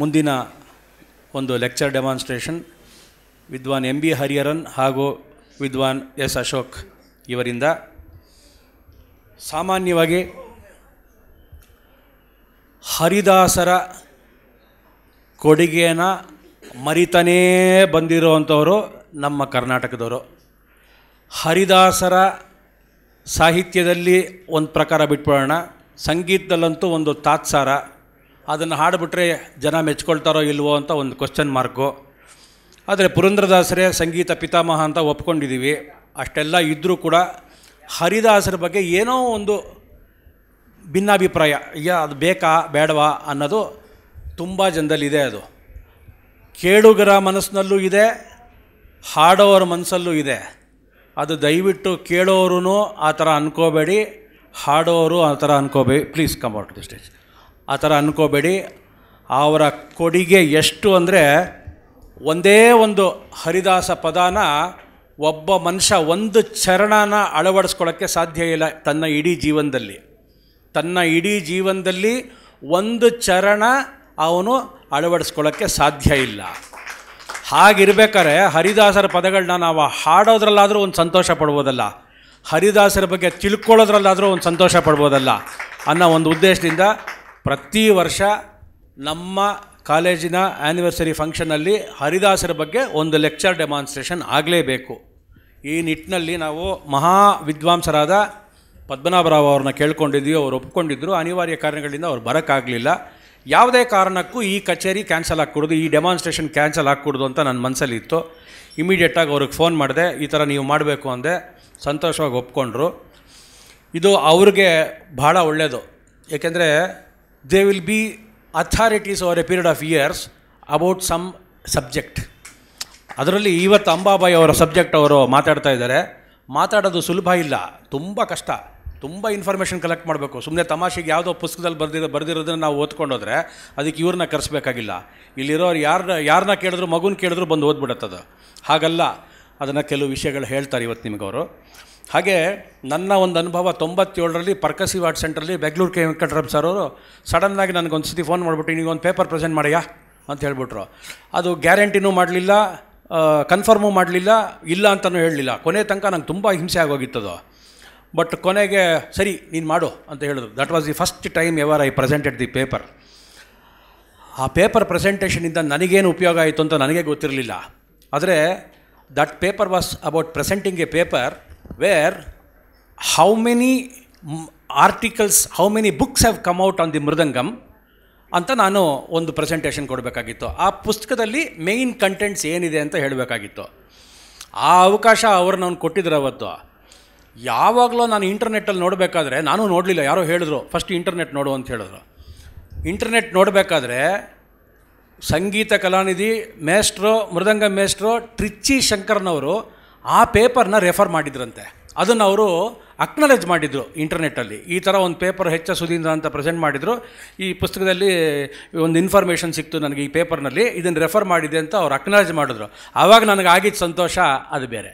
ಮುಂದಿನ ಒಂದು lecture demonstration Vidwan M B Hariharan ಹಾಗೂ ವಿದ್ವಾನ್ ಎಸ್ ಅಶೋಕ್ ಇವರಿಂದ ಸಾಮಾನ್ಯವಾಗಿ ಹರಿದಾಸರ ಕೊಡುಗೆಯನ್ನು ಮರಿತನೇ ಬಂದಿರುವಂಥವರು ನಮ್ಮ ಕರ್ನಾಟಕದವರು ಹರಿದಾಸರ ಸಾಹಿತ್ಯದಲ್ಲಿ ಒಂದು ಪ್ರಕಾರ ಬಿಟ್ಬಿಡೋಣ ಸಂಗೀತದಲ್ಲಂತೂ ಒಂದು ತಾತ್ಸಾರ ಅದನ್ನು ಹಾಡಿಬಿಟ್ರೆ ಜನ ಮೆಚ್ಕೊಳ್ತಾರೋ ಇಲ್ವೋ ಅಂತ ಒಂದು ಕ್ವಶನ್ ಮಾರ್ಕು ಆದರೆ ಪುರಂದ್ರದಾಸರೇ ಸಂಗೀತ ಪಿತಾಮಹ ಅಂತ ಒಪ್ಕೊಂಡಿದ್ದೀವಿ ಅಷ್ಟೆಲ್ಲ ಇದ್ದರೂ ಕೂಡ ಹರಿದಾಸರ ಬಗ್ಗೆ ಏನೋ ಒಂದು ಭಿನ್ನಾಭಿಪ್ರಾಯ ಯಾ ಅದು ಬೇಕಾ ಬೇಡವಾ ಅನ್ನೋದು ತುಂಬ ಜನದಲ್ಲಿದೆ ಅದು ಕೇಳುಗರ ಮನಸ್ಸಿನಲ್ಲೂ ಇದೆ ಹಾಡೋರ ಮನಸ್ಸಲ್ಲೂ ಇದೆ ಅದು ದಯವಿಟ್ಟು ಕೇಳೋರು ಆ ಥರ ಅನ್ಕೋಬೇಡಿ ಹಾಡೋರು ಆ ಥರ ಅನ್ಕೋಬೇಡಿ please come out the stage ಆ ಥರ ಅನ್ಕೋಬೇಡಿ ಅವರ ಕೊಡುಗೆ ಎಷ್ಟು ಅಂದರೆ ಒಂದೇ ಒಂದು ಹರಿದಾಸ ಪದಾನ ಒಬ್ಬ ಮನುಷ್ಯ ಒಂದು ಚರಣನ ಅಳವಡಿಸ್ಕೊಳ್ಳೋಕ್ಕೆ ಸಾಧ್ಯ ಇಲ್ಲ ತನ್ನ ಇಡೀ ಜೀವನದಲ್ಲಿ ತನ್ನ ಇಡೀ ಜೀವನದಲ್ಲಿ ಒಂದು ಚರಣ ಅವನು ಅಳವಡಿಸ್ಕೊಳ್ಳೋಕ್ಕೆ ಸಾಧ್ಯ ಇಲ್ಲ ಹಾಗಿರ್ಬೇಕಾರೆ ಹರಿದಾಸರ ಪದಗಳನ್ನ ನಾವು ಹಾಡೋದ್ರಲ್ಲಾದರೂ ಒಂದು ಸಂತೋಷ ಪಡ್ಬೋದಲ್ಲ ಹರಿದಾಸರ ಬಗ್ಗೆ ತಿಳ್ಕೊಳ್ಳೋದ್ರಲ್ಲಾದರೂ ಒಂದು ಸಂತೋಷ ಪಡ್ಬೋದಲ್ಲ ಅನ್ನೋ ಒಂದು ಉದ್ದೇಶದಿಂದ ಪ್ರತಿ ವರ್ಷ ನಮ್ಮ ಕಾಲೇಜಿನ ಆ್ಯನಿವರ್ಸರಿ ಫಂಕ್ಷನಲ್ಲಿ ಹರಿದಾಸರ ಬಗ್ಗೆ ಒಂದು ಲೆಕ್ಚರ್ ಡೆಮಾನ್ಸ್ಟ್ರೇಷನ್ ಆಗಲೇಬೇಕು ಈ ನಿಟ್ಟಿನಲ್ಲಿ ನಾವು ಮಹಾ ವಿದ್ವಾಂಸರಾದ ಪದ್ಮನಾಭರಾವ್ ಅವ್ರನ್ನ ಕೇಳ್ಕೊಂಡಿದ್ವಿ ಅವ್ರು ಒಪ್ಕೊಂಡಿದ್ದರು ಅನಿವಾರ್ಯ ಕಾರಣಗಳಿಂದ ಅವ್ರು ಬರೋಕ್ಕಾಗಲಿಲ್ಲ ಯಾವುದೇ ಕಾರಣಕ್ಕೂ ಈ ಕಚೇರಿ ಕ್ಯಾನ್ಸಲ್ ಹಾಕ್ಕೊಡೋದು ಈ ಡೆಮಾನ್ಸ್ಟ್ರೇಷನ್ ಕ್ಯಾನ್ಸಲ್ ಹಾಕ್ಕೊಡೋದು ಅಂತ ನನ್ನ ಮನಸ್ಸಲ್ಲಿತ್ತು ಇಮಿಡಿಯೇಟಾಗಿ ಅವ್ರಿಗೆ ಫೋನ್ ಮಾಡಿದೆ ಈ ಥರ ನೀವು ಮಾಡಬೇಕು ಅಂದೆ ಸಂತೋಷವಾಗಿ ಒಪ್ಕೊಂಡ್ರು ಇದು ಅವ್ರಿಗೆ ಭಾಳ ಒಳ್ಳೆಯದು ಏಕೆಂದರೆ they will be authorities over a period of years about some subject ಅದರಲ್ಲಿ ಇವತ್ತು ಅಂಬಾಬಾಯಿ ಅವರ ಸಬ್ಜೆಕ್ಟ್ ಅವರು ಮಾತಾಡ್ತಾ ಇದ್ದಾರೆ ಮಾತಾಡೋದು ಸುಲಭ ಇಲ್ಲ ತುಂಬ ಕಷ್ಟ ತುಂಬ ಇನ್ಫಾರ್ಮೇಷನ್ ಕಲೆಕ್ಟ್ ಮಾಡಬೇಕು ಸುಮ್ಮನೆ ತಮಾಷೆಗೆ ಯಾವುದೋ ಪುಸ್ತಕದಲ್ಲಿ ಬರೆದಿರೋ ಬರೆದಿರೋದನ್ನ ನಾವು ಓದ್ಕೊಂಡೋದ್ರೆ ಅದಕ್ಕೆ ಇವ್ರನ್ನ ಕರೆಸ್ಬೇಕಾಗಿಲ್ಲ ಇಲ್ಲಿರೋರು ಯಾರನ್ನ ಯಾರನ್ನ ಕೇಳಿದ್ರು ಮಗುನ ಕೇಳಿದ್ರು ಬಂದು ಓದ್ಬಿಡತ್ತದು ಹಾಗಲ್ಲ ಅದನ್ನು ಕೆಲವು ವಿಷಯಗಳು ಹೇಳ್ತಾರೆ ಇವತ್ತು ನಿಮಗವರು ಹಾಗೆ ನನ್ನ ಒಂದು ಅನುಭವ ತೊಂಬತ್ತೇಳರಲ್ಲಿ ಪರ್ಕಸಿ ವಾಟ್ ಸೆಂಟ್ರಲ್ಲಿ ಬೆಂಗಳೂರು ಕೆ ವೆಂಕಟರಾಮ್ ಸರ್ ಅವರು ಸಡನ್ನಾಗಿ ನನಗೊಂದು ಸತಿ ಫೋನ್ ಮಾಡಿಬಿಟ್ಟು ಒಂದು ಪೇಪರ್ ಪ್ರೆಸೆಂಟ್ ಮಾಡಿಯಾ ಅಂತ ಹೇಳಿಬಿಟ್ರು ಅದು ಗ್ಯಾರಂಟಿನೂ ಮಾಡಲಿಲ್ಲ ಕನ್ಫರ್ಮೂ ಮಾಡಲಿಲ್ಲ ಇಲ್ಲ ಅಂತಲೂ ಹೇಳಲಿಲ್ಲ ಕೊನೆ ತನಕ ನಂಗೆ ತುಂಬ ಹಿಂಸೆ ಆಗೋಗಿತ್ತದು ಬಟ್ ಕೊನೆಗೆ ಸರಿ ನೀನು ಮಾಡು ಅಂತ ಹೇಳಿದ್ರು that was the first time ever I presented the paper ಆ ಪೇಪರ್ ಪ್ರೆಸೆಂಟೇಷನಿಂದ ನನಗೇನು ಉಪಯೋಗ ಆಯಿತು ಅಂತ ನನಗೆ ಗೊತ್ತಿರಲಿಲ್ಲ ಆದರೆ that paper was about presenting a paper where how many articles how many books have come out on the mridangam ಅಂತ ನಾನು ಒಂದು ಪ್ರೆಸೆಂಟೇಷನ್ ಕೊಡಬೇಕಾಗಿತ್ತು ಆ ಪುಸ್ತಕದಲ್ಲಿ ಮೇಯ್ನ್ ಕಂಟೆಂಟ್ಸ್ ಏನಿದೆ ಅಂತ ಹೇಳಬೇಕಾಗಿತ್ತು ಆ ಅವಕಾಶ ಅವರು ನಾನು ಕೊಟ್ಟಿದ್ರು ಅವತ್ತು ಯಾವಾಗಲೂ ನಾನು ಇಂಟರ್ನೆಟ್ಟಲ್ಲಿ ನೋಡಬೇಕಾದ್ರೆ ನಾನು ನೋಡಲಿಲ್ಲ ಯಾರೋ ಹೇಳಿದ್ರು ಫಸ್ಟ್ ಇಂಟರ್ನೆಟ್ ನೋಡು ಅಂತ ಹೇಳಿದ್ರು ಇಂಟರ್ನೆಟ್ ನೋಡಬೇಕಾದ್ರೆ ಸಂಗೀತ ಕಲಾನಿಧಿ ಮೇಸ್ಟ್ರು ಮೃದಂಗ ಮೇಸ್ಟ್ರು ಟ್ರಿಚ್ಚಿ ಶಂಕರ್ನವರು ಆ ಪೇಪರ್ನ ರೆಫರ್ ಮಾಡಿದ್ರಂತೆ ಅದನ್ನು ಅವರು ಅಕ್ನಾಲೇಜ್ ಮಾಡಿದರು ಇಂಟರ್ನೆಟ್ಟಲ್ಲಿ ಈ ಥರ ಒಂದು ಪೇಪರ್ ಹೆಚ್ಚ ಸುಧೀಂದ್ರ ಅಂತ ಪ್ರೆಸೆಂಟ್ ಮಾಡಿದರು ಈ ಪುಸ್ತಕದಲ್ಲಿ ಒಂದು ಇನ್ಫಾರ್ಮೇಷನ್ ಸಿಕ್ತು ನನಗೆ ಈ ಪೇಪರ್ನಲ್ಲಿ ಇದನ್ನು ರೆಫರ್ ಮಾಡಿದೆ ಅಂತ ಅವ್ರು ಅಕ್ನಾಲೇಜ್ ಮಾಡಿದ್ರು ಆವಾಗ ನನಗೆ ಆಗಿದ್ದ ಸಂತೋಷ ಅದು ಬೇರೆ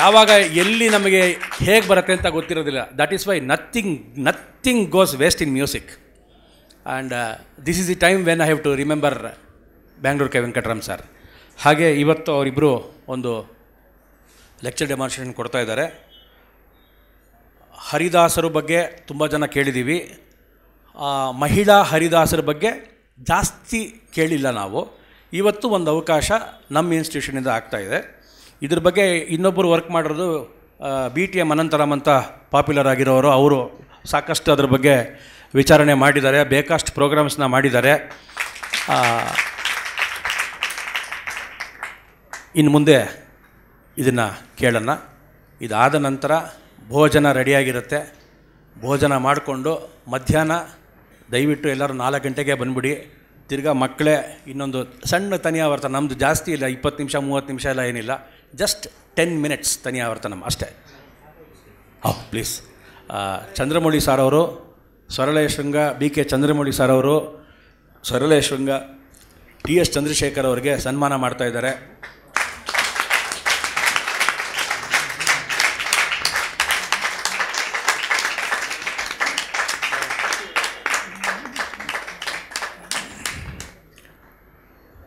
ಯಾವಾಗ ಎಲ್ಲಿ ನಮಗೆ ಹೇಗೆ ಬರುತ್ತೆ ಅಂತ ಗೊತ್ತಿರೋದಿಲ್ಲ that is why nothing nothing goes waste in music and this is the time when I have to remember Bangalore K Venkataram sir ಹಾಗೆ ಇವತ್ತು ಅವರಿಬ್ಬರು ಒಂದು ಲೆಕ್ಚರ್ ಡೆಮಾನ್ಸ್ಟ್ರೇಷನ್ ಕೊಡ್ತಾ ಇದ್ದಾರೆ ಹರಿದಾಸರ ಬಗ್ಗೆ ತುಂಬ ಜನ ಕೇಳಿದ್ದೀವಿ ಮಹಿಳಾ ಹರಿದಾಸರ ಬಗ್ಗೆ ಜಾಸ್ತಿ ಕೇಳಿಲ್ಲ ನಾವು ಇವತ್ತು ಒಂದು ಅವಕಾಶ ನಮ್ಮ ಇನ್ಸ್ಟಿಟ್ಯೂಷನಿಂದ ಆಗ್ತಾಯಿದೆ ಇದ್ರ ಬಗ್ಗೆ ಇನ್ನೊಬ್ಬರು ವರ್ಕ್ ಮಾಡಿರೋದು ಬಿ ಟಿ ಎಮ್ ಅನಂತರಾಮ್ ಅಂತ ಪಾಪ್ಯುಲರ್ ಆಗಿರೋರು ಅವರು ಸಾಕಷ್ಟು ಅದ್ರ ಬಗ್ಗೆ ವಿಚಾರಣೆ ಮಾಡಿದ್ದಾರೆ ಬೇಕಷ್ಟು ಪ್ರೋಗ್ರಾಮ್ಸ್ನ ಮಾಡಿದ್ದಾರೆ ಇನ್ನು ಮುಂದೆ ಇದನ್ನು ಕೇಳೋಣ ಇದಾದ ನಂತರ ಭೋಜನ ರೆಡಿಯಾಗಿರುತ್ತೆ ಭೋಜನ ಮಾಡಿಕೊಂಡು ಮಧ್ಯಾಹ್ನ ದಯವಿಟ್ಟು ಎಲ್ಲರೂ ನಾಲ್ಕು ಗಂಟೆಗೆ ಬಂದ್ಬಿಡಿ ತಿರ್ಗಾ ಮಕ್ಕಳೇ ಇನ್ನೊಂದು ಸಣ್ಣ ತನಿಯಾವರ್ತನ ನಮ್ಮದು ಜಾಸ್ತಿ ಇಲ್ಲ ಇಪ್ಪತ್ತು ನಿಮಿಷ ಮೂವತ್ತು ನಿಮಿಷ ಎಲ್ಲ ಏನಿಲ್ಲ ಜಸ್ಟ್ ಟೆನ್ ಮಿನಿಟ್ಸ್ ತನಿಯಾವರ್ತನ ಅಷ್ಟೇ ಓಹ್ ಪ್ಲೀಸ್ ಚಂದ್ರಮೌಳಿ ಸರ್ ಅವರು ಸ್ವರಳೇಶೃಂಗ ಬಿ ಕೆ ಚಂದ್ರಮೌಳಿ ಸರ್ ಅವರು ಸ್ವರಳೇಶೃಂಗ ಟಿ ಎಸ್ ಚಂದ್ರಶೇಖರ್ ಅವರಿಗೆ ಸನ್ಮಾನ ಮಾಡ್ತಾಯಿದ್ದಾರೆ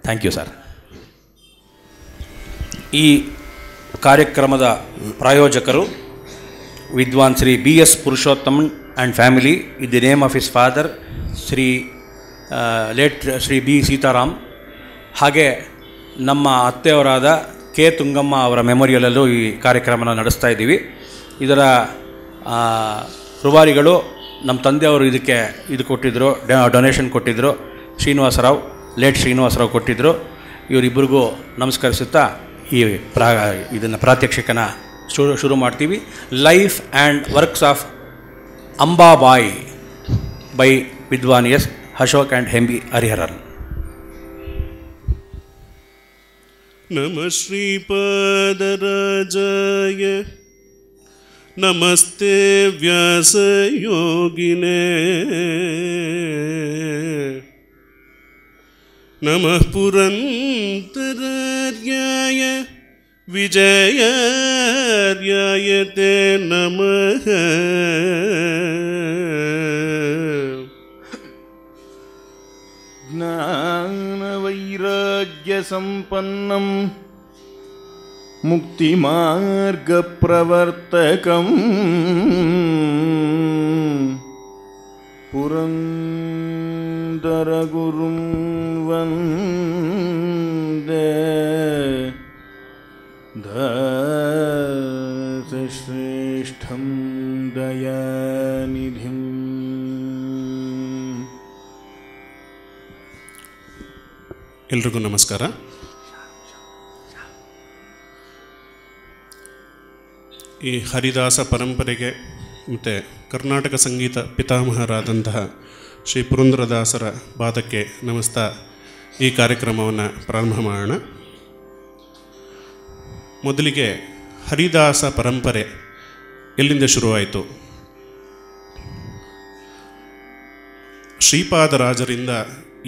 ಥ್ಯಾಂಕ್ ಯು ಸರ್ ಈ ಕಾರ್ಯಕ್ರಮದ ಪ್ರಾಯೋಜಕರು Vidwan Shri B S Purushottam and family in the name of his father Shri late Shri B Sitaram ಹಾಗೆ ನಮ್ಮ ಅತ್ತೆಯವರಾದ ಕೆ ತುಂಗಮ್ಮ ಅವರ ಮೆಮೊರಿಯಲಲ್ಲೂ ಈ ಕಾರ್ಯಕ್ರಮನ ನಡೆಸ್ತಾ ಇದ್ದೀವಿ ಇದರ ರುವಾರಿಗಳು ನಮ್ಮ ತಂದೆಯವರು ಇದಕ್ಕೆ ಇದು ಕೊಟ್ಟಿದ್ದರು ಡೊನೇಷನ್ ಕೊಟ್ಟಿದ್ದರು ಶ್ರೀನಿವಾಸರಾವ್ ಲೇಟ್ ಶ್ರೀನಿವಾಸರಾವ್ ಕೊಟ್ಟಿದ್ದರು ಇವರಿಬ್ಬರಿಗೂ ನಮಸ್ಕರಿಸುತ್ತಾ ಈ ಪ್ರಾ ಇದನ್ನು ಪ್ರಾತ್ಯಕ್ಷಿಕನ ಶುರು ಶುರು ಮಾಡ್ತೀವಿ life and works of Ambabai by Vidwan S Ashok and M B Hariharan ನಮ ಶ್ರೀಪಾದರಾಜಾಯ ನಮಸ್ತೆ ಯೋಗಿನೇ नम पुरन्तरार्याय विजयार्याय ते नमः ज्ञानवैराग्यसम्पन्नम् मुक्तिमार्गप्रवर्तकम् पुरन् अंतरा गुरुम वन्दे धत श्रेष्ठम दया निधिम ಎಲ್ಲರಿಗೂ ನಮಸ್ಕಾರ ಈ ಹರಿದಾಸ ಪರಂಪರೆಗೆ ಮತ್ತೆ ಕರ್ನಾಟಕ ಸಂಗೀತ ಪಿತಾಮಹ ರಾಧಂದಹ ಶ್ರೀ ಪುರಂದ್ರದಾಸರ ಪಾದಕ್ಕೆ ನಮಸ್ತಾ ಈ ಕಾರ್ಯಕ್ರಮವನ್ನು ಪ್ರಾರಂಭ ಮಾಡೋಣ ಮೊದಲಿಗೆ ಹರಿದಾಸ ಪರಂಪರೆ ಎಲ್ಲಿಂದ ಶುರುವಾಯಿತು ಶ್ರೀಪಾದರಾಜರಿಂದ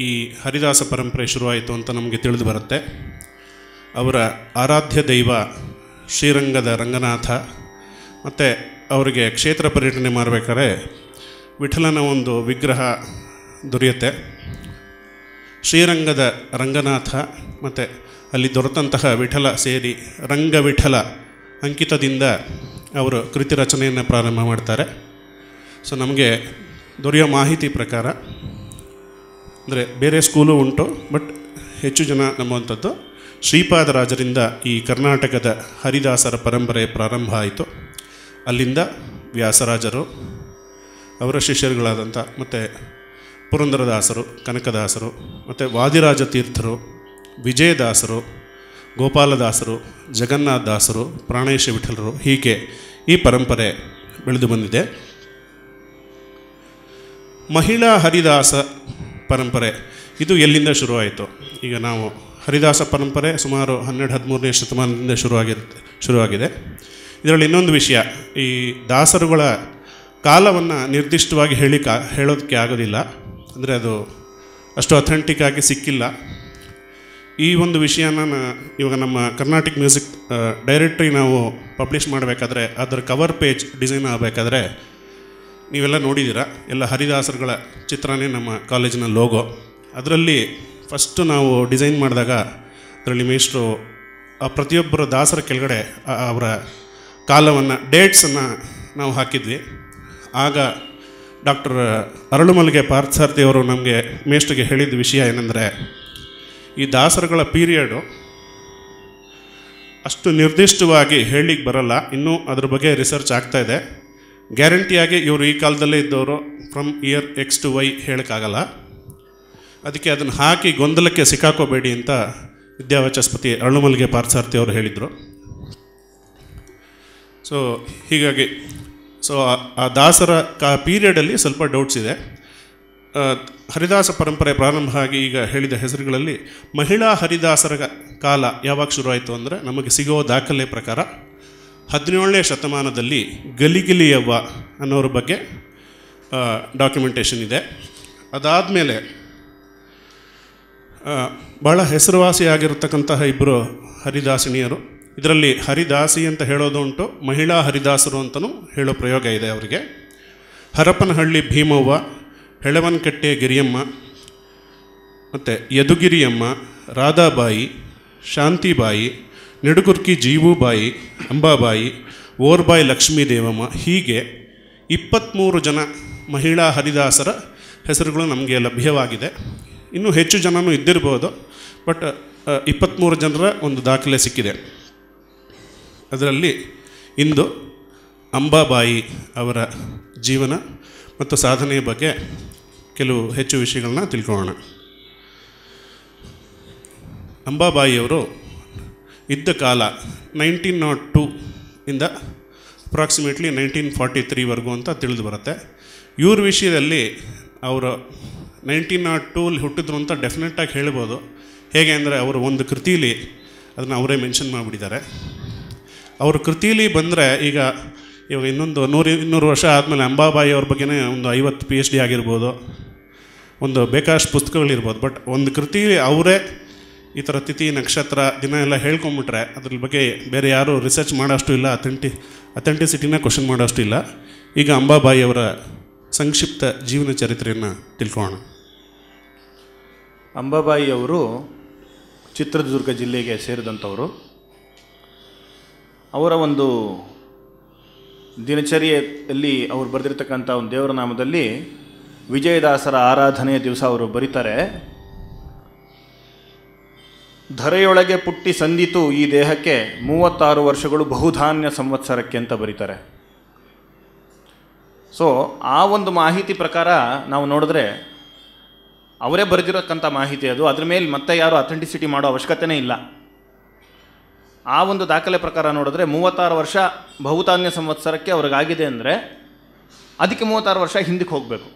ಈ ಹರಿದಾಸ ಪರಂಪರೆ ಶುರುವಾಯಿತು ಅಂತ ನಮಗೆ ತಿಳಿದು ಬರುತ್ತೆ ಅವರ ಆರಾಧ್ಯ ದೈವ ಶ್ರೀರಂಗದ ರಂಗನಾಥ ಮತ್ತು ಅವರಿಗೆ ಕ್ಷೇತ್ರ ಪರ್ಯಟನೆ ಮಾಡಬೇಕಾದ್ರೆ ವಿಠಲನ ಒಂದು ವಿಗ್ರಹ ದೊರೆಯುತ್ತೆ ಶ್ರೀರಂಗದ ರಂಗನಾಥ ಮತ್ತು ಅಲ್ಲಿ ದೊರೆತಂತಹ ವಿಠಲ ಸೇರಿ ರಂಗ ವಿಠಲ ಅಂಕಿತದಿಂದ ಅವರು ಕೃತಿ ರಚನೆಯನ್ನು ಪ್ರಾರಂಭ ಮಾಡ್ತಾರೆ ಸೊ ನಮಗೆ ದೊರೆಯೋ ಮಾಹಿತಿ ಪ್ರಕಾರ ಅಂದರೆ ಬೇರೆ ಸ್ಕೂಲು ಉಂಟು ಬಟ್ ಹೆಚ್ಚು ಜನ ನಂಬುವಂಥದ್ದು ಶ್ರೀಪಾದರಾಜರಿಂದ ಈ ಕರ್ನಾಟಕದ ಹರಿದಾಸರ ಪರಂಪರೆ ಪ್ರಾರಂಭ ಆಯಿತು ಅಲ್ಲಿಂದ ವ್ಯಾಸರಾಜರು ಅವರ ಶಿಷ್ಯರುಗಳಾದಂಥ ಮತ್ತು ಪುರಂದರದಾಸರು ಕನಕದಾಸರು ಮತ್ತು ವಾದಿರಾಜ ತೀರ್ಥರು ವಿಜಯದಾಸರು ಗೋಪಾಲದಾಸರು ದಾಸರು ಪ್ರಾಣೇಶ ವಿಠಲರು ಹೀಗೆ ಈ ಪರಂಪರೆ ಬೆಳೆದು ಬಂದಿದೆ ಮಹಿಳಾ ಹರಿದಾಸ ಪರಂಪರೆ ಇದು ಎಲ್ಲಿಂದ ಶುರುವಾಯಿತು ಈಗ ನಾವು ಹರಿದಾಸ ಪರಂಪರೆ ಸುಮಾರು ಹನ್ನೆರಡು ಹದಿಮೂರನೇ ಶತಮಾನದಿಂದ ಶುರುವಾಗಿರುತ್ತೆ ಶುರುವಾಗಿದೆ ಇದರಲ್ಲಿ ಇನ್ನೊಂದು ವಿಷಯ ಈ ದಾಸರುಗಳ ಕಾಲವನ್ನು ನಿರ್ದಿಷ್ಟವಾಗಿ ಹೇಳಿ ಕಾ ಹೇಳೋದಕ್ಕೆ ಆಗೋದಿಲ್ಲ ಅಂದರೆ ಅದು ಅಷ್ಟು ಅಥೆಂಟಿಕ್ ಆಗಿ ಸಿಕ್ಕಿಲ್ಲ ಈ ಒಂದು ವಿಷಯನ ಇವಾಗ ನಮ್ಮ ಕರ್ನಾಟಿಕ್ ಮ್ಯೂಸಿಕ್ ಡೈರೆಕ್ಟ್ರಿ ನಾವು ಪಬ್ಲಿಷ್ ಮಾಡಬೇಕಾದ್ರೆ ಅದರ ಕವರ್ ಪೇಜ್ ಡಿಸೈನ್ ಆಗಬೇಕಾದ್ರೆ ನೀವೆಲ್ಲ ನೋಡಿದ್ದೀರಾ ಎಲ್ಲ ಹರಿದಾಸರುಗಳ ಚಿತ್ರನೇ ನಮ್ಮ ಕಾಲೇಜಿನ ಲೋಗೋ ಅದರಲ್ಲಿ ಫಸ್ಟು ನಾವು ಡಿಸೈನ್ ಮಾಡಿದಾಗ ಅದರಲ್ಲಿ ಮೇಷ್ಟ್ರು ಆ ಪ್ರತಿಯೊಬ್ಬರ ದಾಸರ ಕೆಳಗಡೆ ಅವರ ಕಾಲವನ್ನು ಡೇಟ್ಸನ್ನು ನಾವು ಹಾಕಿದ್ವಿ ಆಗ ಡಾಕ್ಟರ್ ಅರಳುಮಲ್ಗೆ ಪಾರ್ಥಸಾರ್ಥಿ ಅವರು ನಮಗೆ ಮೇಷ್ಟಿಗೆ ಹೇಳಿದ ವಿಷಯ ಏನೆಂದರೆ ಈ ದಾಸರುಗಳ ಪೀರಿಯಡು ಅಷ್ಟು ನಿರ್ದಿಷ್ಟವಾಗಿ ಹೇಳಲಿಕ್ಕೆ ಬರಲ್ಲ ಇನ್ನೂ ಅದ್ರ ಬಗ್ಗೆ ರಿಸರ್ಚ್ ಆಗ್ತಾ ಇದೆ ಗ್ಯಾರಂಟಿಯಾಗಿ ಇವರು ಈ ಕಾಲದಲ್ಲೇ ಇದ್ದವರು from year X to Y ಹೇಳೋಕ್ಕಾಗಲ್ಲ ಅದಕ್ಕೆ ಅದನ್ನು ಹಾಕಿ ಗೊಂದಲಕ್ಕೆ ಸಿಕ್ಕಾಕೋಬೇಡಿ ಅಂತ ವಿದ್ಯಾವಚಸ್ಪತಿ ಅರಳುಮಲ್ಗೆ ಪಾರ್ಥಸಾರ್ಥಿ ಅವರು ಹೇಳಿದರು ಸೊ ಹೀಗಾಗಿ ಸೊ ಆ ದಾಸರ ಕಾ ಪೀರಿಯಡಲ್ಲಿ ಸ್ವಲ್ಪ ಡೌಟ್ಸ್ ಇದೆ ಹರಿದಾಸ ಪರಂಪರೆ ಪ್ರಾರಂಭ ಆಗಿ ಈಗ ಹೇಳಿದ ಹೆಸರುಗಳಲ್ಲಿ ಮಹಿಳಾ ಹರಿದಾಸರ ಕಾಲ ಯಾವಾಗ ಶುರುವಾಯಿತು ಅಂದರೆ ನಮಗೆ ಸಿಗೋ ದಾಖಲೆ ಪ್ರಕಾರ ಹದಿನೇಳನೇ ಶತಮಾನದಲ್ಲಿ ಗಲಿಗಿಲಿಯವ್ವ ಅನ್ನೋರ ಬಗ್ಗೆ ಡಾಕ್ಯುಮೆಂಟೇಷನ್ ಇದೆ ಅದಾದಮೇಲೆ ಭಾಳ ಹೆಸರುವಾಸಿಯಾಗಿರತಕ್ಕಂತಹ ಇಬ್ಬರು ಹರಿದಾಸಿನಿಯರು ಇದರಲ್ಲಿ ಹರಿದಾಸಿ ಅಂತ ಹೇಳೋದು ಉಂಟು ಮಹಿಳಾ ಹರಿದಾಸರು ಅಂತಲೂ ಹೇಳೋ ಪ್ರಯೋಗ ಇದೆ ಅವರಿಗೆ ಹರಪನಹಳ್ಳಿ ಭೀಮವ್ವ ಹೆಳವನಕಟ್ಟೆ ಗಿರಿಯಮ್ಮ ಮತ್ತು ಯದುಗಿರಿಯಮ್ಮ ರಾಧಾಬಾಯಿ ಶಾಂತಿಬಾಯಿ ನಿಡುಗುರ್ಕಿ ಜೀವುಬಾಯಿ ಅಂಬಾಬಾಯಿ ಓರ್ಬಾಯಿ ಲಕ್ಷ್ಮೀ ದೇವಮ್ಮ ಹೀಗೆ ಇಪ್ಪತ್ತ್ಮೂರು ಜನ ಮಹಿಳಾ ಹರಿದಾಸರ ಹೆಸರುಗಳು ನಮಗೆ ಲಭ್ಯವಾಗಿದೆ ಇನ್ನೂ ಹೆಚ್ಚು ಜನನೂ ಇದ್ದಿರ್ಬೋದು ಬಟ್ ಇಪ್ಪತ್ತ್ಮೂರು ಜನರ ಒಂದು ದಾಖಲೆ ಸಿಕ್ಕಿದೆ ಅದರಲ್ಲಿ ಇಂದು ಅಂಬಾಬಾಯಿ ಅವರ ಜೀವನ ಮತ್ತು ಸಾಧನೆಯ ಬಗ್ಗೆ ಕೆಲವು ಹೆಚ್ಚು ವಿಷಯಗಳನ್ನ ತಿಳ್ಕೊಳ್ಳೋಣ ಅಂಬಾಬಾಯಿಯವರು ಇದ್ದ ಕಾಲ ನೈನ್ಟೀನ್ ನಾಟ್ ಟೂ ಇಂದ ಅಪ್ರಾಕ್ಸಿಮೇಟ್ಲಿ ನೈನ್ಟೀನ್ ಫಾರ್ಟಿ ತ್ರೀವರೆಗೂ ಅಂತ ತಿಳಿದು ಬರುತ್ತೆ ಇವ್ರ ವಿಷಯದಲ್ಲಿ ಅವರು ನೈನ್ಟೀನ್ ನಾಟ್ ಟೂಲಿ ಹುಟ್ಟಿದ್ರು ಅಂತ ಡೆಫಿನೆಟ್ಟಾಗಿ ಹೇಳ್ಬೋದು ಹೇಗೆ ಅಂದರೆ ಅವರು ಒಂದು ಕೃತೀಲಿ ಅದನ್ನು ಅವರೇ ಮೆನ್ಷನ್ ಮಾಡಿಬಿಟ್ಟಿದ್ದಾರೆ ಅವ್ರ ಕೃತಿಲಿ ಬಂದರೆ ಈಗ ಇವಾಗ ಇನ್ನೊಂದು ನೂರು ಇನ್ನೂರು ವರ್ಷ ಆದಮೇಲೆ ಅಂಬಾಬಾಯಿ ಅವ್ರ ಬಗ್ಗೆನೇ ಒಂದು ಐವತ್ತು ಪಿ ಎಚ್ ಡಿ ಆಗಿರ್ಬೋದು ಒಂದು ಬೇಕಾಷ್ಟು ಪುಸ್ತಕಗಳಿರ್ಬೋದು ಬಟ್ ಒಂದು ಕೃತಿ ಅವರೇ ಈ ಥರ ತಿಥಿ ನಕ್ಷತ್ರ ದಿನ ಎಲ್ಲ ಹೇಳ್ಕೊಂಬಿಟ್ರೆ ಅದ್ರ ಬಗ್ಗೆ ಬೇರೆ ಯಾರೂ ರಿಸರ್ಚ್ ಮಾಡೋಷ್ಟು ಇಲ್ಲ ಅಥೆಂಟಿ ಅಥೆಂಟಿಸಿಟಿನ ಕ್ವಶನ್ ಮಾಡೋಷ್ಟು ಇಲ್ಲ ಈಗ ಅಂಬಾಬಾಯಿ ಅವರ ಸಂಕ್ಷಿಪ್ತ ಜೀವನ ಚರಿತ್ರೆಯನ್ನು ತಿಳ್ಕೊಳ್ಳೋಣ ಅಂಬಾಬಾಯಿ ಅವರು ಚಿತ್ರದುರ್ಗ ಜಿಲ್ಲೆಗೆ ಸೇರಿದಂಥವರು ಅವರ ಒಂದು ದಿನಚರಿಯಲ್ಲಿ ಅವರು ಬರೆದಿರ್ತಕ್ಕಂಥ ಒಂದು ದೇವರ ನಾಮದಲ್ಲಿ ವಿಜಯದಾಸರ ಆರಾಧನೆಯ ದಿವಸ ಅವರು ಬರೀತಾರೆ ಧರೆಯೊಳಗೆ ಪುಟ್ಟಿ ಸಂದಿತು ಈ ದೇಹಕ್ಕೆ ಮೂವತ್ತಾರು ವರ್ಷಗಳು ಬಹುಧಾನ್ಯ ಸಂವತ್ಸರಕ್ಕೆ ಅಂತ ಬರೀತಾರೆ ಸೊ ಆ ಒಂದು ಮಾಹಿತಿ ಪ್ರಕಾರ ನಾವು ನೋಡಿದ್ರೆ ಅವರೇ ಬರೆದಿರೋಕ್ಕಂಥ ಮಾಹಿತಿ ಅದು ಅದ್ರ ಮೇಲೆ ಮತ್ತೆ ಯಾರು ಅಥೆಂಟಿಸಿಟಿ ಮಾಡೋ ಅವಶ್ಯಕತೆನೇ ಇಲ್ಲ ಆ ಒಂದು ದಾಖಲೆ ಪ್ರಕಾರ ನೋಡಿದ್ರೆ ಮೂವತ್ತಾರು ವರ್ಷ ಬಹುತಾನ್ಯ ಸಂವತ್ಸರಕ್ಕೆ ಅವ್ರಿಗಾಗಿದೆ ಅಂದರೆ ಅದಕ್ಕೆ ಮೂವತ್ತಾರು ವರ್ಷ ಹಿಂದಕ್ಕೆ ಹೋಗಬೇಕು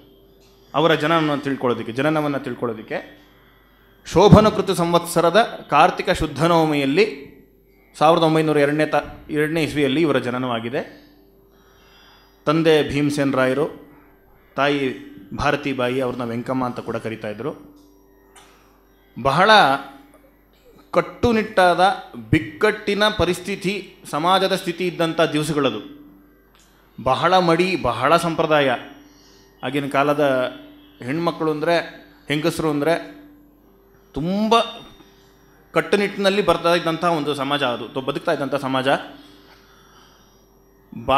ಅವರ ಜನನವನ್ನು ತಿಳ್ಕೊಳ್ಳೋದಕ್ಕೆ ಜನನವನ್ನು ತಿಳ್ಕೊಳ್ಳೋದಕ್ಕೆ ಶೋಭನಕೃತ ಸಂವತ್ಸರದ ಕಾರ್ತಿಕ ಶುದ್ಧನವಮಿಯಲ್ಲಿ ಸಾವಿರದ ಒಂಬೈನೂರ ಎರಡನೇ ತ ಎರಡನೇ ಇಸ್ವಿಯಲ್ಲಿ ಇವರ ಜನನವಾಗಿದೆ ತಂದೆ ಭೀಮಸೇನ್ ರಾಯರು ತಾಯಿ ಭಾರತೀಬಾಯಿ ಅವ್ರನ್ನ ವೆಂಕಮ್ಮ ಅಂತ ಕೂಡ ಕರಿತಾ ಇದ್ದರು ಬಹಳ ಕಟ್ಟುನಿಟ್ಟಾದ ಬಿಕ್ಕಟ್ಟಿನ ಪರಿಸ್ಥಿತಿ ಸಮಾಜದ ಸ್ಥಿತಿ ಇದ್ದಂಥ ದಿವಸಗಳದು ಬಹಳ ಮಡಿ ಬಹಳ ಸಂಪ್ರದಾಯ ಆಗಿನ ಕಾಲದ ಹೆಣ್ಮಕ್ಕಳು ಅಂದರೆ ಹೆಂಗಸರು ಅಂದರೆ ತುಂಬ ಕಟ್ಟುನಿಟ್ಟಿನಲ್ಲಿ ಬರ್ತಾ ಇದ್ದಂಥ ಒಂದು ಸಮಾಜ ಅದು ಬದುಕ್ತಾ ಇದ್ದಂಥ ಸಮಾಜ ಬಾ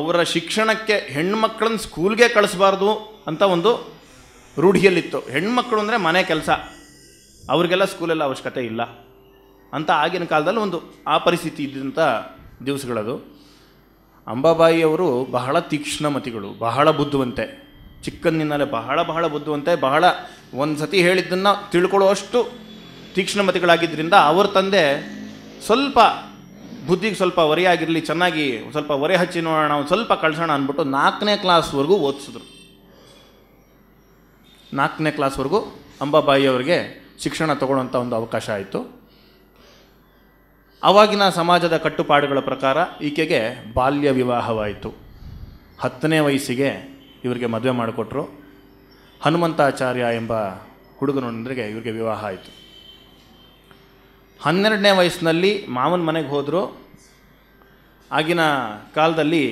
ಅವರ ಶಿಕ್ಷಣಕ್ಕೆ ಹೆಣ್ಮಕ್ಳನ್ನ ಸ್ಕೂಲ್ಗೆ ಕಳಿಸ್ಬಾರ್ದು ಅಂತ ಒಂದು ರೂಢಿಯಲ್ಲಿತ್ತು ಹೆಣ್ಮಕ್ಳು ಅಂದರೆ ಮನೆ ಕೆಲಸ ಅವರಿಗೆಲ್ಲ ಸ್ಕೂಲೆಲ್ಲ ಅವಶ್ಯಕತೆ ಇಲ್ಲ ಅಂತ ಆಗಿನ ಕಾಲದಲ್ಲಿ ಒಂದು ಆ ಪರಿಸ್ಥಿತಿ ಇದ್ದಂಥ ದಿವಸಗಳದು ಅಂಬಾಬಾಯಿಯವರು ಬಹಳ ತೀಕ್ಷ್ಣಮತಿಗಳು ಬಹಳ ಬುದ್ಧಿವಂತೆ ಚಿಕ್ಕಂದಿನಲ್ಲೇ ಬಹಳ ಬಹಳ ಬುದ್ಧಿವಂತೆ ಬಹಳ ಒಂದು ಸತಿ ಹೇಳಿದ್ದನ್ನು ತಿಳ್ಕೊಳ್ಳೋಷ್ಟು ತೀಕ್ಷ್ಣಮತಿಗಳಾಗಿದ್ದರಿಂದ ಅವರ ತಂದೆ ಸ್ವಲ್ಪ ಬುದ್ಧಿಗೆ ಸ್ವಲ್ಪ ಆಗಿರಲಿ ಚೆನ್ನಾಗಿ ಸ್ವಲ್ಪ ಒರೆ ಹಚ್ಚಿ ನೋಡೋಣ ಒಂದು ಸ್ವಲ್ಪ ಕಳ್ಸೋಣ ಅಂದ್ಬಿಟ್ಟು ನಾಲ್ಕನೇ ಕ್ಲಾಸ್ವರೆಗೂ ಓದಿಸಿದ್ರು ನಾಲ್ಕನೇ ಕ್ಲಾಸ್ವರೆಗೂ ಅಂಬಾಬಾಯಿಯವರಿಗೆ ಶಿಕ್ಷಣ ತಗೊಳ್ಳೋಂಥ ಒಂದು ಅವಕಾಶ ಆಯಿತು ಆವಾಗಿನ ಸಮಾಜದ ಕಟ್ಟುಪಾಡುಗಳ ಪ್ರಕಾರ ಈಕೆಗೆ ಬಾಲ್ಯ ವಿವಾಹವಾಯಿತು ಹತ್ತನೇ ವಯಸ್ಸಿಗೆ ಇವರಿಗೆ ಮದುವೆ ಮಾಡಿಕೊಟ್ರು ಹನುಮಂತಾಚಾರ್ಯ ಎಂಬ ಹುಡುಗನೊಂದರಿಗೆ ಇವರಿಗೆ ವಿವಾಹ ಆಯಿತು ಹನ್ನೆರಡನೇ ವಯಸ್ಸಿನಲ್ಲಿ ಮಾವನ ಮನೆಗೆ ಹೋದರು ಆಗಿನ ಕಾಲದಲ್ಲಿ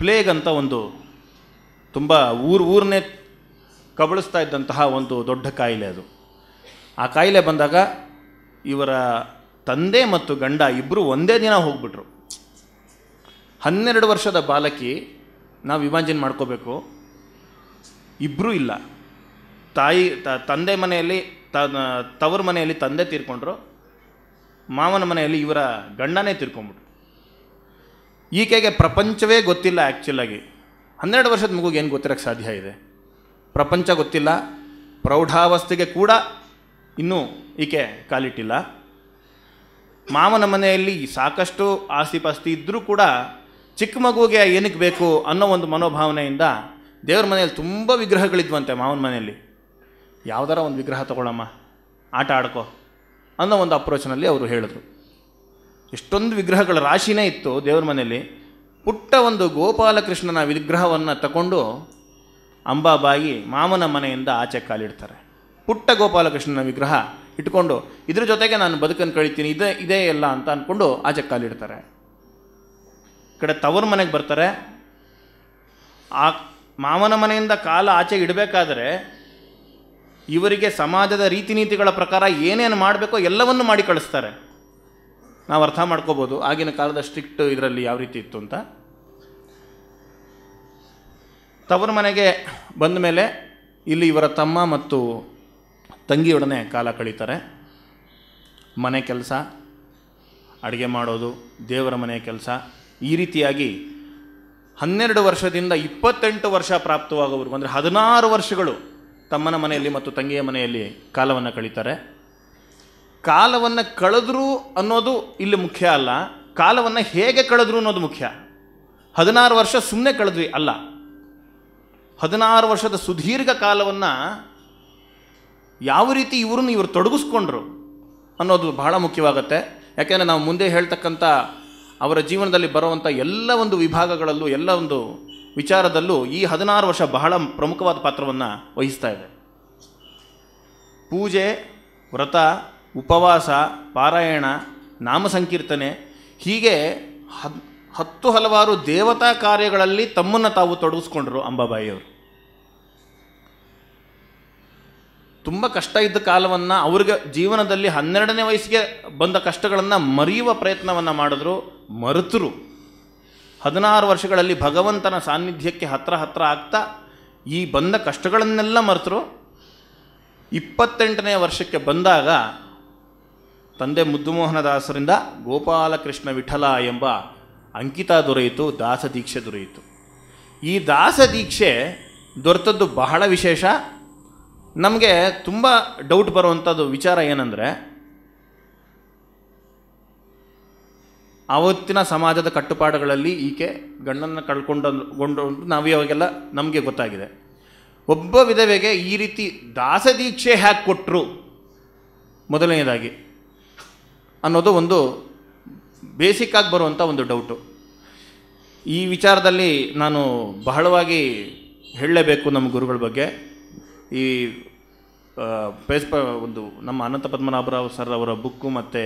ಪ್ಲೇಗ್ ಅಂತ ಒಂದು ತುಂಬ ಊರು ಊರನ್ನೇ ಕಬಳಿಸ್ತಾ ಇದ್ದಂತಹ ಒಂದು ದೊಡ್ಡ ಕಾಯಿಲೆ ಅದು ಆ ಕಾಯಿಲೆ ಬಂದಾಗ ಇವರ ತಂದೆ ಮತ್ತು ಗಂಡ ಇಬ್ಬರು ಒಂದೇ ದಿನ ಹೋಗ್ಬಿಟ್ರು ಹನ್ನೆರಡು ವರ್ಷದ ಬಾಲಕಿ ನಾವು ಇಮ್ಯಾಜಿನ್ ಮಾಡ್ಕೋಬೇಕು ಇಬ್ಬರೂ ಇಲ್ಲ ತಾಯಿ ತಂದೆ ಮನೆಯಲ್ಲಿ ತ ತವ್ರ ಮನೆಯಲ್ಲಿ ತಂದೆ ತೀರ್ಕೊಂಡ್ರು ಮಾವನ ಮನೆಯಲ್ಲಿ ಇವರ ಗಂಡನೇ ತೀರ್ಕೊಂಬಿಟ್ರು ಈಕೆಗೆ ಪ್ರಪಂಚವೇ ಗೊತ್ತಿಲ್ಲ ಆ್ಯಕ್ಚುಲಾಗಿ ಹನ್ನೆರಡು ವರ್ಷದ ಮಗುಗೆ ಏನು ಗೊತ್ತಿರೋಕ್ಕೆ ಸಾಧ್ಯ ಇದೆ ಪ್ರಪಂಚ ಗೊತ್ತಿಲ್ಲ ಪ್ರೌಢಾವಸ್ಥೆಗೆ ಕೂಡ ಇನ್ನೂ ಈಕೆ ಕಾಲಿಟ್ಟಿಲ್ಲ ಮಾವನ ಮನೆಯಲ್ಲಿ ಸಾಕಷ್ಟು ಆಸ್ತಿಪಾಸ್ತಿ ಇದ್ದರೂ ಕೂಡ ಚಿಕ್ಕ ಮಗುವಿಗೆ ಏನಕ್ಕೆ ಬೇಕು ಅನ್ನೋ ಒಂದು ಮನೋಭಾವನೆಯಿಂದ ದೇವ್ರ ಮನೆಯಲ್ಲಿ ತುಂಬ ವಿಗ್ರಹಗಳಿದ್ವಂತೆ ಮಾವನ ಮನೆಯಲ್ಲಿ ಯಾವ್ದಾರ ಒಂದು ವಿಗ್ರಹ ತಗೊಳ್ಳಮ್ಮ ಆಟ ಆಡ್ಕೋ ಅನ್ನೋ ಒಂದು ಅಪ್ರೋಚ್ನಲ್ಲಿ ಅವರು ಹೇಳಿದ್ರು ಎಷ್ಟೊಂದು ವಿಗ್ರಹಗಳ ರಾಶಿನೇ ಇತ್ತು ದೇವ್ರ ಮನೆಯಲ್ಲಿ ಪುಟ್ಟ ಒಂದು ಗೋಪಾಲಕೃಷ್ಣನ ವಿಗ್ರಹವನ್ನು ತಗೊಂಡು ಅಂಬಾಬಾಯಿ ಮಾವನ ಮನೆಯಿಂದ ಆಚೆ ಕಾಲಿಡ್ತಾರೆ ಪುಟ್ಟ ಗೋಪಾಲಕೃಷ್ಣನ ವಿಗ್ರಹ ಇಟ್ಕೊಂಡು ಇದ್ರ ಜೊತೆಗೆ ನಾನು ಬದುಕನ್ನು ಕಳಿತೀನಿ ಇದೇ ಇದೇ ಎಲ್ಲ ಅಂತ ಅಂದ್ಕೊಂಡು ಆಚೆ ಕಾಲಿಡ್ತಾರೆ ಕಡೆ ತವರು ಮನೆಗೆ ಬರ್ತಾರೆ ಆ ಮಾವನ ಮನೆಯಿಂದ ಕಾಲ ಆಚೆ ಇಡಬೇಕಾದ್ರೆ ಇವರಿಗೆ ಸಮಾಜದ ರೀತಿ ನೀತಿಗಳ ಪ್ರಕಾರ ಏನೇನು ಮಾಡಬೇಕೋ ಎಲ್ಲವನ್ನು ಮಾಡಿ ಕಳಿಸ್ತಾರೆ ನಾವು ಅರ್ಥ ಮಾಡ್ಕೋಬೋದು ಆಗಿನ ಕಾಲದ ಸ್ಟ್ರಿಕ್ಟ್ ಇದರಲ್ಲಿ ಯಾವ ರೀತಿ ಇತ್ತು ಅಂತ ತವರು ಮನೆಗೆ ಬಂದ ಮೇಲೆ ಇಲ್ಲಿ ಇವರ ತಮ್ಮ ಮತ್ತು ತಂಗಿಯೊಡನೆ ಕಾಲ ಕಳೀತಾರೆ ಮನೆ ಕೆಲಸ ಅಡುಗೆ ಮಾಡೋದು ದೇವರ ಮನೆ ಕೆಲಸ ಈ ರೀತಿಯಾಗಿ ಹನ್ನೆರಡು ವರ್ಷದಿಂದ ಇಪ್ಪತ್ತೆಂಟು ವರ್ಷ ಪ್ರಾಪ್ತವಾಗುವವರೆಗೂ ಅಂದರೆ ಹದಿನಾರು ವರ್ಷಗಳು ತಮ್ಮನ ಮನೆಯಲ್ಲಿ ಮತ್ತು ತಂಗಿಯ ಮನೆಯಲ್ಲಿ ಕಾಲವನ್ನು ಕಳೀತಾರೆ ಕಾಲವನ್ನು ಕಳೆದ್ರು ಅನ್ನೋದು ಇಲ್ಲಿ ಮುಖ್ಯ ಅಲ್ಲ ಕಾಲವನ್ನು ಹೇಗೆ ಕಳೆದ್ರು ಅನ್ನೋದು ಮುಖ್ಯ ಹದಿನಾರು ವರ್ಷ ಸುಮ್ಮನೆ ಕಳೆದ್ವಿ ಅಲ್ಲ ಹದಿನಾರು ವರ್ಷದ ಸುದೀರ್ಘ ಕಾಲವನ್ನು ಯಾವ ರೀತಿ ಇವ್ರನ್ನ ಇವರು ತೊಡಗಿಸ್ಕೊಂಡ್ರು ಅನ್ನೋದು ಬಹಳ ಮುಖ್ಯವಾಗುತ್ತೆ ಯಾಕೆಂದರೆ ನಾವು ಮುಂದೆ ಹೇಳ್ತಕ್ಕಂಥ ಅವರ ಜೀವನದಲ್ಲಿ ಬರುವಂಥ ಎಲ್ಲ ಒಂದು ವಿಭಾಗಗಳಲ್ಲೂ ಎಲ್ಲ ಒಂದು ವಿಚಾರದಲ್ಲೂ ಈ ಹದಿನಾರು ವರ್ಷ ಬಹಳ ಪ್ರಮುಖವಾದ ಪಾತ್ರವನ್ನು ವಹಿಸ್ತಾ ಇದೆ ಪೂಜೆ ವ್ರತ ಉಪವಾಸ ಪಾರಾಯಣ ನಾಮ ಸಂಕೀರ್ತನೆ ಹೀಗೆ ಹತ್ತು ಹಲವಾರು ದೇವತಾ ಕಾರ್ಯಗಳಲ್ಲಿ ತಮ್ಮನ್ನು ತಾವು ತೊಡಗಿಸ್ಕೊಂಡ್ರು ಅಂಬಾಬಾಯಿಯವರು ತುಂಬ ಕಷ್ಟ ಇದ್ದ ಕಾಲವನ್ನು ಅವ್ರಿಗೆ ಜೀವನದಲ್ಲಿ ಹನ್ನೆರಡನೇ ವಯಸ್ಸಿಗೆ ಬಂದ ಕಷ್ಟಗಳನ್ನು ಮರೆಯುವ ಪ್ರಯತ್ನವನ್ನು ಮಾಡಿದ್ರು ಮರೆತರು ಹದಿನಾರು ವರ್ಷಗಳಲ್ಲಿ ಭಗವಂತನ ಸಾನ್ನಿಧ್ಯಕ್ಕೆ ಹತ್ರ ಹತ್ರ ಆಗ್ತಾ ಈ ಬಂದ ಕಷ್ಟಗಳನ್ನೆಲ್ಲ ಮರೆತರು ಇಪ್ಪತ್ತೆಂಟನೇ ವರ್ಷಕ್ಕೆ ಬಂದಾಗ ತಂದೆ ಮುದ್ದುಮೋಹನ ದಾಸರಿಂದ ಗೋಪಾಲಕೃಷ್ಣ ವಿಠಲ ಎಂಬ ಅಂಕಿತ ದೊರೆಯಿತು ದಾಸ ದೀಕ್ಷೆ ದೊರೆಯಿತು ಈ ದಾಸ ದೀಕ್ಷೆ ದೊರೆತದ್ದು ಬಹಳ ವಿಶೇಷ ನಮಗೆ ತುಂಬ ಡೌಟ್ ಬರುವಂಥದ್ದು ವಿಚಾರ ಏನಂದರೆ ಆವತ್ತಿನ ಸಮಾಜದ ಕಟ್ಟುಪಾಡುಗಳಲ್ಲಿ ಈಕೆ ಗಂಡನ್ನು ಗೊಂಡು ನಾವು ಇವಾಗೆಲ್ಲ ನಮಗೆ ಗೊತ್ತಾಗಿದೆ ಒಬ್ಬ ವಿಧವೆಗೆ ಈ ರೀತಿ ದಾಸದೀಕ್ಷೆ ಹ್ಯಾಕ್ ಕೊಟ್ಟರು ಮೊದಲನೇದಾಗಿ ಅನ್ನೋದು ಒಂದು ಬೇಸಿಕ್ಕಾಗಿ ಬರುವಂಥ ಒಂದು ಡೌಟು ಈ ವಿಚಾರದಲ್ಲಿ ನಾನು ಬಹಳವಾಗಿ ಹೇಳಲೇಬೇಕು ನಮ್ಮ ಗುರುಗಳ ಬಗ್ಗೆ ಈ ಪೇಸ್ಪ ಒಂದು ನಮ್ಮ ಅನಂತ ಪದ್ಮನಾಭರಾವ್ ಸರ್ ಅವರ ಬುಕ್ಕು ಮತ್ತು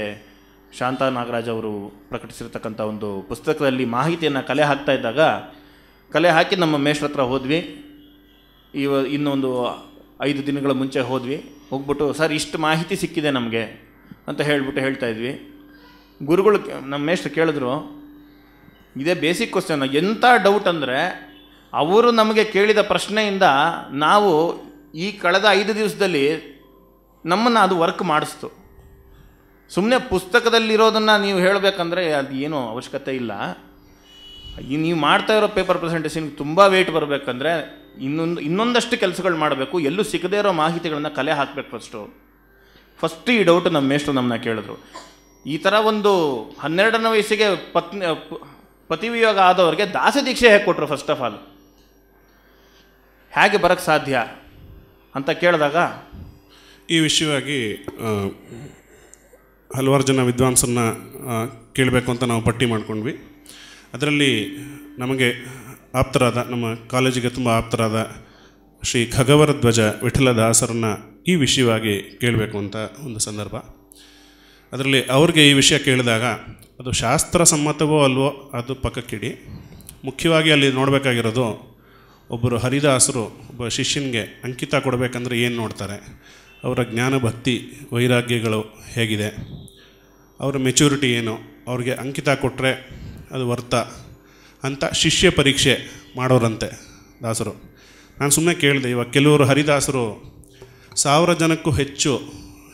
ಶಾಂತಾ ನಾಗರಾಜ್ ಅವರು ಪ್ರಕಟಿಸಿರ್ತಕ್ಕಂಥ ಒಂದು ಪುಸ್ತಕದಲ್ಲಿ ಮಾಹಿತಿಯನ್ನು ಕಲೆ ಹಾಕ್ತಾ ಇದ್ದಾಗ ಕಲೆ ಹಾಕಿ ನಮ್ಮ ಮೇಷ್ರ ಹತ್ರ ಹೋದ್ವಿ ಇವ ಇನ್ನೊಂದು ಐದು ದಿನಗಳ ಮುಂಚೆ ಹೋದ್ವಿ ಹೋಗ್ಬಿಟ್ಟು ಸರ್ ಇಷ್ಟು ಮಾಹಿತಿ ಸಿಕ್ಕಿದೆ ನಮಗೆ ಅಂತ ಹೇಳಿಬಿಟ್ಟು ಹೇಳ್ತಾ ಇದ್ವಿ ಗುರುಗಳು ನಮ್ಮ ಮೇಷ್ಟ್ರು ಕೇಳಿದ್ರು ಇದೇ ಬೇಸಿಕ್ ಕ್ವಶನ್ ಎಂಥ ಡೌಟ್ ಅಂದರೆ ಅವರು ನಮಗೆ ಕೇಳಿದ ಪ್ರಶ್ನೆಯಿಂದ ನಾವು ಈ ಕಳೆದ ಐದು ದಿವಸದಲ್ಲಿ ನಮ್ಮನ್ನು ಅದು ವರ್ಕ್ ಮಾಡಿಸ್ತು ಸುಮ್ಮನೆ ಪುಸ್ತಕದಲ್ಲಿರೋದನ್ನು ನೀವು ಹೇಳಬೇಕಂದ್ರೆ ಅದು ಏನೂ ಅವಶ್ಯಕತೆ ಇಲ್ಲ ಈ ನೀವು ಮಾಡ್ತಾ ಇರೋ ಪೇಪರ್ ಪ್ರೆಸೆಂಟೇಷನ್ಗೆ ತುಂಬ ವೇಟ್ ಬರಬೇಕಂದ್ರೆ ಇನ್ನೊಂದು ಇನ್ನೊಂದಷ್ಟು ಕೆಲಸಗಳು ಮಾಡಬೇಕು ಎಲ್ಲೂ ಸಿಗದೇ ಇರೋ ಮಾಹಿತಿಗಳನ್ನು ಕಲೆ ಹಾಕಬೇಕು ಫಸ್ಟು ಫಸ್ಟ್ ಈ ಡೌಟ್ ನಮ್ಮ ಮೇಷ್ಟ್ರು ನಮ್ಮನ್ನ ಕೇಳಿದ್ರು ಈ ಥರ ಒಂದು ಹನ್ನೆರಡನೇ ವಯಸ್ಸಿಗೆ ಪತ್ನಿ ಪತಿವಿಯೋಗ ಆದವ್ರಿಗೆ ದಾಸದೀಕ್ಷೆ ಹೇಗೆ ಕೊಟ್ಟರು ಫಸ್ಟ್ ಆಫ್ ಆಲ್ ಹೇಗೆ ಬರೋಕ್ಕೆ ಸಾಧ್ಯ ಅಂತ ಕೇಳಿದಾಗ ಈ ವಿಷಯವಾಗಿ ಹಲವಾರು ಜನ ವಿದ್ವಾಂಸರನ್ನ ಕೇಳಬೇಕು ಅಂತ ನಾವು ಪಟ್ಟಿ ಮಾಡ್ಕೊಂಡ್ವಿ ಅದರಲ್ಲಿ ನಮಗೆ ಆಪ್ತರಾದ ನಮ್ಮ ಕಾಲೇಜಿಗೆ ತುಂಬ ಆಪ್ತರಾದ ಶ್ರೀ ಖಗವರ ಧ್ವಜ ವಿಠಲದಾಸರನ್ನ ಈ ವಿಷಯವಾಗಿ ಕೇಳಬೇಕು ಅಂತ ಒಂದು ಸಂದರ್ಭ ಅದರಲ್ಲಿ ಅವ್ರಿಗೆ ಈ ವಿಷಯ ಕೇಳಿದಾಗ ಅದು ಶಾಸ್ತ್ರ ಸಮ್ಮತವೋ ಅಲ್ವೋ ಅದು ಪಕ್ಕಕ್ಕಿಡಿ ಮುಖ್ಯವಾಗಿ ಅಲ್ಲಿ ನೋಡಬೇಕಾಗಿರೋದು ಒಬ್ಬರು ಹರಿದಾಸರು ಒಬ್ಬ ಶಿಷ್ಯನಿಗೆ ಅಂಕಿತ ಕೊಡಬೇಕಂದ್ರೆ ಏನು ನೋಡ್ತಾರೆ ಅವರ ಜ್ಞಾನ ಭಕ್ತಿ ವೈರಾಗ್ಯಗಳು ಹೇಗಿದೆ ಅವರ ಮೆಚುರಿಟಿ ಏನು ಅವ್ರಿಗೆ ಅಂಕಿತ ಕೊಟ್ಟರೆ ಅದು ವರ್ತ ಅಂತ ಶಿಷ್ಯ ಪರೀಕ್ಷೆ ಮಾಡೋರಂತೆ ದಾಸರು ನಾನು ಸುಮ್ಮನೆ ಕೇಳಿದೆ ಇವಾಗ ಕೆಲವರು ಹರಿದಾಸರು ಸಾವಿರ ಜನಕ್ಕೂ ಹೆಚ್ಚು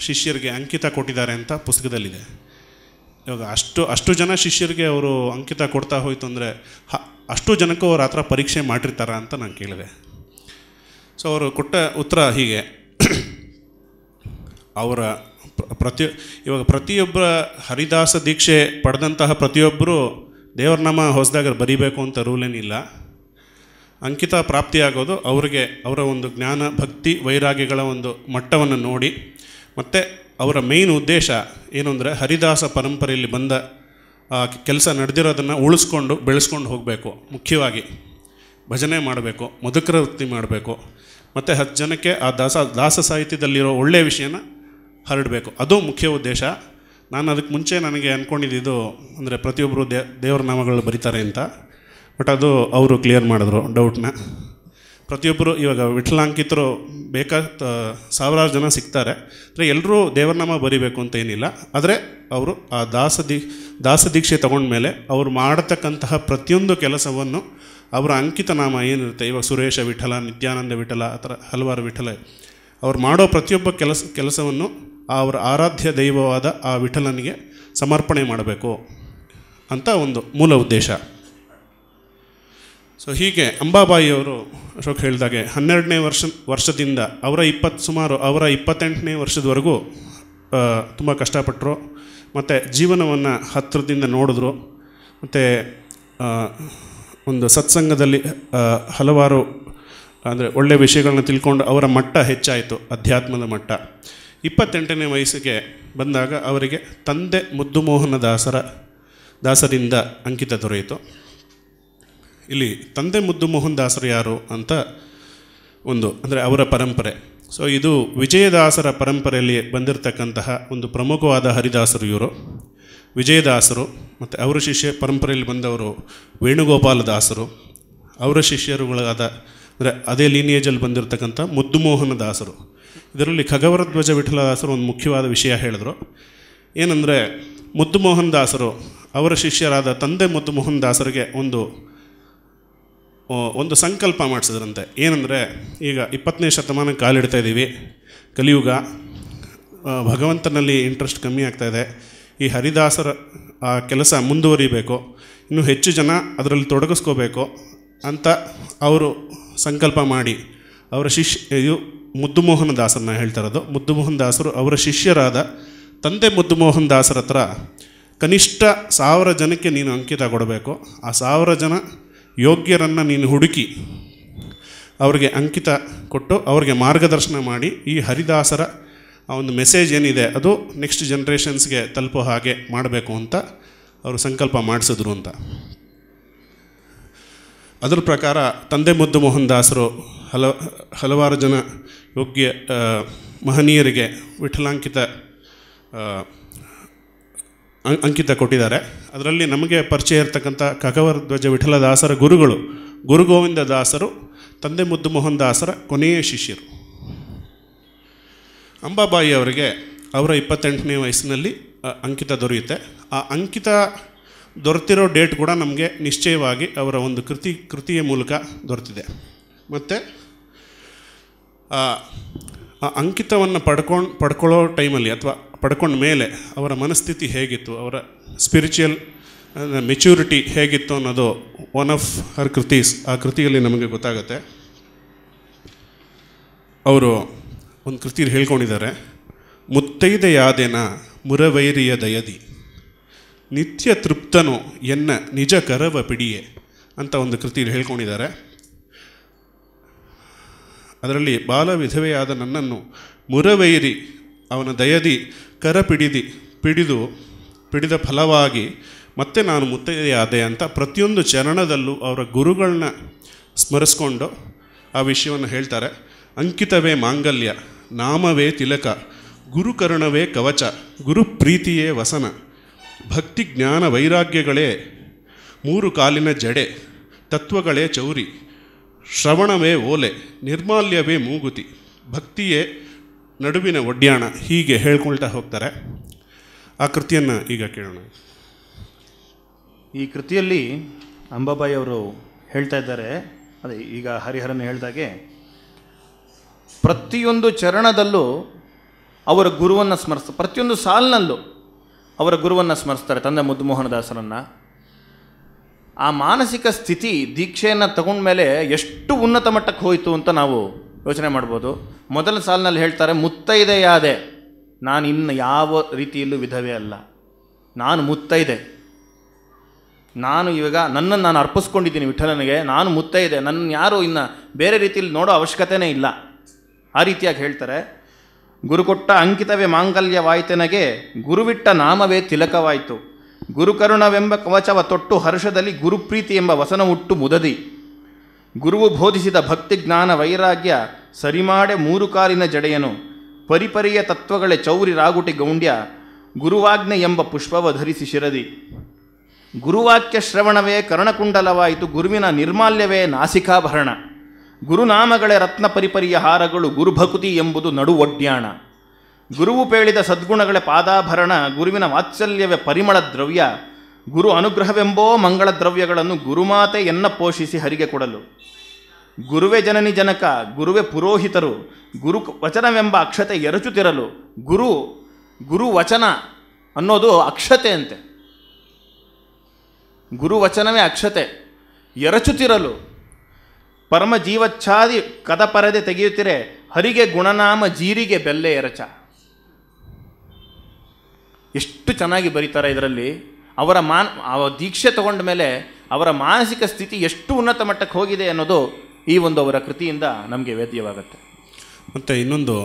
ಶಿಷ್ಯರಿಗೆ ಅಂಕಿತ ಕೊಟ್ಟಿದ್ದಾರೆ ಅಂತ ಪುಸ್ತಕದಲ್ಲಿದೆ ಇವಾಗ ಅಷ್ಟು ಅಷ್ಟು ಜನ ಶಿಷ್ಯರಿಗೆ ಅವರು ಅಂಕಿತ ಕೊಡ್ತಾ ಹೋಯಿತು ಅಂದರೆ ಹ ಅಷ್ಟು ಜನಕ್ಕೂ ಅವ್ರ ಹತ್ರ ಪರೀಕ್ಷೆ ಮಾಡಿರ್ತಾರ ಅಂತ ನಾನು ಕೇಳಿದೆ ಸೊ ಅವರು ಕೊಟ್ಟ ಉತ್ತರ ಹೀಗೆ ಅವರ ಪ್ರತಿ ಇವಾಗ ಪ್ರತಿಯೊಬ್ಬರ ಹರಿದಾಸ ದೀಕ್ಷೆ ಪಡೆದಂತಹ ಪ್ರತಿಯೊಬ್ಬರು ನಮ್ಮ ಹೊಸದಾಗ ಬರೀಬೇಕು ಅಂತ ರೂಲೇನಿಲ್ಲ ಅಂಕಿತ ಪ್ರಾಪ್ತಿಯಾಗೋದು ಅವರಿಗೆ ಅವರ ಒಂದು ಜ್ಞಾನ ಭಕ್ತಿ ವೈರಾಗ್ಯಗಳ ಒಂದು ಮಟ್ಟವನ್ನು ನೋಡಿ ಮತ್ತು ಅವರ ಮೇನ್ ಉದ್ದೇಶ ಏನು ಅಂದರೆ ಹರಿದಾಸ ಪರಂಪರೆಯಲ್ಲಿ ಬಂದ ಕೆಲಸ ನಡೆದಿರೋದನ್ನು ಉಳಿಸ್ಕೊಂಡು ಬೆಳೆಸ್ಕೊಂಡು ಹೋಗಬೇಕು ಮುಖ್ಯವಾಗಿ ಭಜನೆ ಮಾಡಬೇಕು ಮಧುಕರ ವೃತ್ತಿ ಮಾಡಬೇಕು ಮತ್ತು ಹತ್ತು ಜನಕ್ಕೆ ಆ ದಾಸ ದಾಸ ಸಾಹಿತ್ಯದಲ್ಲಿರೋ ಒಳ್ಳೆಯ ವಿಷಯನ ಹರಡಬೇಕು ಅದು ಮುಖ್ಯ ಉದ್ದೇಶ ನಾನು ಅದಕ್ಕೆ ಮುಂಚೆ ನನಗೆ ಅಂದ್ಕೊಂಡಿದ್ದು ಅಂದರೆ ಪ್ರತಿಯೊಬ್ಬರು ದೇವ್ರ ನಾಮಗಳು ಬರೀತಾರೆ ಅಂತ ಬಟ್ ಅದು ಅವರು ಕ್ಲಿಯರ್ ಮಾಡಿದ್ರು ಡೌಟ್ನ ಪ್ರತಿಯೊಬ್ಬರು ಇವಾಗ ವಿಠಲಾಂಕಿತರು ಬೇಕಾದ ಸಾವಿರಾರು ಜನ ಸಿಗ್ತಾರೆ ಅಂದರೆ ಎಲ್ಲರೂ ದೇವರನಾಮ ಬರಿಬೇಕು ಅಂತ ಏನಿಲ್ಲ ಆದರೆ ಅವರು ಆ ದಾಸ ದೀ ದಾಸ ದೀಕ್ಷೆ ತಗೊಂಡ್ಮೇಲೆ ಅವರು ಮಾಡತಕ್ಕಂತಹ ಪ್ರತಿಯೊಂದು ಕೆಲಸವನ್ನು ಅವರ ಅಂಕಿತ ನಾಮ ಏನಿರುತ್ತೆ ಇವಾಗ ಸುರೇಶ ವಿಠಲ ನಿತ್ಯಾನಂದ ವಿಠಲ ಆ ಥರ ಹಲವಾರು ವಿಠಲ ಅವ್ರು ಮಾಡೋ ಪ್ರತಿಯೊಬ್ಬ ಕೆಲಸ ಕೆಲಸವನ್ನು ಅವರ ಆರಾಧ್ಯ ದೈವವಾದ ಆ ವಿಠಲನಿಗೆ ಸಮರ್ಪಣೆ ಮಾಡಬೇಕು ಅಂತ ಒಂದು ಮೂಲ ಉದ್ದೇಶ ಸೊ ಹೀಗೆ ಅಂಬಾಬಾಯಿಯವರು ಅಶೋಕ್ ಹೇಳಿದಾಗೆ ಹನ್ನೆರಡನೇ ವರ್ಷ ವರ್ಷದಿಂದ ಅವರ ಇಪ್ಪತ್ತು ಸುಮಾರು ಅವರ ಇಪ್ಪತ್ತೆಂಟನೇ ವರ್ಷದವರೆಗೂ ತುಂಬ ಕಷ್ಟಪಟ್ಟರು ಮತ್ತು ಜೀವನವನ್ನು ಹತ್ತಿರದಿಂದ ನೋಡಿದ್ರು ಮತ್ತು ಒಂದು ಸತ್ಸಂಗದಲ್ಲಿ ಹಲವಾರು ಅಂದರೆ ಒಳ್ಳೆಯ ವಿಷಯಗಳನ್ನ ತಿಳ್ಕೊಂಡು ಅವರ ಮಟ್ಟ ಹೆಚ್ಚಾಯಿತು ಅಧ್ಯಾತ್ಮದ ಮಟ್ಟ ಇಪ್ಪತ್ತೆಂಟನೇ ವಯಸ್ಸಿಗೆ ಬಂದಾಗ ಅವರಿಗೆ ತಂದೆ ಮುದ್ದುಮೋಹನ ದಾಸರ ದಾಸರಿಂದ ಅಂಕಿತ ದೊರೆಯಿತು ಇಲ್ಲಿ ತಂದೆ ಮುದ್ದು ಮೋಹನ್ ದಾಸರು ಯಾರು ಅಂತ ಒಂದು ಅಂದರೆ ಅವರ ಪರಂಪರೆ ಸೊ ಇದು ವಿಜಯದಾಸರ ಪರಂಪರೆಯಲ್ಲಿ ಬಂದಿರತಕ್ಕಂತಹ ಒಂದು ಪ್ರಮುಖವಾದ ಹರಿದಾಸರು ಇವರು ವಿಜಯದಾಸರು ಮತ್ತು ಅವರ ಶಿಷ್ಯ ಪರಂಪರೆಯಲ್ಲಿ ಬಂದವರು ವೇಣುಗೋಪಾಲ ದಾಸರು ಅವರ ಶಿಷ್ಯರುಗಳಾದ ಅಂದರೆ ಅದೇ ಲೀನಿಯೇಜಲ್ಲಿ ಬಂದಿರತಕ್ಕಂಥ ಮುದ್ದುಮೋಹನ ದಾಸರು ಇದರಲ್ಲಿ ಖಗವರಧ್ವಜ ವಿಠಲದಾಸರು ಒಂದು ಮುಖ್ಯವಾದ ವಿಷಯ ಹೇಳಿದರು ಏನಂದರೆ ಮುದ್ದುಮೋಹನ್ ದಾಸರು ಅವರ ಶಿಷ್ಯರಾದ ತಂದೆ ಮುದ್ದುಮೋಹನ್ ದಾಸರಿಗೆ ಒಂದು ಒಂದು ಸಂಕಲ್ಪ ಮಾಡಿಸಿದ್ರಂತೆ ಏನಂದರೆ ಈಗ ಇಪ್ಪತ್ತನೇ ಶತಮಾನಕ್ಕೆ ಕಾಲಿಡ್ತಾ ಇದ್ದೀವಿ ಕಲಿಯುಗ ಭಗವಂತನಲ್ಲಿ ಇಂಟ್ರೆಸ್ಟ್ ಕಮ್ಮಿ ಆಗ್ತಾಯಿದೆ ಈ ಹರಿದಾಸರ ಆ ಕೆಲಸ ಮುಂದುವರಿಬೇಕು ಇನ್ನೂ ಹೆಚ್ಚು ಜನ ಅದರಲ್ಲಿ ತೊಡಗಿಸ್ಕೋಬೇಕು ಅಂತ ಅವರು ಸಂಕಲ್ಪ ಮಾಡಿ ಅವರ ಶಿಷ್ಯ ಇದು ಮುದ್ದುಮೋಹನ ದಾಸರನ್ನ ಹೇಳ್ತಾ ಇರೋದು ಮುದ್ದುಮೋಹನ್ ದಾಸರು ಅವರ ಶಿಷ್ಯರಾದ ತಂದೆ ಮುದ್ದುಮೋಹನ್ ದಾಸರ ಹತ್ರ ಕನಿಷ್ಠ ಸಾವಿರ ಜನಕ್ಕೆ ನೀನು ಅಂಕಿತ ಕೊಡಬೇಕು ಆ ಸಾವಿರ ಜನ ಯೋಗ್ಯರನ್ನು ನೀನು ಹುಡುಕಿ ಅವರಿಗೆ ಅಂಕಿತ ಕೊಟ್ಟು ಅವರಿಗೆ ಮಾರ್ಗದರ್ಶನ ಮಾಡಿ ಈ ಹರಿದಾಸರ ಆ ಒಂದು ಮೆಸೇಜ್ ಏನಿದೆ ಅದು ನೆಕ್ಸ್ಟ್ ಜನ್ರೇಷನ್ಸ್ಗೆ ತಲುಪೋ ಹಾಗೆ ಮಾಡಬೇಕು ಅಂತ ಅವರು ಸಂಕಲ್ಪ ಮಾಡಿಸಿದ್ರು ಅಂತ ಅದರ ಪ್ರಕಾರ ತಂದೆ ಮುದ್ದು ಮೋಹನ್ ದಾಸರು ಹಲ ಹಲವಾರು ಜನ ಯೋಗ್ಯ ಮಹನೀಯರಿಗೆ ವಿಠಲಾಂಕಿತ ಅಂಕಿತ ಕೊಟ್ಟಿದ್ದಾರೆ ಅದರಲ್ಲಿ ನಮಗೆ ಪರಿಚಯ ಇರತಕ್ಕಂಥ ಕಕವರ್ ಧ್ವಜ ದಾಸರ ಗುರುಗಳು ಗುರುಗೋವಿಂದ ದಾಸರು ತಂದೆ ಮುದ್ದು ಮೋಹನ್ ದಾಸರ ಕೊನೆಯ ಶಿಷ್ಯರು ಅಂಬಾಬಾಯಿ ಅವರಿಗೆ ಅವರ ಇಪ್ಪತ್ತೆಂಟನೇ ವಯಸ್ಸಿನಲ್ಲಿ ಅಂಕಿತ ದೊರೆಯುತ್ತೆ ಆ ಅಂಕಿತ ದೊರೆತಿರೋ ಡೇಟ್ ಕೂಡ ನಮಗೆ ನಿಶ್ಚಯವಾಗಿ ಅವರ ಒಂದು ಕೃತಿ ಕೃತಿಯ ಮೂಲಕ ದೊರೆತಿದೆ ಮತ್ತು ಆ ಅಂಕಿತವನ್ನು ಪಡ್ಕೊಂಡು ಪಡ್ಕೊಳ್ಳೋ ಟೈಮಲ್ಲಿ ಅಥವಾ ಪಡ್ಕೊಂಡ ಮೇಲೆ ಅವರ ಮನಸ್ಥಿತಿ ಹೇಗಿತ್ತು ಅವರ ಸ್ಪಿರಿಚುಯಲ್ ಮೆಚ್ಯೂರಿಟಿ ಹೇಗಿತ್ತು ಅನ್ನೋದು ಒನ್ ಆಫ್ ಹರ್ ಕೃತೀಸ್ ಆ ಕೃತಿಯಲ್ಲಿ ನಮಗೆ ಗೊತ್ತಾಗುತ್ತೆ ಅವರು ಒಂದು ಕೃತಿಯಲ್ಲಿ ಹೇಳ್ಕೊಂಡಿದ್ದಾರೆ ಮುತ್ತೈದೆಯಾದೆನ ಮುರವೈರಿಯ ದಯದಿ ನಿತ್ಯ ತೃಪ್ತನು ಎನ್ನ ನಿಜ ಕರವ ಪಿಡಿಯೆ ಅಂತ ಒಂದು ಕೃತಿಯಲ್ಲಿ ಹೇಳ್ಕೊಂಡಿದ್ದಾರೆ ಅದರಲ್ಲಿ ಬಾಲ ವಿಧವೆಯಾದ ನನ್ನನ್ನು ಮುರವೈರಿ ಅವನ ದಯದಿ ಕರ ಪಿಡಿದಿ ಪಿಡಿದು ಪಿಡಿದ ಫಲವಾಗಿ ಮತ್ತೆ ನಾನು ಮುತ್ತೆಯಾದೆ ಅಂತ ಪ್ರತಿಯೊಂದು ಚರಣದಲ್ಲೂ ಅವರ ಗುರುಗಳನ್ನ ಸ್ಮರಿಸ್ಕೊಂಡು ಆ ವಿಷಯವನ್ನು ಹೇಳ್ತಾರೆ ಅಂಕಿತವೇ ಮಾಂಗಲ್ಯ ನಾಮವೇ ತಿಲಕ ಗುರುಕರ್ಣವೇ ಕವಚ ಗುರು ಪ್ರೀತಿಯೇ ವಸನ ಭಕ್ತಿ ಜ್ಞಾನ ವೈರಾಗ್ಯಗಳೇ ಮೂರು ಕಾಲಿನ ಜಡೆ ತತ್ವಗಳೇ ಚೌರಿ ಶ್ರವಣವೇ ಓಲೆ ನಿರ್ಮಾಲ್ಯವೇ ಮೂಗುತಿ ಭಕ್ತಿಯೇ ನಡುವಿನ ಒಡ್ಯಾಣ ಹೀಗೆ ಹೇಳ್ಕೊಳ್ತಾ ಹೋಗ್ತಾರೆ ಆ ಕೃತಿಯನ್ನು ಈಗ ಕೇಳೋಣ ಈ ಕೃತಿಯಲ್ಲಿ ಅಂಬಾಬಾಯಿ ಅವರು ಹೇಳ್ತಾ ಇದ್ದಾರೆ ಅದೇ ಈಗ ಹರಿಹರನ ಹೇಳಿದಾಗೆ ಪ್ರತಿಯೊಂದು ಚರಣದಲ್ಲೂ ಅವರ ಗುರುವನ್ನು ಸ್ಮರಿಸ ಪ್ರತಿಯೊಂದು ಸಾಲಿನಲ್ಲೂ ಅವರ ಗುರುವನ್ನು ಸ್ಮರಿಸ್ತಾರೆ ತಂದೆ ದಾಸರನ್ನು ಆ ಮಾನಸಿಕ ಸ್ಥಿತಿ ದೀಕ್ಷೆಯನ್ನು ತಗೊಂಡ ಮೇಲೆ ಎಷ್ಟು ಉನ್ನತ ಮಟ್ಟಕ್ಕೆ ಹೋಯಿತು ಅಂತ ನಾವು ಯೋಚನೆ ಮಾಡ್ಬೋದು ಮೊದಲ ಸಾಲಿನಲ್ಲಿ ಹೇಳ್ತಾರೆ ಮುತ್ತೈದೆಯಾದೆ ನಾನು ಇನ್ನು ಯಾವ ರೀತಿಯಲ್ಲೂ ವಿಧವೇ ಅಲ್ಲ ನಾನು ಮುತ್ತೈದೆ ನಾನು ಇವಾಗ ನನ್ನನ್ನು ನಾನು ಅರ್ಪಿಸ್ಕೊಂಡಿದ್ದೀನಿ ವಿಠಲನಿಗೆ ನಾನು ಮುತ್ತೈದೆ ನನ್ನ ಯಾರು ಇನ್ನು ಬೇರೆ ರೀತಿಯಲ್ಲಿ ನೋಡೋ ಅವಶ್ಯಕತೆನೇ ಇಲ್ಲ ಆ ರೀತಿಯಾಗಿ ಹೇಳ್ತಾರೆ ಗುರುಕೊಟ್ಟ ಅಂಕಿತವೇ ಮಾಂಗಲ್ಯವಾಯ್ತೆನಗೆ ಗುರುವಿಟ್ಟ ನಾಮವೇ ತಿಲಕವಾಯಿತು ಗುರುಕರುಣವೆಂಬ ಕವಚವ ತೊಟ್ಟು ಹರ್ಷದಲ್ಲಿ ಗುರುಪ್ರೀತಿ ಎಂಬ ವಸನ ಹುಟ್ಟು ಮುದದಿ ಗುರುವು ಬೋಧಿಸಿದ ಭಕ್ತಿ ಜ್ಞಾನ ವೈರಾಗ್ಯ ಸರಿಮಾಡೆ ಮೂರು ಕಾಲಿನ ಜಡೆಯನು ಪರಿಪರಿಯ ತತ್ವಗಳೇ ಚೌರಿ ರಾಗುಟಿ ಗೌಂಡ್ಯ ಗುರುವಾಜ್ಞೆ ಎಂಬ ಪುಷ್ಪವ ಧರಿಸಿ ಶಿರದಿ ಗುರುವಾಕ್ಯ ಶ್ರವಣವೇ ಕರ್ಣಕುಂಡಲವಾಯಿತು ಗುರುವಿನ ನಿರ್ಮಾಲ್ಯವೇ ನಾಸಿಕಾಭರಣ ಗುರುನಾಮಗಳೇ ರತ್ನ ಪರಿಪರಿಯ ಹಾರಗಳು ಗುರುಭಕುತಿ ಎಂಬುದು ನಡುವೊಡ್ಯಾಣ ಗುರುವು ಪೇಳಿದ ಸದ್ಗುಣಗಳೇ ಪಾದಾಭರಣ ಗುರುವಿನ ವಾತ್ಸಲ್ಯವೇ ಪರಿಮಳ ದ್ರವ್ಯ ಗುರು ಅನುಗ್ರಹವೆಂಬೋ ಮಂಗಳ ದ್ರವ್ಯಗಳನ್ನು ಗುರುಮಾತೆಯನ್ನು ಪೋಷಿಸಿ ಹರಿಗೆ ಕೊಡಲು ಗುರುವೆ ಜನನಿ ಜನಕ ಗುರುವೇ ಪುರೋಹಿತರು ಗುರು ವಚನವೆಂಬ ಅಕ್ಷತೆ ಎರಚುತ್ತಿರಲು ಗುರು ಗುರು ವಚನ ಅನ್ನೋದು ಅಕ್ಷತೆ ಅಂತೆ ಗುರುವಚನವೇ ಅಕ್ಷತೆ ಎರಚುತ್ತಿರಲು ಪರಮ ಜೀವಚ್ಛಾದಿ ಕದ ಪರದೆ ತೆಗೆಯುತ್ತಿರೆ ಹರಿಗೆ ಗುಣನಾಮ ಜೀರಿಗೆ ಬೆಲ್ಲೆ ಎರಚ ಎಷ್ಟು ಚೆನ್ನಾಗಿ ಬರೀತಾರೆ ಇದರಲ್ಲಿ ಅವರ ಮಾನ ದೀಕ್ಷೆ ತಗೊಂಡ ಮೇಲೆ ಅವರ ಮಾನಸಿಕ ಸ್ಥಿತಿ ಎಷ್ಟು ಉನ್ನತ ಮಟ್ಟಕ್ಕೆ ಹೋಗಿದೆ ಅನ್ನೋದು ಈ ಒಂದು ಅವರ ಕೃತಿಯಿಂದ ನಮಗೆ ವೇದ್ಯವಾಗುತ್ತೆ ಮತ್ತು ಇನ್ನೊಂದು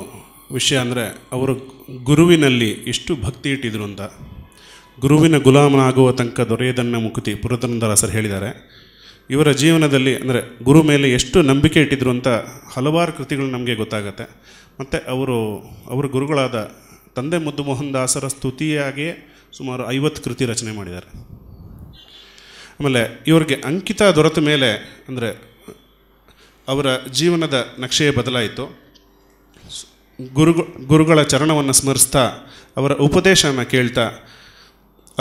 ವಿಷಯ ಅಂದರೆ ಅವರು ಗುರುವಿನಲ್ಲಿ ಎಷ್ಟು ಭಕ್ತಿ ಇಟ್ಟಿದ್ರು ಅಂತ ಗುರುವಿನ ಗುಲಾಮನಾಗುವ ತನಕ ದೊರೆಯದನ್ನ ಮುಕುತಿ ಪುರತನಂದರಾಸರು ಹೇಳಿದ್ದಾರೆ ಇವರ ಜೀವನದಲ್ಲಿ ಅಂದರೆ ಗುರು ಮೇಲೆ ಎಷ್ಟು ನಂಬಿಕೆ ಇಟ್ಟಿದ್ರು ಅಂತ ಹಲವಾರು ಕೃತಿಗಳು ನಮಗೆ ಗೊತ್ತಾಗುತ್ತೆ ಮತ್ತು ಅವರು ಅವರ ಗುರುಗಳಾದ ತಂದೆ ಮುದ್ದು ಮೋಹನ್ ದಾಸರ ಸ್ತುತಿಯಾಗಿಯೇ ಸುಮಾರು ಐವತ್ತು ಕೃತಿ ರಚನೆ ಮಾಡಿದ್ದಾರೆ ಆಮೇಲೆ ಇವರಿಗೆ ಅಂಕಿತ ದೊರೆತ ಮೇಲೆ ಅಂದರೆ ಅವರ ಜೀವನದ ನಕ್ಷೆಯೇ ಬದಲಾಯಿತು ಗುರು ಗುರುಗಳ ಚರಣವನ್ನು ಸ್ಮರಿಸ್ತಾ ಅವರ ಉಪದೇಶನ ಕೇಳ್ತಾ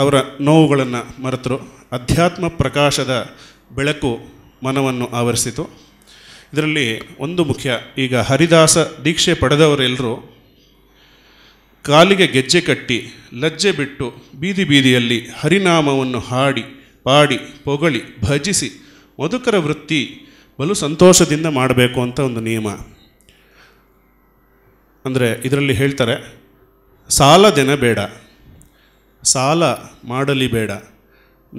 ಅವರ ನೋವುಗಳನ್ನು ಮರೆತರು ಅಧ್ಯಾತ್ಮ ಪ್ರಕಾಶದ ಬೆಳಕು ಮನವನ್ನು ಆವರಿಸಿತು ಇದರಲ್ಲಿ ಒಂದು ಮುಖ್ಯ ಈಗ ಹರಿದಾಸ ದೀಕ್ಷೆ ಪಡೆದವರೆಲ್ಲರೂ ಕಾಲಿಗೆ ಗೆಜ್ಜೆ ಕಟ್ಟಿ ಲಜ್ಜೆ ಬಿಟ್ಟು ಬೀದಿ ಬೀದಿಯಲ್ಲಿ ಹರಿನಾಮವನ್ನು ಹಾಡಿ ಪಾಡಿ ಪೊಗಳಿ ಭಜಿಸಿ ಮಧುಕರ ವೃತ್ತಿ ಬಲು ಸಂತೋಷದಿಂದ ಮಾಡಬೇಕು ಅಂತ ಒಂದು ನಿಯಮ ಅಂದರೆ ಇದರಲ್ಲಿ ಹೇಳ್ತಾರೆ ಸಾಲ ದಿನ ಬೇಡ ಸಾಲ ಮಾಡಲಿ ಬೇಡ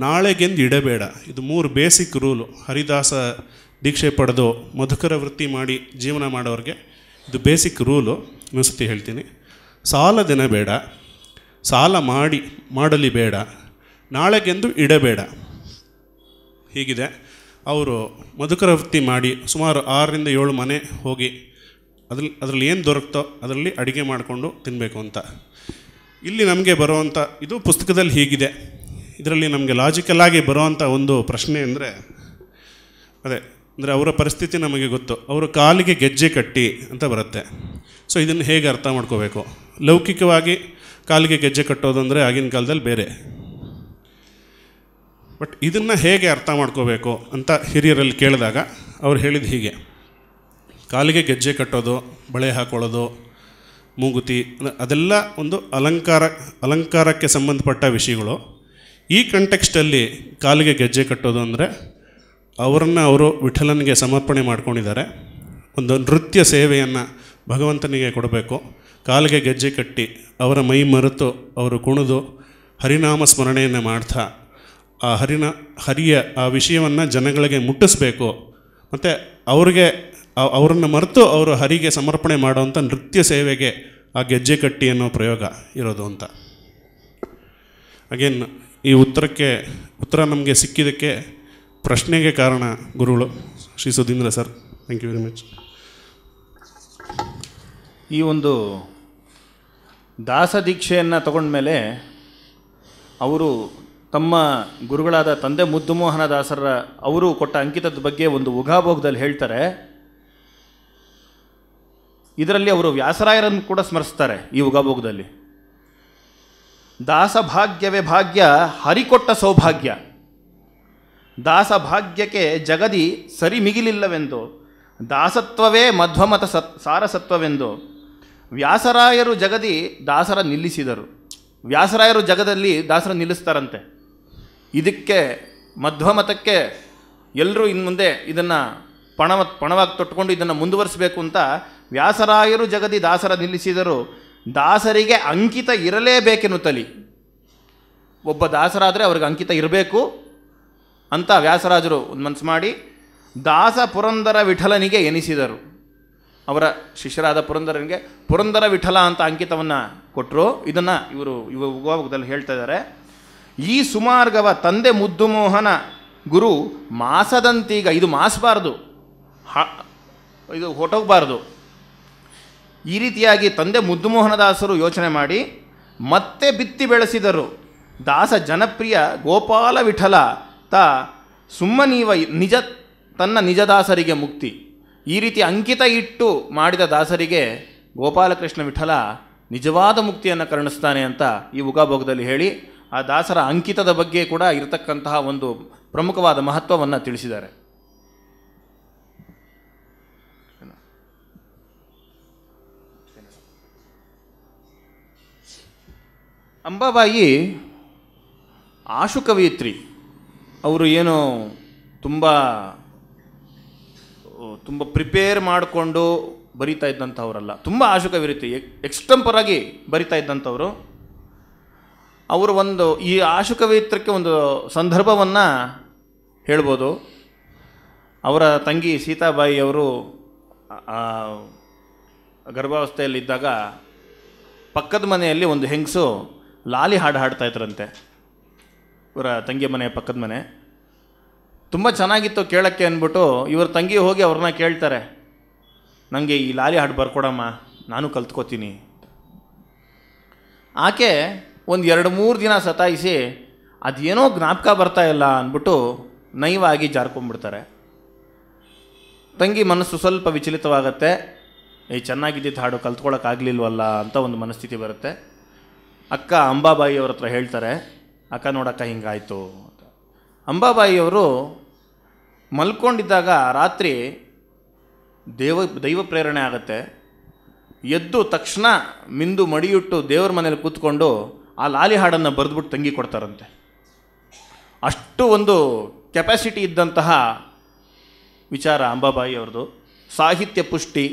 ನಾಳೆಗೆಂದು ಇಡಬೇಡ ಇದು ಮೂರು ಬೇಸಿಕ್ ರೂಲು ಹರಿದಾಸ ದೀಕ್ಷೆ ಪಡೆದು ಮಧುಕರ ವೃತ್ತಿ ಮಾಡಿ ಜೀವನ ಮಾಡೋರಿಗೆ ಇದು ಬೇಸಿಕ್ ರೂಲು ಇನ್ನೊಂದು ಹೇಳ್ತೀನಿ ಸಾಲ ದಿನ ಬೇಡ ಸಾಲ ಮಾಡಿ ಮಾಡಲಿ ಬೇಡ ನಾಳೆಗೆಂದು ಇಡಬೇಡ ಹೀಗಿದೆ ಅವರು ಮಧುಕರ ವೃತ್ತಿ ಮಾಡಿ ಸುಮಾರು ಆರರಿಂದ ಏಳು ಮನೆ ಹೋಗಿ ಅದ್ರಲ್ಲಿ ಅದರಲ್ಲಿ ಏನು ದೊರಕ್ತೋ ಅದರಲ್ಲಿ ಅಡುಗೆ ಮಾಡಿಕೊಂಡು ತಿನ್ನಬೇಕು ಅಂತ ಇಲ್ಲಿ ನಮಗೆ ಬರುವಂಥ ಇದು ಪುಸ್ತಕದಲ್ಲಿ ಹೀಗಿದೆ ಇದರಲ್ಲಿ ನಮಗೆ ಲಾಜಿಕಲಾಗಿ ಬರುವಂಥ ಒಂದು ಪ್ರಶ್ನೆ ಅಂದರೆ ಅದೇ ಅಂದರೆ ಅವರ ಪರಿಸ್ಥಿತಿ ನಮಗೆ ಗೊತ್ತು ಅವರು ಕಾಲಿಗೆ ಗೆಜ್ಜೆ ಕಟ್ಟಿ ಅಂತ ಬರುತ್ತೆ ಸೊ ಇದನ್ನು ಹೇಗೆ ಅರ್ಥ ಮಾಡ್ಕೋಬೇಕು ಲೌಕಿಕವಾಗಿ ಕಾಲಿಗೆ ಗೆಜ್ಜೆ ಕಟ್ಟೋದು ಅಂದರೆ ಆಗಿನ ಕಾಲದಲ್ಲಿ ಬೇರೆ ಬಟ್ ಇದನ್ನು ಹೇಗೆ ಅರ್ಥ ಮಾಡ್ಕೋಬೇಕು ಅಂತ ಹಿರಿಯರಲ್ಲಿ ಕೇಳಿದಾಗ ಅವ್ರು ಹೇಳಿದ ಹೀಗೆ ಕಾಲಿಗೆ ಗೆಜ್ಜೆ ಕಟ್ಟೋದು ಬಳೆ ಹಾಕೊಳ್ಳೋದು ಮೂಗುತಿ ಅದೆಲ್ಲ ಒಂದು ಅಲಂಕಾರ ಅಲಂಕಾರಕ್ಕೆ ಸಂಬಂಧಪಟ್ಟ ವಿಷಯಗಳು ಈ ಕಂಟೆಕ್ಸ್ಟಲ್ಲಿ ಕಾಲಿಗೆ ಗೆಜ್ಜೆ ಕಟ್ಟೋದು ಅಂದರೆ ಅವರನ್ನು ಅವರು ವಿಠಲನಿಗೆ ಸಮರ್ಪಣೆ ಮಾಡ್ಕೊಂಡಿದ್ದಾರೆ ಒಂದು ನೃತ್ಯ ಸೇವೆಯನ್ನು ಭಗವಂತನಿಗೆ ಕೊಡಬೇಕು ಕಾಲಿಗೆ ಗೆಜ್ಜೆ ಕಟ್ಟಿ ಅವರ ಮೈ ಮರೆತು ಅವರು ಕುಣಿದು ಹರಿನಾಮ ಸ್ಮರಣೆಯನ್ನು ಮಾಡ್ತಾ ಆ ಹರಿನ ಹರಿಯ ಆ ವಿಷಯವನ್ನು ಜನಗಳಿಗೆ ಮುಟ್ಟಿಸ್ಬೇಕು ಮತ್ತು ಅವ್ರಿಗೆ ಅವರನ್ನು ಮರೆತು ಅವರು ಹರಿಗೆ ಸಮರ್ಪಣೆ ಮಾಡುವಂಥ ನೃತ್ಯ ಸೇವೆಗೆ ಆ ಗೆಜ್ಜೆ ಕಟ್ಟಿ ಅನ್ನೋ ಪ್ರಯೋಗ ಇರೋದು ಅಂತ ಅಗೇನ್ ಈ ಉತ್ತರಕ್ಕೆ ಉತ್ತರ ನಮಗೆ ಸಿಕ್ಕಿದ್ದಕ್ಕೆ ಪ್ರಶ್ನೆಗೆ ಕಾರಣ ಗುರುಗಳು Shri Sudhindra sir thank you very much ಈ ಒಂದು ದಾಸದೀಕ್ಷೆಯನ್ನು ತಗೊಂಡ್ಮೇಲೆ ಅವರು ತಮ್ಮ ಗುರುಗಳಾದ ತಂದೆ ಮುದ್ದುಮೋಹನ ದಾಸರ ಅವರು ಕೊಟ್ಟ ಅಂಕಿತದ ಬಗ್ಗೆ ಒಂದು ಉಗಾಭೋಗದಲ್ಲಿ ಹೇಳ್ತಾರೆ ಇದರಲ್ಲಿ ಅವರು ವ್ಯಾಸರಾಯರನ್ನು ಕೂಡ ಸ್ಮರಿಸ್ತಾರೆ ಈ ಉಗಾಭೋಗದಲ್ಲಿ ದಾಸಭಾಗ್ಯವೇ ಭಾಗ್ಯ ಹರಿಕೊಟ್ಟ ಸೌಭಾಗ್ಯ ದಾಸಭಾಗ್ಯಕ್ಕೆ ಜಗದಿ ಸರಿ ಮಿಗಿಲಿಲ್ಲವೆಂದು ದಾಸತ್ವವೇ ಮಧ್ವಮತ ಸತ್ ಸಾರಸತ್ವವೆಂದು ವ್ಯಾಸರಾಯರು ಜಗದಿ ದಾಸರ ನಿಲ್ಲಿಸಿದರು ವ್ಯಾಸರಾಯರು ಜಗದಲ್ಲಿ ದಾಸರ ನಿಲ್ಲಿಸ್ತಾರಂತೆ ಇದಕ್ಕೆ ಮಧ್ವಮತಕ್ಕೆ ಎಲ್ಲರೂ ಇನ್ನು ಮುಂದೆ ಇದನ್ನು ಪಣವ ಪಣವಾಗಿ ತೊಟ್ಕೊಂಡು ಇದನ್ನು ಮುಂದುವರಿಸಬೇಕು ಅಂತ ವ್ಯಾಸರಾಯರು ಜಗದಿ ದಾಸರ ನಿಲ್ಲಿಸಿದರು ದಾಸರಿಗೆ ಅಂಕಿತ ಇರಲೇಬೇಕೆನ್ನುತ್ತಲಿ ಒಬ್ಬ ದಾಸರಾದರೆ ಅವ್ರಿಗೆ ಅಂಕಿತ ಇರಬೇಕು ಅಂತ ವ್ಯಾಸರಾಜರು ಒಂದು ಮನಸ್ಸು ಮಾಡಿ ದಾಸ ಪುರಂದರ ವಿಠಲನಿಗೆ ಎನಿಸಿದರು ಅವರ ಶಿಷ್ಯರಾದ ಪುರಂದರನಿಗೆ ಪುರಂದರ ವಿಠಲ ಅಂತ ಅಂಕಿತವನ್ನು ಕೊಟ್ಟರು ಇದನ್ನು ಇವರು ಇವ ಹೇಳ್ತಾ ಇದ್ದಾರೆ ಈ ಸುಮಾರ್ಗವ ತಂದೆ ಮುದ್ದುಮೋಹನ ಗುರು ಮಾಸದಂತೀಗ ಇದು ಮಾಸಬಾರ್ದು ಹಾ ಇದು ಹೊಟ್ಟೋಗಬಾರ್ದು ಈ ರೀತಿಯಾಗಿ ತಂದೆ ಮುದ್ದುಮೋಹನದಾಸರು ಯೋಚನೆ ಮಾಡಿ ಮತ್ತೆ ಬಿತ್ತಿ ಬೆಳೆಸಿದರು ದಾಸ ಜನಪ್ರಿಯ ಗೋಪಾಲ ವಿಠಲ ತ ಸುಮ್ಮನೀವ ನಿಜ ತನ್ನ ನಿಜದಾಸರಿಗೆ ಮುಕ್ತಿ ಈ ರೀತಿ ಅಂಕಿತ ಇಟ್ಟು ಮಾಡಿದ ದಾಸರಿಗೆ ಗೋಪಾಲಕೃಷ್ಣ ವಿಠಲ ನಿಜವಾದ ಮುಕ್ತಿಯನ್ನು ಕರುಣಿಸ್ತಾನೆ ಅಂತ ಈ ಉಗಾಭೋಗದಲ್ಲಿ ಹೇಳಿ ಆ ದಾಸರ ಅಂಕಿತದ ಬಗ್ಗೆ ಕೂಡ ಇರತಕ್ಕಂತಹ ಒಂದು ಪ್ರಮುಖವಾದ ಮಹತ್ವವನ್ನು ತಿಳಿಸಿದ್ದಾರೆ ಅಂಬಾಬಾಯಿ ಆಶು ಅವರು ಏನು ತುಂಬ ತುಂಬ ಪ್ರಿಪೇರ್ ಮಾಡಿಕೊಂಡು ಬರಿತಾ ಇದ್ದಂಥವರಲ್ಲ ತುಂಬ ಆಶುಕವಿರುತ್ತೆ ಎಕ್ಸ್ಟಂಪರಾಗಿ ಬರಿತಾ ಇದ್ದಂಥವರು ಅವರು ಒಂದು ಈ ಆಶುಕವಿತ್ರಕ್ಕೆ ಒಂದು ಸಂದರ್ಭವನ್ನು ಹೇಳ್ಬೋದು ಅವರ ತಂಗಿ ಸೀತಾಬಾಯಿ ಅವರು ಗರ್ಭಾವಸ್ಥೆಯಲ್ಲಿದ್ದಾಗ ಪಕ್ಕದ ಮನೆಯಲ್ಲಿ ಒಂದು ಹೆಂಗಸು ಲಾಲಿ ಹಾಡು ಹಾಡ್ತಾಯಿದ್ರಂತೆ ಇವರ ತಂಗಿ ಮನೆ ಪಕ್ಕದ ಮನೆ ತುಂಬ ಚೆನ್ನಾಗಿತ್ತು ಕೇಳೋಕ್ಕೆ ಅಂದ್ಬಿಟ್ಟು ಇವ್ರ ತಂಗಿ ಹೋಗಿ ಅವ್ರನ್ನ ಕೇಳ್ತಾರೆ ನನಗೆ ಈ ಲಾಲಿ ಹಾಡು ಬರ್ಕೊಡಮ್ಮ ನಾನು ಕಲ್ತ್ಕೋತೀನಿ ಆಕೆ ಒಂದು ಎರಡು ಮೂರು ದಿನ ಸತಾಯಿಸಿ ಅದೇನೋ ಜ್ಞಾಪಕ ಬರ್ತಾ ಇಲ್ಲ ಅಂದ್ಬಿಟ್ಟು ನೈವಾಗಿ ಜಾರ್ಕೊಂಡ್ಬಿಡ್ತಾರೆ ತಂಗಿ ಮನಸ್ಸು ಸ್ವಲ್ಪ ವಿಚಲಿತವಾಗತ್ತೆ ಈ ಚೆನ್ನಾಗಿದ್ದಿದ್ದು ಹಾಡು ಕಲ್ತ್ಕೊಳ್ಳೋಕ್ಕಾಗಲಿಲ್ವಲ್ಲ ಅಂತ ಒಂದು ಮನಸ್ಥಿತಿ ಬರುತ್ತೆ ಅಕ್ಕ ಅಂಬಾಬಾಯಿಯವ್ರ ಹತ್ರ ಹೇಳ್ತಾರೆ ಅಕ್ಕ ನೋಡಕ್ಕ ಹಿಂಗಾಯಿತು ಅಂಬಾಬಾಯಿಯವರು ಮಲ್ಕೊಂಡಿದ್ದಾಗ ರಾತ್ರಿ ದೇವ ದೈವ ಪ್ರೇರಣೆ ಆಗುತ್ತೆ ಎದ್ದು ತಕ್ಷಣ ಮಿಂದು ಮಡಿಯುಟ್ಟು ದೇವರ ಮನೇಲಿ ಕೂತ್ಕೊಂಡು ಆ ಲಾಲಿ ಹಾಡನ್ನು ಬರೆದ್ಬಿಟ್ಟು ತಂಗಿ ಕೊಡ್ತಾರಂತೆ ಅಷ್ಟು ಒಂದು ಕೆಪ್ಯಾಸಿಟಿ ಇದ್ದಂತಹ ವಿಚಾರ ಅಂಬಾಬಾಯಿ ಅವ್ರದ್ದು ಸಾಹಿತ್ಯ ಪುಷ್ಟಿ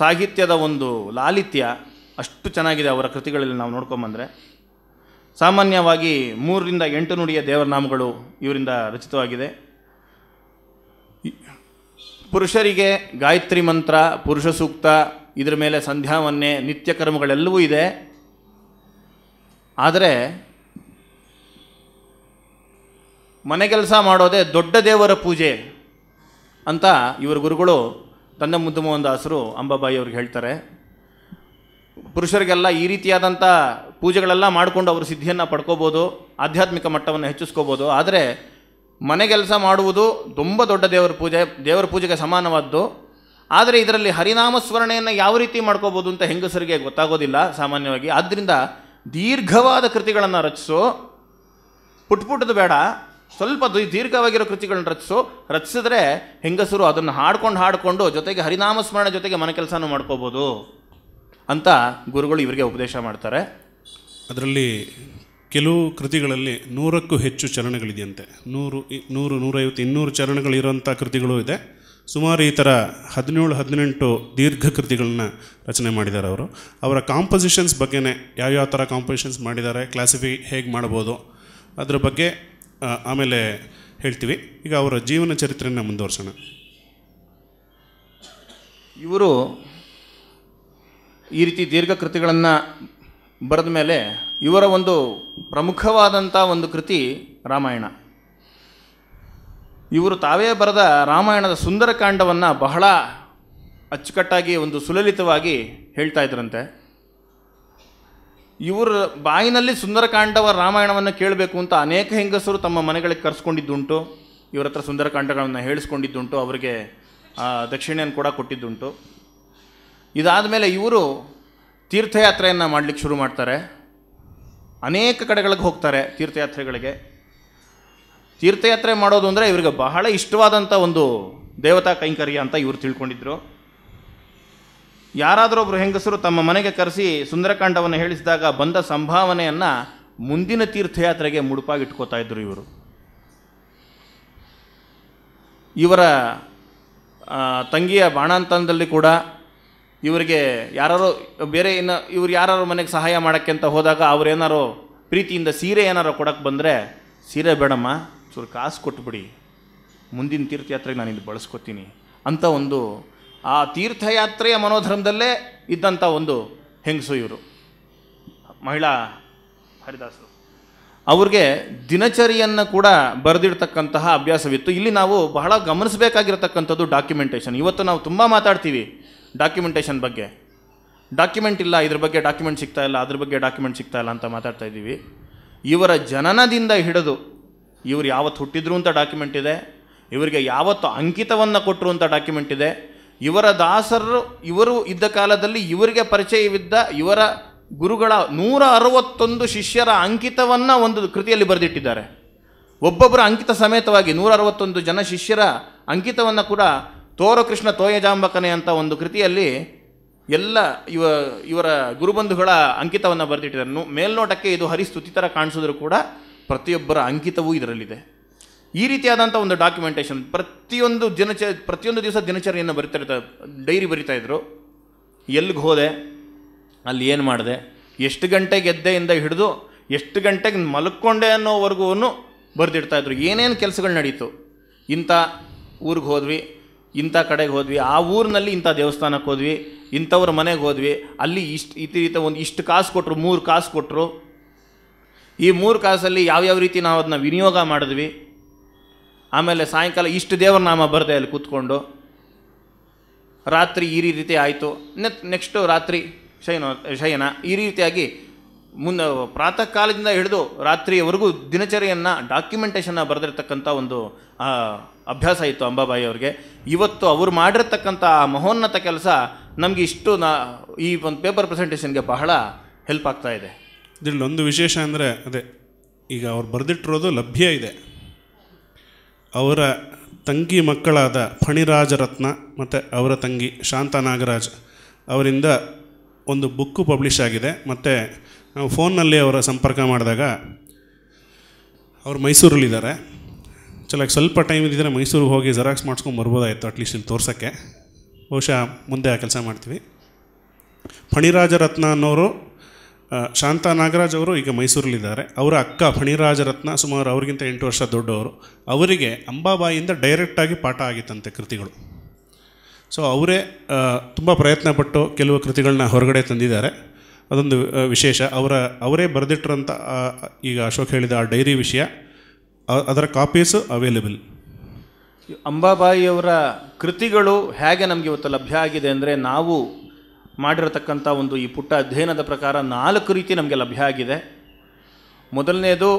ಸಾಹಿತ್ಯದ ಒಂದು ಲಾಲಿತ್ಯ ಅಷ್ಟು ಚೆನ್ನಾಗಿದೆ ಅವರ ಕೃತಿಗಳಲ್ಲಿ ನಾವು ನೋಡ್ಕೊಂಬಂದರೆ ಸಾಮಾನ್ಯವಾಗಿ ಮೂರರಿಂದ ಎಂಟು ನುಡಿಯ ದೇವರ ನಾಮಗಳು ಇವರಿಂದ ರಚಿತವಾಗಿದೆ ಪುರುಷರಿಗೆ ಗಾಯತ್ರಿ ಮಂತ್ರ ಪುರುಷ ಸೂಕ್ತ ಇದರ ಮೇಲೆ ಸಂಧ್ಯಾ ಮನ್ನೆ ನಿತ್ಯ ಕರ್ಮಗಳೆಲ್ಲವೂ ಇದೆ ಆದರೆ ಮನೆ ಕೆಲಸ ಮಾಡೋದೇ ದೊಡ್ಡ ದೇವರ ಪೂಜೆ ಅಂತ ಇವರ ಗುರುಗಳು ತನ್ನ ಮುದ್ದುಮೋಹನ್ ದಾಸರು ಅಂಬಾಬಾಯಿ ಅವ್ರಿಗೆ ಹೇಳ್ತಾರೆ ಪುರುಷರಿಗೆಲ್ಲ ಈ ರೀತಿಯಾದಂಥ ಪೂಜೆಗಳೆಲ್ಲ ಮಾಡಿಕೊಂಡು ಅವರು ಸಿದ್ಧಿಯನ್ನು ಪಡ್ಕೋಬೋದು ಆಧ್ಯಾತ್ಮಿಕ ಮಟ್ಟವನ್ನು ಹೆಚ್ಚಿಸ್ಕೋಬೋದು ಆದರೆ ಮನೆಗೆಲಸ ಮಾಡುವುದು ತುಂಬ ದೊಡ್ಡ ದೇವರ ಪೂಜೆ ದೇವರ ಪೂಜೆಗೆ ಸಮಾನವಾದ್ದು ಆದರೆ ಇದರಲ್ಲಿ ಹರಿನಾಮ ಸ್ಮರಣೆಯನ್ನು ಯಾವ ರೀತಿ ಮಾಡ್ಕೋಬೋದು ಅಂತ ಹೆಂಗಸರಿಗೆ ಗೊತ್ತಾಗೋದಿಲ್ಲ ಸಾಮಾನ್ಯವಾಗಿ ಆದ್ದರಿಂದ ದೀರ್ಘವಾದ ಕೃತಿಗಳನ್ನು ರಚಿಸು ಪುಟ್ ಪುಟ್ಟದು ಬೇಡ ಸ್ವಲ್ಪ ದೀರ್ಘವಾಗಿರೋ ಕೃತಿಗಳನ್ನು ರಚಿಸು ರಚಿಸಿದ್ರೆ ಹೆಂಗಸರು ಅದನ್ನು ಹಾಡ್ಕೊಂಡು ಹಾಡಿಕೊಂಡು ಜೊತೆಗೆ ಹರಿನಾಮ ಸ್ಮರಣೆ ಜೊತೆಗೆ ಮನೆ ಕೆಲಸನೂ ಮಾಡ್ಕೋಬೋದು ಅಂತ ಗುರುಗಳು ಇವರಿಗೆ ಉಪದೇಶ ಮಾಡ್ತಾರೆ ಅದರಲ್ಲಿ ಕೆಲವು ಕೃತಿಗಳಲ್ಲಿ ನೂರಕ್ಕೂ ಹೆಚ್ಚು ಚರಣಗಳಿದೆಯಂತೆ ನೂರು ನೂರು ನೂರೈವತ್ತು ಇನ್ನೂರು ಚರಣಗಳಿರೋಂಥ ಕೃತಿಗಳು ಇದೆ ಸುಮಾರು ಈ ಥರ ಹದಿನೇಳು ಹದಿನೆಂಟು ದೀರ್ಘ ಕೃತಿಗಳನ್ನ ರಚನೆ ಮಾಡಿದ್ದಾರೆ ಅವರು ಅವರ ಕಾಂಪೊಸಿಷನ್ಸ್ ಬಗ್ಗೆನೇ ಯಾವ್ಯಾವ ಥರ ಕಾಂಪೊಸಿಷನ್ಸ್ ಮಾಡಿದ್ದಾರೆ ಕ್ಲಾಸಿಫೈ ಹೇಗೆ ಮಾಡ್ಬೋದು ಅದರ ಬಗ್ಗೆ ಆಮೇಲೆ ಹೇಳ್ತೀವಿ ಈಗ ಅವರ ಜೀವನ ಚರಿತ್ರೆಯನ್ನು ಮುಂದುವರ್ಸೋಣ ಇವರು ಈ ರೀತಿ ದೀರ್ಘ ಕೃತಿಗಳನ್ನು ಬರೆದ ಮೇಲೆ ಇವರ ಒಂದು ಪ್ರಮುಖವಾದಂಥ ಒಂದು ಕೃತಿ ರಾಮಾಯಣ ಇವರು ತಾವೇ ಬರೆದ ರಾಮಾಯಣದ ಸುಂದರಕಾಂಡವನ್ನು ಬಹಳ ಅಚ್ಚುಕಟ್ಟಾಗಿ ಒಂದು ಸುಲಲಿತವಾಗಿ ಹೇಳ್ತಾ ಇದ್ರಂತೆ ಇವರ ಬಾಯಿನಲ್ಲಿ ಸುಂದರಕಾಂಡವ ರಾಮಾಯಣವನ್ನು ಕೇಳಬೇಕು ಅಂತ ಅನೇಕ ಹೆಂಗಸರು ತಮ್ಮ ಮನೆಗಳಿಗೆ ಕರೆಸ್ಕೊಂಡಿದ್ದುಂಟು ಇವರ ಹತ್ರ ಸುಂದರಕಾಂಡಗಳನ್ನು ಹೇಳಿಸ್ಕೊಂಡಿದ್ದುಂಟು ಅವರಿಗೆ ದಕ್ಷಿಣೆಯನ್ನು ಕೂಡ ಕೊಟ್ಟಿದ್ದುಂಟು ಇದಾದ ಮೇಲೆ ಇವರು ತೀರ್ಥಯಾತ್ರೆಯನ್ನು ಮಾಡಲಿಕ್ಕೆ ಶುರು ಮಾಡ್ತಾರೆ ಅನೇಕ ಕಡೆಗಳಿಗೆ ಹೋಗ್ತಾರೆ ತೀರ್ಥಯಾತ್ರೆಗಳಿಗೆ ತೀರ್ಥಯಾತ್ರೆ ಮಾಡೋದು ಅಂದರೆ ಇವರಿಗೆ ಬಹಳ ಇಷ್ಟವಾದಂಥ ಒಂದು ದೇವತಾ ಕೈಂಕರ್ಯ ಅಂತ ಇವರು ತಿಳ್ಕೊಂಡಿದ್ರು ಯಾರಾದರೂ ಒಬ್ಬರು ಹೆಂಗಸರು ತಮ್ಮ ಮನೆಗೆ ಕರೆಸಿ ಸುಂದರಕಾಂಡವನ್ನು ಹೇಳಿಸಿದಾಗ ಬಂದ ಸಂಭಾವನೆಯನ್ನು ಮುಂದಿನ ತೀರ್ಥಯಾತ್ರೆಗೆ ಮುಡುಪಾಗಿಟ್ಕೋತಾ ಇದ್ದರು ಇವರು ಇವರ ತಂಗಿಯ ಬಾಣಾಂತನದಲ್ಲಿ ಕೂಡ ಇವರಿಗೆ ಯಾರು ಬೇರೆ ಇನ್ನು ಇವ್ರು ಯಾರು ಮನೆಗೆ ಸಹಾಯ ಮಾಡೋಕ್ಕೆ ಅಂತ ಹೋದಾಗ ಅವ್ರೇನಾರು ಪ್ರೀತಿಯಿಂದ ಸೀರೆ ಏನಾರು ಕೊಡೋಕ್ಕೆ ಬಂದರೆ ಸೀರೆ ಬೇಡಮ್ಮ ಚೂರು ಕಾಸು ಕೊಟ್ಬಿಡಿ ಮುಂದಿನ ತೀರ್ಥಯಾತ್ರೆಗೆ ನಾನು ಇದು ಬಳಸ್ಕೊತೀನಿ ಅಂತ ಒಂದು ಆ ತೀರ್ಥಯಾತ್ರೆಯ ಮನೋಧರ್ಮದಲ್ಲೇ ಇದ್ದಂಥ ಒಂದು ಹೆಂಗಸು ಇವರು ಮಹಿಳಾ ಹರಿದಾಸರು ಅವ್ರಿಗೆ ದಿನಚರಿಯನ್ನು ಕೂಡ ಬರೆದಿಡ್ತಕ್ಕಂತಹ ಅಭ್ಯಾಸವಿತ್ತು ಇಲ್ಲಿ ನಾವು ಬಹಳ ಗಮನಿಸಬೇಕಾಗಿರತಕ್ಕಂಥದ್ದು ಡಾಕ್ಯುಮೆಂಟೇಷನ್ ಇವತ್ತು ನಾವು ತುಂಬ ಮಾತಾಡ್ತೀವಿ ಡಾಕ್ಯುಮೆಂಟೇಷನ್ ಬಗ್ಗೆ ಡಾಕ್ಯುಮೆಂಟ್ ಇಲ್ಲ ಇದ್ರ ಬಗ್ಗೆ ಡಾಕ್ಯುಮೆಂಟ್ ಸಿಗ್ತಾ ಇಲ್ಲ ಅದ್ರ ಬಗ್ಗೆ ಡಾಕ್ಯುಮೆಂಟ್ ಸಿಗ್ತಾ ಇಲ್ಲ ಅಂತ ಮಾತಾಡ್ತಾ ಇದ್ದೀವಿ ಇವರ ಜನನದಿಂದ ಹಿಡಿದು ಇವರು ಯಾವತ್ತು ಹುಟ್ಟಿದ್ರು ಅಂತ ಡಾಕ್ಯುಮೆಂಟ್ ಇದೆ ಇವರಿಗೆ ಯಾವತ್ತು ಅಂಕಿತವನ್ನು ಕೊಟ್ಟರು ಅಂತ ಡಾಕ್ಯುಮೆಂಟ್ ಇದೆ ಇವರ ದಾಸರರು ಇವರು ಇದ್ದ ಕಾಲದಲ್ಲಿ ಇವರಿಗೆ ಪರಿಚಯವಿದ್ದ ಇವರ ಗುರುಗಳ ನೂರ ಅರವತ್ತೊಂದು ಶಿಷ್ಯರ ಅಂಕಿತವನ್ನು ಒಂದು ಕೃತಿಯಲ್ಲಿ ಬರೆದಿಟ್ಟಿದ್ದಾರೆ ಒಬ್ಬೊಬ್ಬರ ಅಂಕಿತ ಸಮೇತವಾಗಿ ನೂರ ಅರವತ್ತೊಂದು ಜನ ಶಿಷ್ಯರ ಅಂಕಿತವನ್ನು ಕೂಡ ತೋರಕೃಷ್ಣ ಕೃಷ್ಣ ತೋಯಜಾಂಬಕನೆ ಅಂತ ಒಂದು ಕೃತಿಯಲ್ಲಿ ಎಲ್ಲ ಇವ ಇವರ ಗುರುಬಂಧುಗಳ ಅಂಕಿತವನ್ನು ಬರೆದಿಟ್ಟಿದ್ದಾರೆ ಮೇಲ್ನೋಟಕ್ಕೆ ಇದು ಹರಿಸ್ತುತಿ ಥರ ಕಾಣಿಸಿದ್ರು ಕೂಡ ಪ್ರತಿಯೊಬ್ಬರ ಅಂಕಿತವೂ ಇದರಲ್ಲಿದೆ ಈ ರೀತಿಯಾದಂಥ ಒಂದು ಡಾಕ್ಯುಮೆಂಟೇಷನ್ ಪ್ರತಿಯೊಂದು ದಿನಚ ಪ್ರತಿಯೊಂದು ದಿವಸ ದಿನಚರಿಯನ್ನು ಬರಿತಾ ಇರ್ತ ಡೈರಿ ಬರಿತಾ ಇದ್ದರು ಎಲ್ಲಿಗೆ ಹೋದೆ ಅಲ್ಲಿ ಏನು ಮಾಡಿದೆ ಎಷ್ಟು ಗಂಟೆಗೆ ಎದ್ದೆಯಿಂದ ಹಿಡಿದು ಎಷ್ಟು ಗಂಟೆಗೆ ಮಲ್ಕೊಂಡೆ ಅನ್ನೋವರೆಗೂ ಬರೆದಿಡ್ತಾಯಿದ್ರು ಏನೇನು ಕೆಲಸಗಳು ನಡೀತು ಇಂಥ ಊರಿಗೆ ಹೋದ್ವಿ ಇಂಥ ಕಡೆಗೆ ಹೋದ್ವಿ ಆ ಊರಿನಲ್ಲಿ ಇಂಥ ದೇವಸ್ಥಾನಕ್ಕೆ ಹೋದ್ವಿ ಇಂಥವ್ರ ಮನೆಗೆ ಹೋದ್ವಿ ಅಲ್ಲಿ ಇಷ್ಟು ರೀತಿ ಒಂದು ಇಷ್ಟು ಕಾಸು ಕೊಟ್ಟರು ಮೂರು ಕಾಸು ಕೊಟ್ಟರು ಈ ಮೂರು ಕಾಸಲ್ಲಿ ಯಾವ್ಯಾವ ರೀತಿ ನಾವು ಅದನ್ನ ವಿನಿಯೋಗ ಮಾಡಿದ್ವಿ ಆಮೇಲೆ ಸಾಯಂಕಾಲ ಇಷ್ಟು ದೇವರ ನಾಮ ಬರ್ತದೆ ಅಲ್ಲಿ ಕೂತ್ಕೊಂಡು ರಾತ್ರಿ ಈ ರೀತಿ ಆಯಿತು ನೆಕ್ಸ್ಟು ರಾತ್ರಿ ಶಯನ ಶಯನ ಈ ರೀತಿಯಾಗಿ ಮುನ್ನ ಪ್ರಾತಃ ಕಾಲದಿಂದ ಹಿಡಿದು ರಾತ್ರಿಯವರೆಗೂ ದಿನಚರಿಯನ್ನು ಡಾಕ್ಯುಮೆಂಟೇಷನ್ನ ಬರೆದಿರ್ತಕ್ಕಂಥ ಒಂದು ಅಭ್ಯಾಸ ಇತ್ತು ಅಂಬಾಬಾಯಿ ಅವ್ರಿಗೆ ಇವತ್ತು ಅವರು ಮಾಡಿರ್ತಕ್ಕಂಥ ಆ ಮಹೋನ್ನತ ಕೆಲಸ ನಮಗೆ ಇಷ್ಟು ನಾ ಈ ಒಂದು ಪೇಪರ್ ಪ್ರೆಸೆಂಟೇಷನ್ಗೆ ಬಹಳ ಹೆಲ್ಪ್ ಆಗ್ತಾ ಇದೆ ಇದರಲ್ಲಿ ಒಂದು ವಿಶೇಷ ಅಂದರೆ ಅದೇ ಈಗ ಅವ್ರು ಬರೆದಿಟ್ಟಿರೋದು ಲಭ್ಯ ಇದೆ ಅವರ ತಂಗಿ ಮಕ್ಕಳಾದ ಫಣಿರಾಜರತ್ನ ಮತ್ತು ಅವರ ತಂಗಿ ಶಾಂತ ನಾಗರಾಜ್ ಅವರಿಂದ ಒಂದು ಬುಕ್ಕು ಪಬ್ಲಿಷ್ ಆಗಿದೆ ಮತ್ತು ನಾವು ಫೋನ್ನಲ್ಲಿ ಅವರ ಸಂಪರ್ಕ ಮಾಡಿದಾಗ ಅವರು ಮೈಸೂರಲ್ಲಿದ್ದಾರೆ ಚಲಾಗಿ ಸ್ವಲ್ಪ ಟೈಮ್ ಇದ್ದಿದ್ದರೆ ಮೈಸೂರಿಗೆ ಹೋಗಿ ಜೆರಾಕ್ಸ್ ಮಾಡ್ಸ್ಕೊಂಡು ಬರ್ಬೋದಾಯಿತು ಅಟ್ಲೀಸ್ಟ್ ಇಲ್ಲಿ ತೋರ್ಸೋಕ್ಕೆ ಬಹುಶಃ ಮುಂದೆ ಆ ಕೆಲಸ ಮಾಡ್ತೀವಿ ಫಣಿರಾಜರತ್ನ ಅನ್ನೋರು ಶಾಂತಾ ನಾಗರಾಜ್ ಅವರು ಈಗ ಮೈಸೂರಲ್ಲಿದ್ದಾರೆ ಅವರ ಅಕ್ಕ ಫಣಿರಾಜರತ್ನ ಸುಮಾರು ಅವರಿಗಿಂತ ಎಂಟು ವರ್ಷ ದೊಡ್ಡವರು ಅವರಿಗೆ ಅಂಬಾಬಾಯಿಯಿಂದ ಡೈರೆಕ್ಟಾಗಿ ಪಾಠ ಆಗಿತ್ತಂತೆ ಕೃತಿಗಳು ಸೊ ಅವರೇ ತುಂಬ ಪ್ರಯತ್ನಪಟ್ಟು ಕೆಲವು ಕೃತಿಗಳನ್ನ ಹೊರಗಡೆ ತಂದಿದ್ದಾರೆ ಅದೊಂದು ವಿಶೇಷ ಅವರ ಅವರೇ ಬರೆದಿಟ್ಟಿರೋಂಥ ಈಗ ಅಶೋಕ್ ಹೇಳಿದ ಆ ಡೈರಿ ವಿಷಯ ಅದರ ಕಾಪೀಸು ಅವೈಲೇಬಲ್ ಅಂಬಾಬಾಯಿಯವರ ಕೃತಿಗಳು ಹೇಗೆ ನಮಗೆ ಇವತ್ತು ಲಭ್ಯ ಆಗಿದೆ ಅಂದರೆ ನಾವು ಮಾಡಿರತಕ್ಕಂಥ ಒಂದು ಈ ಪುಟ್ಟ ಅಧ್ಯಯನದ ಪ್ರಕಾರ ನಾಲ್ಕು ರೀತಿ ನಮಗೆ ಲಭ್ಯ ಆಗಿದೆ ಮೊದಲನೇದು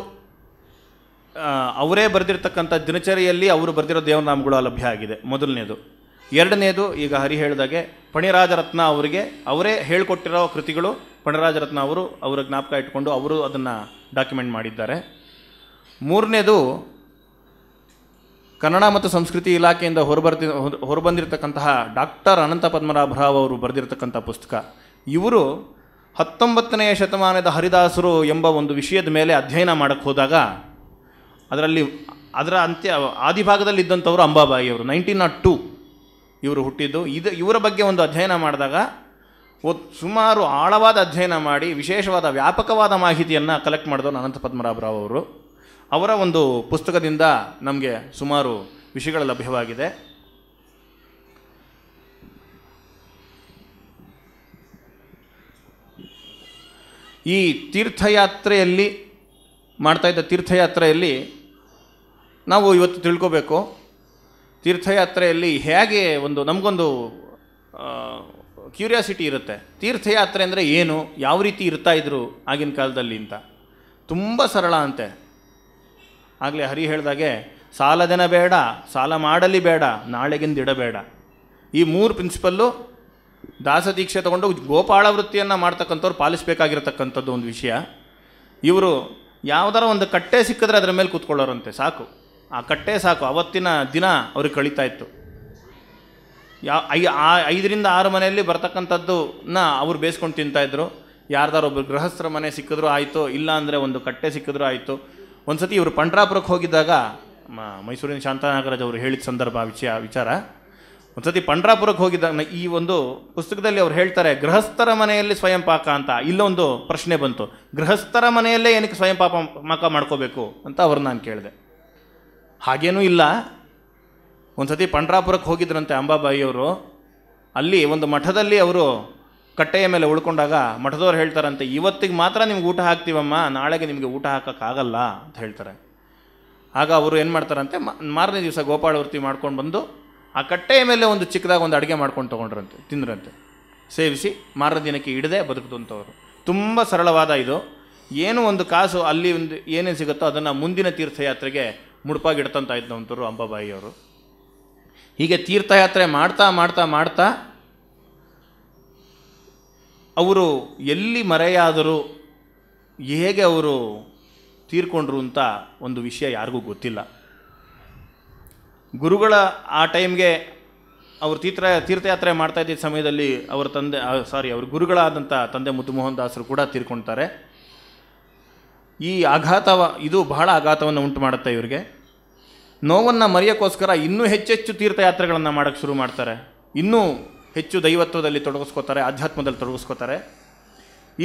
ಅವರೇ ಬರೆದಿರ್ತಕ್ಕಂಥ ದಿನಚರಿಯಲ್ಲಿ ಅವರು ಬರೆದಿರೋ ದೇವನಾಮಗಳು ಲಭ್ಯ ಆಗಿದೆ ಮೊದಲನೇದು ಎರಡನೇದು ಈಗ ಹರಿ ಹೇಳಿದಾಗೆ ಪಣಿರಾಜರತ್ನ ಅವರಿಗೆ ಅವರೇ ಹೇಳಿಕೊಟ್ಟಿರೋ ಕೃತಿಗಳು ಪಣರಾಜರತ್ನ ಅವರು ಅವರ ಜ್ಞಾಪಕ ಇಟ್ಕೊಂಡು ಅವರು ಅದನ್ನು ಡಾಕ್ಯುಮೆಂಟ್ ಮಾಡಿದ್ದಾರೆ ಮೂರನೇದು ಕನ್ನಡ ಮತ್ತು ಸಂಸ್ಕೃತಿ ಇಲಾಖೆಯಿಂದ ಹೊರಬರ್ತಿ ಹೊರಬಂದಿರತಕ್ಕಂತಹ ಡಾಕ್ಟರ್ ಅನಂತ ಪದ್ಮನಾಭರಾವ್ ಅವರು ಬರೆದಿರತಕ್ಕಂಥ ಪುಸ್ತಕ ಇವರು ಹತ್ತೊಂಬತ್ತನೆಯ ಶತಮಾನದ ಹರಿದಾಸರು ಎಂಬ ಒಂದು ವಿಷಯದ ಮೇಲೆ ಅಧ್ಯಯನ ಮಾಡಕ್ಕೆ ಹೋದಾಗ ಅದರಲ್ಲಿ ಅದರ ಅಂತ್ಯ ಆದಿಭಾಗದಲ್ಲಿದ್ದಂಥವರು ಇದ್ದಂಥವರು ಅಂಬಾಬಾಯಿಯವರು ನೈನ್ಟೀನ್ ನಾಟ್ oh ಟೂ ಇವರು ಹುಟ್ಟಿದ್ದು ಇದು ಇವರ ಬಗ್ಗೆ ಒಂದು ಅಧ್ಯಯನ ಮಾಡಿದಾಗ ಸುಮಾರು ಆಳವಾದ ಅಧ್ಯಯನ ಮಾಡಿ ವಿಶೇಷವಾದ ವ್ಯಾಪಕವಾದ ಮಾಹಿತಿಯನ್ನು ಕಲೆಕ್ಟ್ ಮಾಡಿದವರು ಅನಂತ ಪದ್ಮನಾಭರಾವ್ ಅವರು ಅವರ ಒಂದು ಪುಸ್ತಕದಿಂದ ನಮಗೆ ಸುಮಾರು ವಿಷಯಗಳು ಲಭ್ಯವಾಗಿದೆ ಈ ತೀರ್ಥಯಾತ್ರೆಯಲ್ಲಿ ಮಾಡ್ತಾ ಇದ್ದ ತೀರ್ಥಯಾತ್ರೆಯಲ್ಲಿ ನಾವು ಇವತ್ತು ತಿಳ್ಕೋಬೇಕು ತೀರ್ಥಯಾತ್ರೆಯಲ್ಲಿ ಹೇಗೆ ಒಂದು ನಮಗೊಂದು ಕ್ಯೂರಿಯಾಸಿಟಿ ಇರುತ್ತೆ ತೀರ್ಥಯಾತ್ರೆ ಅಂದರೆ ಏನು ಯಾವ ರೀತಿ ಇರ್ತಾ ಇದ್ರು ಆಗಿನ ಕಾಲದಲ್ಲಿ ಅಂತ ತುಂಬ ಸರಳ ಅಂತೆ ಆಗಲೇ ಹರಿ ಹೇಳಿದಾಗೆ ಸಾಲದನ ಬೇಡ ಸಾಲ ಮಾಡಲಿ ಬೇಡ ಇಡಬೇಡ ಈ ಮೂರು ಪ್ರಿನ್ಸಿಪಲ್ಲು ದಾಸದೀಕ್ಷೆ ತಗೊಂಡು ಗೋಪಾಳ ವೃತ್ತಿಯನ್ನು ಮಾಡ್ತಕ್ಕಂಥವ್ರು ಪಾಲಿಸಬೇಕಾಗಿರತಕ್ಕಂಥದ್ದು ಒಂದು ವಿಷಯ ಇವರು ಯಾವುದಾರ ಒಂದು ಕಟ್ಟೆ ಸಿಕ್ಕಿದ್ರೆ ಅದರ ಮೇಲೆ ಕೂತ್ಕೊಳ್ಳೋರಂತೆ ಸಾಕು ಆ ಕಟ್ಟೆ ಸಾಕು ಅವತ್ತಿನ ದಿನ ಅವ್ರಿಗೆ ಕಳೀತಾ ಇತ್ತು ಯಾ ಐ ಆ ಐದರಿಂದ ಆರು ಮನೆಯಲ್ಲಿ ಬರ್ತಕ್ಕಂಥದ್ದನ್ನ ಅವ್ರು ಬೇಯಿಸ್ಕೊಂಡು ತಿಂತಾಯಿದ್ರು ಯಾರ್ದಾರು ಒಬ್ಬರು ಗೃಹಸ್ಥರ ಮನೆ ಸಿಕ್ಕಿದ್ರು ಆಯಿತು ಇಲ್ಲ ಅಂದರೆ ಒಂದು ಕಟ್ಟೆ ಸಿಕ್ಕಿದ್ರು ಆಯಿತು ಒಂದು ಸತಿ ಇವರು ಪಂಡ್ರಾಪುರಕ್ಕೆ ಹೋಗಿದ್ದಾಗ ಮೈಸೂರಿನ ಶಾಂತನಾಗರಾಜ್ ಅವರು ಹೇಳಿದ ಸಂದರ್ಭ ವಿಷಯ ವಿಚಾರ ಒಂದು ಸತಿ ಪಂಡ್ರಾಪುರಕ್ಕೆ ಹೋಗಿದ್ದಾಗ ಈ ಒಂದು ಪುಸ್ತಕದಲ್ಲಿ ಅವ್ರು ಹೇಳ್ತಾರೆ ಗೃಹಸ್ಥರ ಮನೆಯಲ್ಲಿ ಸ್ವಯಂ ಪಾಕ ಅಂತ ಇಲ್ಲೊಂದು ಪ್ರಶ್ನೆ ಬಂತು ಗೃಹಸ್ಥರ ಮನೆಯಲ್ಲೇ ಏನಕ್ಕೆ ಸ್ವಯಂ ಪಾಪ ಪಾಕ ಮಾಡ್ಕೋಬೇಕು ಅಂತ ಅವ್ರನ್ನ ನಾನು ಕೇಳಿದೆ ಹಾಗೇನೂ ಇಲ್ಲ ಒಂದು ಸತಿ ಪಂಡ್ರಾಪುರಕ್ಕೆ ಹೋಗಿದ್ರಂತೆ ಅಂಬಾಬಾಯಿಯವರು ಅಲ್ಲಿ ಒಂದು ಮಠದಲ್ಲಿ ಅವರು ಕಟ್ಟೆಯ ಮೇಲೆ ಉಳ್ಕೊಂಡಾಗ ಮಠದವ್ರು ಹೇಳ್ತಾರಂತೆ ಇವತ್ತಿಗೆ ಮಾತ್ರ ನಿಮ್ಗೆ ಊಟ ಹಾಕ್ತೀವಮ್ಮ ನಾಳೆಗೆ ನಿಮಗೆ ಊಟ ಹಾಕೋಕ್ಕಾಗಲ್ಲ ಅಂತ ಹೇಳ್ತಾರೆ ಆಗ ಅವರು ಏನು ಮಾಡ್ತಾರಂತೆ ಮಾರನೇ ದಿವಸ ಗೋಪಾಳ ವೃತ್ತಿ ಮಾಡ್ಕೊಂಡು ಬಂದು ಆ ಕಟ್ಟೆಯ ಮೇಲೆ ಒಂದು ಚಿಕ್ಕದಾಗ ಒಂದು ಅಡುಗೆ ಮಾಡ್ಕೊಂಡು ತೊಗೊಂಡ್ರಂತೆ ತಿಂದ್ರಂತೆ ಸೇವಿಸಿ ಮಾರನ ದಿನಕ್ಕೆ ಹಿಡದೆ ಬದುಕಿದಂಥವ್ರು ತುಂಬ ಸರಳವಾದ ಇದು ಏನು ಒಂದು ಕಾಸು ಅಲ್ಲಿ ಒಂದು ಏನೇನು ಸಿಗುತ್ತೋ ಅದನ್ನು ಮುಂದಿನ ತೀರ್ಥಯಾತ್ರೆಗೆ ಅಂಬಾಬಾಯಿ ಅಂಬಾಬಾಯಿಯವರು ಹೀಗೆ ತೀರ್ಥಯಾತ್ರೆ ಮಾಡ್ತಾ ಮಾಡ್ತಾ ಮಾಡ್ತಾ ಅವರು ಎಲ್ಲಿ ಮರೆಯಾದರೂ ಹೇಗೆ ಅವರು ತೀರ್ಕೊಂಡ್ರು ಅಂತ ಒಂದು ವಿಷಯ ಯಾರಿಗೂ ಗೊತ್ತಿಲ್ಲ ಗುರುಗಳ ಆ ಟೈಮ್ಗೆ ಅವರು ತೀರ್ಥ ತೀರ್ಥಯಾತ್ರೆ ಮಾಡ್ತಾ ಇದ್ದ ಸಮಯದಲ್ಲಿ ಅವರ ತಂದೆ ಸಾರಿ ಅವ್ರ ಗುರುಗಳಾದಂಥ ತಂದೆ ಮುದ್ದುಮೋಹನ್ ದಾಸರು ಕೂಡ ತೀರ್ಕೊಳ್ತಾರೆ ಈ ಆಘಾತವ ಇದು ಬಹಳ ಆಘಾತವನ್ನು ಉಂಟು ಮಾಡುತ್ತೆ ಇವರಿಗೆ ನೋವನ್ನು ಮರೆಯೋಕ್ಕೋಸ್ಕರ ಇನ್ನೂ ಹೆಚ್ಚೆಚ್ಚು ತೀರ್ಥಯಾತ್ರೆಗಳನ್ನು ಮಾಡೋಕ್ಕೆ ಶುರು ಮಾಡ್ತಾರೆ ಇನ್ನೂ ಹೆಚ್ಚು ದೈವತ್ವದಲ್ಲಿ ತೊಡಗಿಸ್ಕೋತಾರೆ ಆಧ್ಯಾತ್ಮದಲ್ಲಿ ತೊಡಗಿಸ್ಕೋತಾರೆ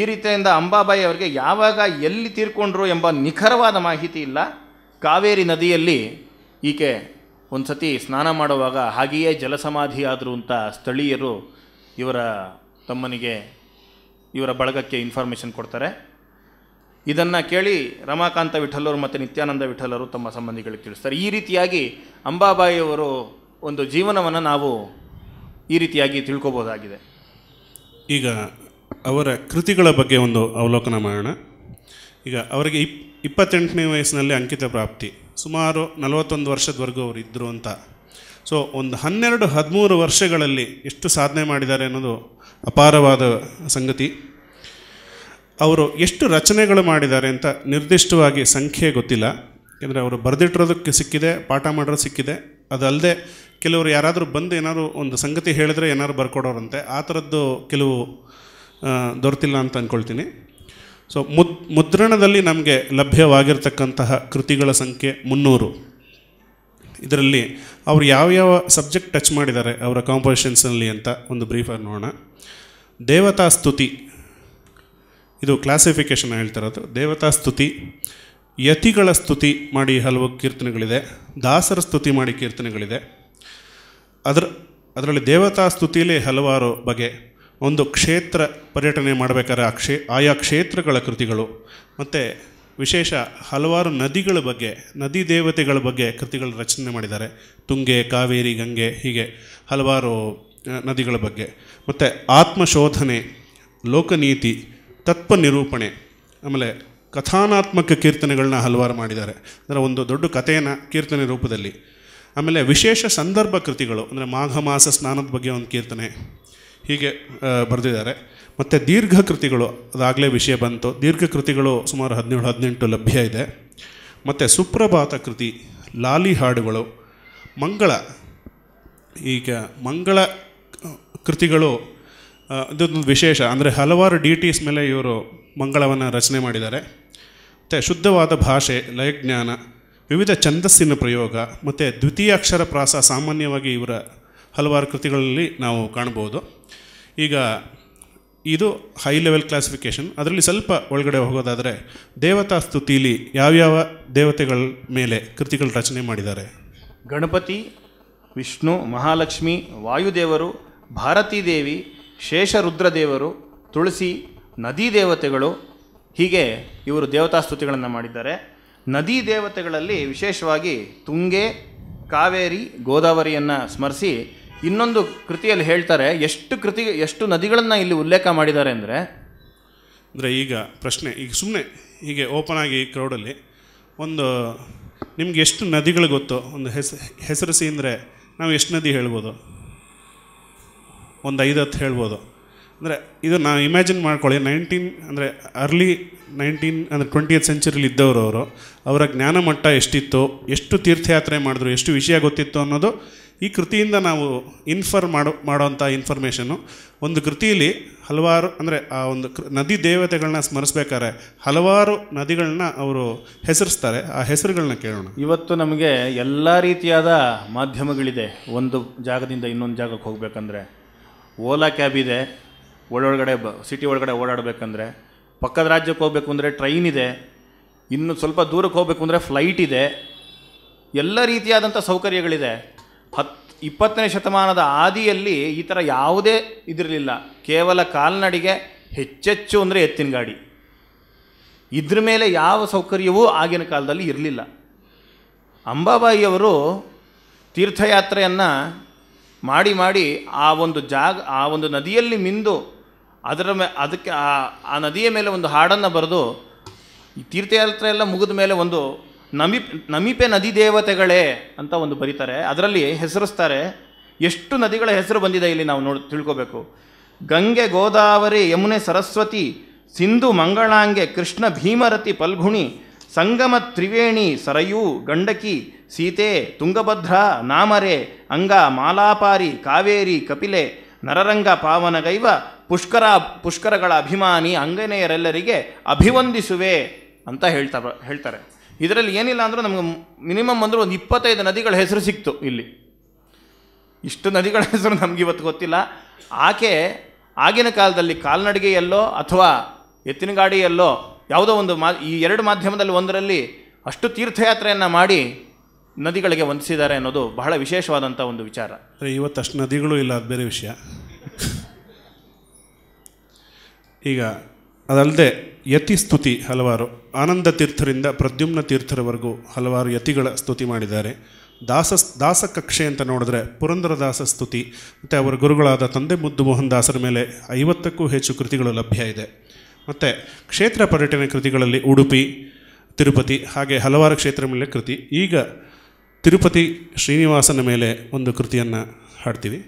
ಈ ರೀತಿಯಿಂದ ಅಂಬಾಬಾಯಿ ಅವರಿಗೆ ಯಾವಾಗ ಎಲ್ಲಿ ತೀರ್ಕೊಂಡ್ರು ಎಂಬ ನಿಖರವಾದ ಮಾಹಿತಿ ಇಲ್ಲ ಕಾವೇರಿ ನದಿಯಲ್ಲಿ ಈಕೆ ಒಂದು ಸತಿ ಸ್ನಾನ ಮಾಡುವಾಗ ಹಾಗೆಯೇ ಜಲಸಮಾಧಿ ಆದರು ಅಂತ ಸ್ಥಳೀಯರು ಇವರ ತಮ್ಮನಿಗೆ ಇವರ ಬಳಗಕ್ಕೆ ಇನ್ಫಾರ್ಮೇಷನ್ ಕೊಡ್ತಾರೆ ಇದನ್ನು ಕೇಳಿ ರಮಾಕಾಂತ ವಿಠಲರು ಮತ್ತು ನಿತ್ಯಾನಂದ ವಿಠಲರು ತಮ್ಮ ಸಂಬಂಧಿಗಳಿಗೆ ತಿಳಿಸ್ತಾರೆ ಈ ರೀತಿಯಾಗಿ ಅಂಬಾಬಾಯಿಯವರು ಒಂದು ಜೀವನವನ್ನು ನಾವು ಈ ರೀತಿಯಾಗಿ ತಿಳ್ಕೊಬೋದಾಗಿದೆ ಈಗ ಅವರ ಕೃತಿಗಳ ಬಗ್ಗೆ ಒಂದು ಅವಲೋಕನ ಮಾಡೋಣ ಈಗ ಅವರಿಗೆ ಇಪ್ ಇಪ್ಪತ್ತೆಂಟನೇ ವಯಸ್ಸಿನಲ್ಲಿ ಅಂಕಿತ ಪ್ರಾಪ್ತಿ ಸುಮಾರು ನಲವತ್ತೊಂದು ವರ್ಷದವರೆಗೂ ಅವರು ಇದ್ದರು ಅಂತ ಸೊ ಒಂದು ಹನ್ನೆರಡು ಹದಿಮೂರು ವರ್ಷಗಳಲ್ಲಿ ಎಷ್ಟು ಸಾಧನೆ ಮಾಡಿದ್ದಾರೆ ಅನ್ನೋದು ಅಪಾರವಾದ ಸಂಗತಿ ಅವರು ಎಷ್ಟು ರಚನೆಗಳು ಮಾಡಿದ್ದಾರೆ ಅಂತ ನಿರ್ದಿಷ್ಟವಾಗಿ ಸಂಖ್ಯೆ ಗೊತ್ತಿಲ್ಲ ಏಕೆಂದರೆ ಅವರು ಬರೆದಿಟ್ಟಿರೋದಕ್ಕೆ ಸಿಕ್ಕಿದೆ ಪಾಠ ಮಾಡೋದು ಸಿಕ್ಕಿದೆ ಅದಲ್ಲದೆ ಕೆಲವರು ಯಾರಾದರೂ ಬಂದು ಏನಾದರೂ ಒಂದು ಸಂಗತಿ ಹೇಳಿದ್ರೆ ಏನಾದ್ರು ಬರ್ಕೊಡೋರಂತೆ ಆ ಥರದ್ದು ಕೆಲವು ದೊರೆತಿಲ್ಲ ಅಂತ ಅಂದ್ಕೊಳ್ತೀನಿ ಸೊ ಮುದ್ ಮುದ್ರಣದಲ್ಲಿ ನಮಗೆ ಲಭ್ಯವಾಗಿರ್ತಕ್ಕಂತಹ ಕೃತಿಗಳ ಸಂಖ್ಯೆ ಮುನ್ನೂರು ಇದರಲ್ಲಿ ಅವರು ಯಾವ್ಯಾವ ಸಬ್ಜೆಕ್ಟ್ ಟಚ್ ಮಾಡಿದ್ದಾರೆ ಅವರ ಕಾಂಪೋಸಿಷನ್ಸ್ನಲ್ಲಿ ಅಂತ ಒಂದು ಬ್ರೀಫಾಗಿ ನೋಡೋಣ ದೇವತಾ ಸ್ತುತಿ ಇದು ಕ್ಲಾಸಿಫಿಕೇಶನ್ ಹೇಳ್ತಿರೋದು ದೇವತಾ ಸ್ತುತಿ ಯತಿಗಳ ಸ್ತುತಿ ಮಾಡಿ ಹಲವು ಕೀರ್ತನೆಗಳಿದೆ ದಾಸರ ಸ್ತುತಿ ಮಾಡಿ ಕೀರ್ತನೆಗಳಿದೆ ಅದರ ಅದರಲ್ಲಿ ದೇವತಾ ಸ್ತುತಿಯಲ್ಲಿ ಹಲವಾರು ಬಗೆ ಒಂದು ಕ್ಷೇತ್ರ ಪರ್ಯಟನೆ ಮಾಡಬೇಕಾದ್ರೆ ಆ ಕ್ಷೇ ಆಯಾ ಕ್ಷೇತ್ರಗಳ ಕೃತಿಗಳು ಮತ್ತು ವಿಶೇಷ ಹಲವಾರು ನದಿಗಳ ಬಗ್ಗೆ ನದಿ ದೇವತೆಗಳ ಬಗ್ಗೆ ಕೃತಿಗಳು ರಚನೆ ಮಾಡಿದ್ದಾರೆ ತುಂಗೆ ಕಾವೇರಿ ಗಂಗೆ ಹೀಗೆ ಹಲವಾರು ನದಿಗಳ ಬಗ್ಗೆ ಮತ್ತು ಆತ್ಮಶೋಧನೆ ಲೋಕನೀತಿ ತತ್ವ ನಿರೂಪಣೆ ಆಮೇಲೆ ಕಥಾನಾತ್ಮಕ ಕೀರ್ತನೆಗಳನ್ನ ಹಲವಾರು ಮಾಡಿದ್ದಾರೆ ಅಂದರೆ ಒಂದು ದೊಡ್ಡ ಕಥೆಯನ್ನು ಕೀರ್ತನೆ ರೂಪದಲ್ಲಿ ಆಮೇಲೆ ವಿಶೇಷ ಸಂದರ್ಭ ಕೃತಿಗಳು ಅಂದರೆ ಮಾಘ ಮಾಸ ಸ್ನಾನದ ಬಗ್ಗೆ ಒಂದು ಕೀರ್ತನೆ ಹೀಗೆ ಬರೆದಿದ್ದಾರೆ ಮತ್ತು ದೀರ್ಘ ಕೃತಿಗಳು ಅದಾಗಲೇ ವಿಷಯ ಬಂತು ದೀರ್ಘ ಕೃತಿಗಳು ಸುಮಾರು ಹದಿನೇಳು ಹದಿನೆಂಟು ಲಭ್ಯ ಇದೆ ಮತ್ತು ಸುಪ್ರಭಾತ ಕೃತಿ ಲಾಲಿ ಹಾಡುಗಳು ಮಂಗಳ ಈಗ ಮಂಗಳ ಕೃತಿಗಳು ಇದೊಂದು ವಿಶೇಷ ಅಂದರೆ ಹಲವಾರು ಡಿ ಟಿಸ್ ಮೇಲೆ ಇವರು ಮಂಗಳವನ್ನು ರಚನೆ ಮಾಡಿದ್ದಾರೆ ಮತ್ತು ಶುದ್ಧವಾದ ಭಾಷೆ ಲಯಜ್ಞಾನ ವಿವಿಧ ಛಂದಸ್ಸಿನ ಪ್ರಯೋಗ ಮತ್ತು ದ್ವಿತೀಯ ಅಕ್ಷರ ಪ್ರಾಸ ಸಾಮಾನ್ಯವಾಗಿ ಇವರ ಹಲವಾರು ಕೃತಿಗಳಲ್ಲಿ ನಾವು ಕಾಣ್ಬೋದು ಈಗ ಇದು ಹೈ ಲೆವೆಲ್ ಕ್ಲಾಸಿಫಿಕೇಷನ್ ಅದರಲ್ಲಿ ಸ್ವಲ್ಪ ಒಳಗಡೆ ಹೋಗೋದಾದರೆ ದೇವತಾ ಸ್ತುತಿಲಿ ಯಾವ್ಯಾವ ದೇವತೆಗಳ ಮೇಲೆ ಕೃತಿಗಳು ರಚನೆ ಮಾಡಿದ್ದಾರೆ ಗಣಪತಿ ವಿಷ್ಣು ಮಹಾಲಕ್ಷ್ಮಿ ವಾಯುದೇವರು ಭಾರತೀ ದೇವಿ ಶೇಷರುದ್ರದೇವರು ತುಳಸಿ ನದಿ ದೇವತೆಗಳು ಹೀಗೆ ಇವರು ದೇವತಾ ಸ್ತುತಿಗಳನ್ನು ಮಾಡಿದ್ದಾರೆ ನದಿ ದೇವತೆಗಳಲ್ಲಿ ವಿಶೇಷವಾಗಿ ತುಂಗೆ ಕಾವೇರಿ ಗೋದಾವರಿಯನ್ನು ಸ್ಮರಿಸಿ ಇನ್ನೊಂದು ಕೃತಿಯಲ್ಲಿ ಹೇಳ್ತಾರೆ ಎಷ್ಟು ಕೃತಿ ಎಷ್ಟು ನದಿಗಳನ್ನು ಇಲ್ಲಿ ಉಲ್ಲೇಖ ಮಾಡಿದ್ದಾರೆ ಅಂದರೆ ಅಂದರೆ ಈಗ ಪ್ರಶ್ನೆ ಈಗ ಸುಮ್ಮನೆ ಹೀಗೆ ಓಪನ್ ಆಗಿ ಕ್ರೌಡಲ್ಲಿ ಒಂದು ನಿಮ್ಗೆ ಎಷ್ಟು ನದಿಗಳು ಗೊತ್ತು ಒಂದು ಹೆಸ ಹೆಸರಿಸಿ ಅಂದರೆ ನಾವು ಎಷ್ಟು ನದಿ ಹೇಳ್ಬೋದು ಒಂದು ಐದು ಹತ್ತು ಹೇಳ್ಬೋದು ಅಂದರೆ ಇದು ನಾವು ಇಮ್ಯಾಜಿನ್ ಮಾಡ್ಕೊಳ್ಳಿ ನೈನ್ಟೀನ್ ಅಂದರೆ ಅರ್ಲಿ ನೈನ್ಟೀನ್ ಅಂದರೆ ಟ್ವೆಂಟಿ ಏತ್ ಸೆಂಚುರಿಲಿ ಇದ್ದವರು ಅವರು ಅವರ ಜ್ಞಾನ ಮಟ್ಟ ಎಷ್ಟಿತ್ತು ಎಷ್ಟು ತೀರ್ಥಯಾತ್ರೆ ಮಾಡಿದ್ರು ಎಷ್ಟು ವಿಷಯ ಗೊತ್ತಿತ್ತು ಅನ್ನೋದು ಈ ಕೃತಿಯಿಂದ ನಾವು ಇನ್ಫರ್ ಮಾಡೋ ಮಾಡೋವಂಥ ಇನ್ಫಾರ್ಮೇಷನ್ನು ಒಂದು ಕೃತಿಯಲ್ಲಿ ಹಲವಾರು ಅಂದರೆ ಆ ಒಂದು ನದಿ ದೇವತೆಗಳನ್ನ ಸ್ಮರಿಸ್ಬೇಕಾದ್ರೆ ಹಲವಾರು ನದಿಗಳನ್ನ ಅವರು ಹೆಸರಿಸ್ತಾರೆ ಆ ಹೆಸರುಗಳನ್ನ ಕೇಳೋಣ ಇವತ್ತು ನಮಗೆ ಎಲ್ಲ ರೀತಿಯಾದ ಮಾಧ್ಯಮಗಳಿದೆ ಒಂದು ಜಾಗದಿಂದ ಇನ್ನೊಂದು ಜಾಗಕ್ಕೆ ಹೋಗ್ಬೇಕಂದ್ರೆ ಓಲಾ ಕ್ಯಾಬ್ ಇದೆ ಒಳಗಡೆ ಬ ಸಿಟಿ ಒಳಗಡೆ ಓಡಾಡಬೇಕಂದ್ರೆ ಪಕ್ಕದ ರಾಜ್ಯಕ್ಕೆ ಹೋಗಬೇಕು ಅಂದರೆ ಟ್ರೈನ್ ಇದೆ ಇನ್ನು ಸ್ವಲ್ಪ ದೂರಕ್ಕೆ ಹೋಗಬೇಕು ಅಂದರೆ ಫ್ಲೈಟ್ ಇದೆ ಎಲ್ಲ ರೀತಿಯಾದಂಥ ಸೌಕರ್ಯಗಳಿದೆ ಹತ್ ಇಪ್ಪತ್ತನೇ ಶತಮಾನದ ಆದಿಯಲ್ಲಿ ಈ ಥರ ಯಾವುದೇ ಇದಿರಲಿಲ್ಲ ಕೇವಲ ಕಾಲ್ನಡಿಗೆ ಹೆಚ್ಚೆಚ್ಚು ಅಂದರೆ ಎತ್ತಿನ ಗಾಡಿ ಇದ್ರ ಮೇಲೆ ಯಾವ ಸೌಕರ್ಯವೂ ಆಗಿನ ಕಾಲದಲ್ಲಿ ಇರಲಿಲ್ಲ ಅಂಬಾಬಾಯಿಯವರು ತೀರ್ಥಯಾತ್ರೆಯನ್ನು ಮಾಡಿ ಮಾಡಿ ಆ ಒಂದು ಜಾಗ ಆ ಒಂದು ನದಿಯಲ್ಲಿ ಮಿಂದು ಅದರ ಮೇ ಅದಕ್ಕೆ ಆ ಆ ನದಿಯ ಮೇಲೆ ಒಂದು ಹಾಡನ್ನು ಬರೆದು ತೀರ್ಥಯಾತ್ರೆ ಎಲ್ಲ ಮುಗಿದ ಮೇಲೆ ಒಂದು ನಮಿ ನಮಿಪೆ ನದಿ ದೇವತೆಗಳೇ ಅಂತ ಒಂದು ಬರೀತಾರೆ ಅದರಲ್ಲಿ ಹೆಸರಿಸ್ತಾರೆ ಎಷ್ಟು ನದಿಗಳ ಹೆಸರು ಬಂದಿದೆ ಇಲ್ಲಿ ನಾವು ನೋಡಿ ತಿಳ್ಕೋಬೇಕು ಗಂಗೆ ಗೋದಾವರಿ ಯಮುನೆ ಸರಸ್ವತಿ ಸಿಂಧು ಮಂಗಳಾಂಗೆ ಕೃಷ್ಣ ಭೀಮರತಿ ಪಲ್ಗುಣಿ ಸಂಗಮ ತ್ರಿವೇಣಿ ಸರಯೂ ಗಂಡಕಿ ಸೀತೆ ತುಂಗಭದ್ರ ನಾಮರೆ ಅಂಗ ಮಾಲಾಪಾರಿ ಕಾವೇರಿ ಕಪಿಲೆ ನರರಂಗ ಪಾವನಗೈವ ಪುಷ್ಕರ ಪುಷ್ಕರಗಳ ಅಭಿಮಾನಿ ಅಂಗನೆಯರೆಲ್ಲರಿಗೆ ಅಭಿವಂದಿಸುವೆ ಅಂತ ಹೇಳ್ತಾ ಹೇಳ್ತಾರೆ ಇದರಲ್ಲಿ ಏನಿಲ್ಲ ಅಂದರೂ ನಮಗೆ ಮಿನಿಮಮ್ ಅಂದರೂ ಒಂದು ಇಪ್ಪತ್ತೈದು ನದಿಗಳ ಹೆಸರು ಸಿಕ್ತು ಇಲ್ಲಿ ಇಷ್ಟು ನದಿಗಳ ಹೆಸರು ಇವತ್ತು ಗೊತ್ತಿಲ್ಲ ಆಕೆ ಆಗಿನ ಕಾಲದಲ್ಲಿ ಕಾಲ್ನಡಿಗೆಯಲ್ಲೋ ಅಥವಾ ಎತ್ತಿನ ಗಾಡಿಯಲ್ಲೋ ಯಾವುದೋ ಒಂದು ಮಾ ಈ ಎರಡು ಮಾಧ್ಯಮದಲ್ಲಿ ಒಂದರಲ್ಲಿ ಅಷ್ಟು ತೀರ್ಥಯಾತ್ರೆಯನ್ನು ಮಾಡಿ ನದಿಗಳಿಗೆ ವಂದಿಸಿದ್ದಾರೆ ಅನ್ನೋದು ಬಹಳ ವಿಶೇಷವಾದಂಥ ಒಂದು ವಿಚಾರ ಇವತ್ತು ಅಷ್ಟು ನದಿಗಳು ಇಲ್ಲ ಅದು ಬೇರೆ ವಿಷಯ ಈಗ ಅದಲ್ಲದೆ ಯತಿ ಸ್ತುತಿ ಹಲವಾರು ಆನಂದ ತೀರ್ಥರಿಂದ ಪ್ರದ್ಯುಮ್ನ ತೀರ್ಥರವರೆಗೂ ಹಲವಾರು ಯತಿಗಳ ಸ್ತುತಿ ಮಾಡಿದ್ದಾರೆ ದಾಸ ದಾಸ ಕಕ್ಷೆ ಅಂತ ನೋಡಿದ್ರೆ ಪುರಂದರದಾಸ ಸ್ತುತಿ ಮತ್ತು ಅವರ ಗುರುಗಳಾದ ತಂದೆ ಮುದ್ದು ಮೋಹನ್ ದಾಸರ ಮೇಲೆ ಐವತ್ತಕ್ಕೂ ಹೆಚ್ಚು ಕೃತಿಗಳು ಲಭ್ಯ ಇದೆ ಮತ್ತು ಕ್ಷೇತ್ರ ಪರ್ಯಟನೆ ಕೃತಿಗಳಲ್ಲಿ ಉಡುಪಿ ತಿರುಪತಿ ಹಾಗೆ ಹಲವಾರು ಕ್ಷೇತ್ರ ಮೇಲೆ ಕೃತಿ ಈಗ ತಿರುಪತಿ ಶ್ರೀನಿವಾಸನ ಮೇಲೆ ಒಂದು ಕೃತಿಯನ್ನು ಹಾಡ್ತೀವಿ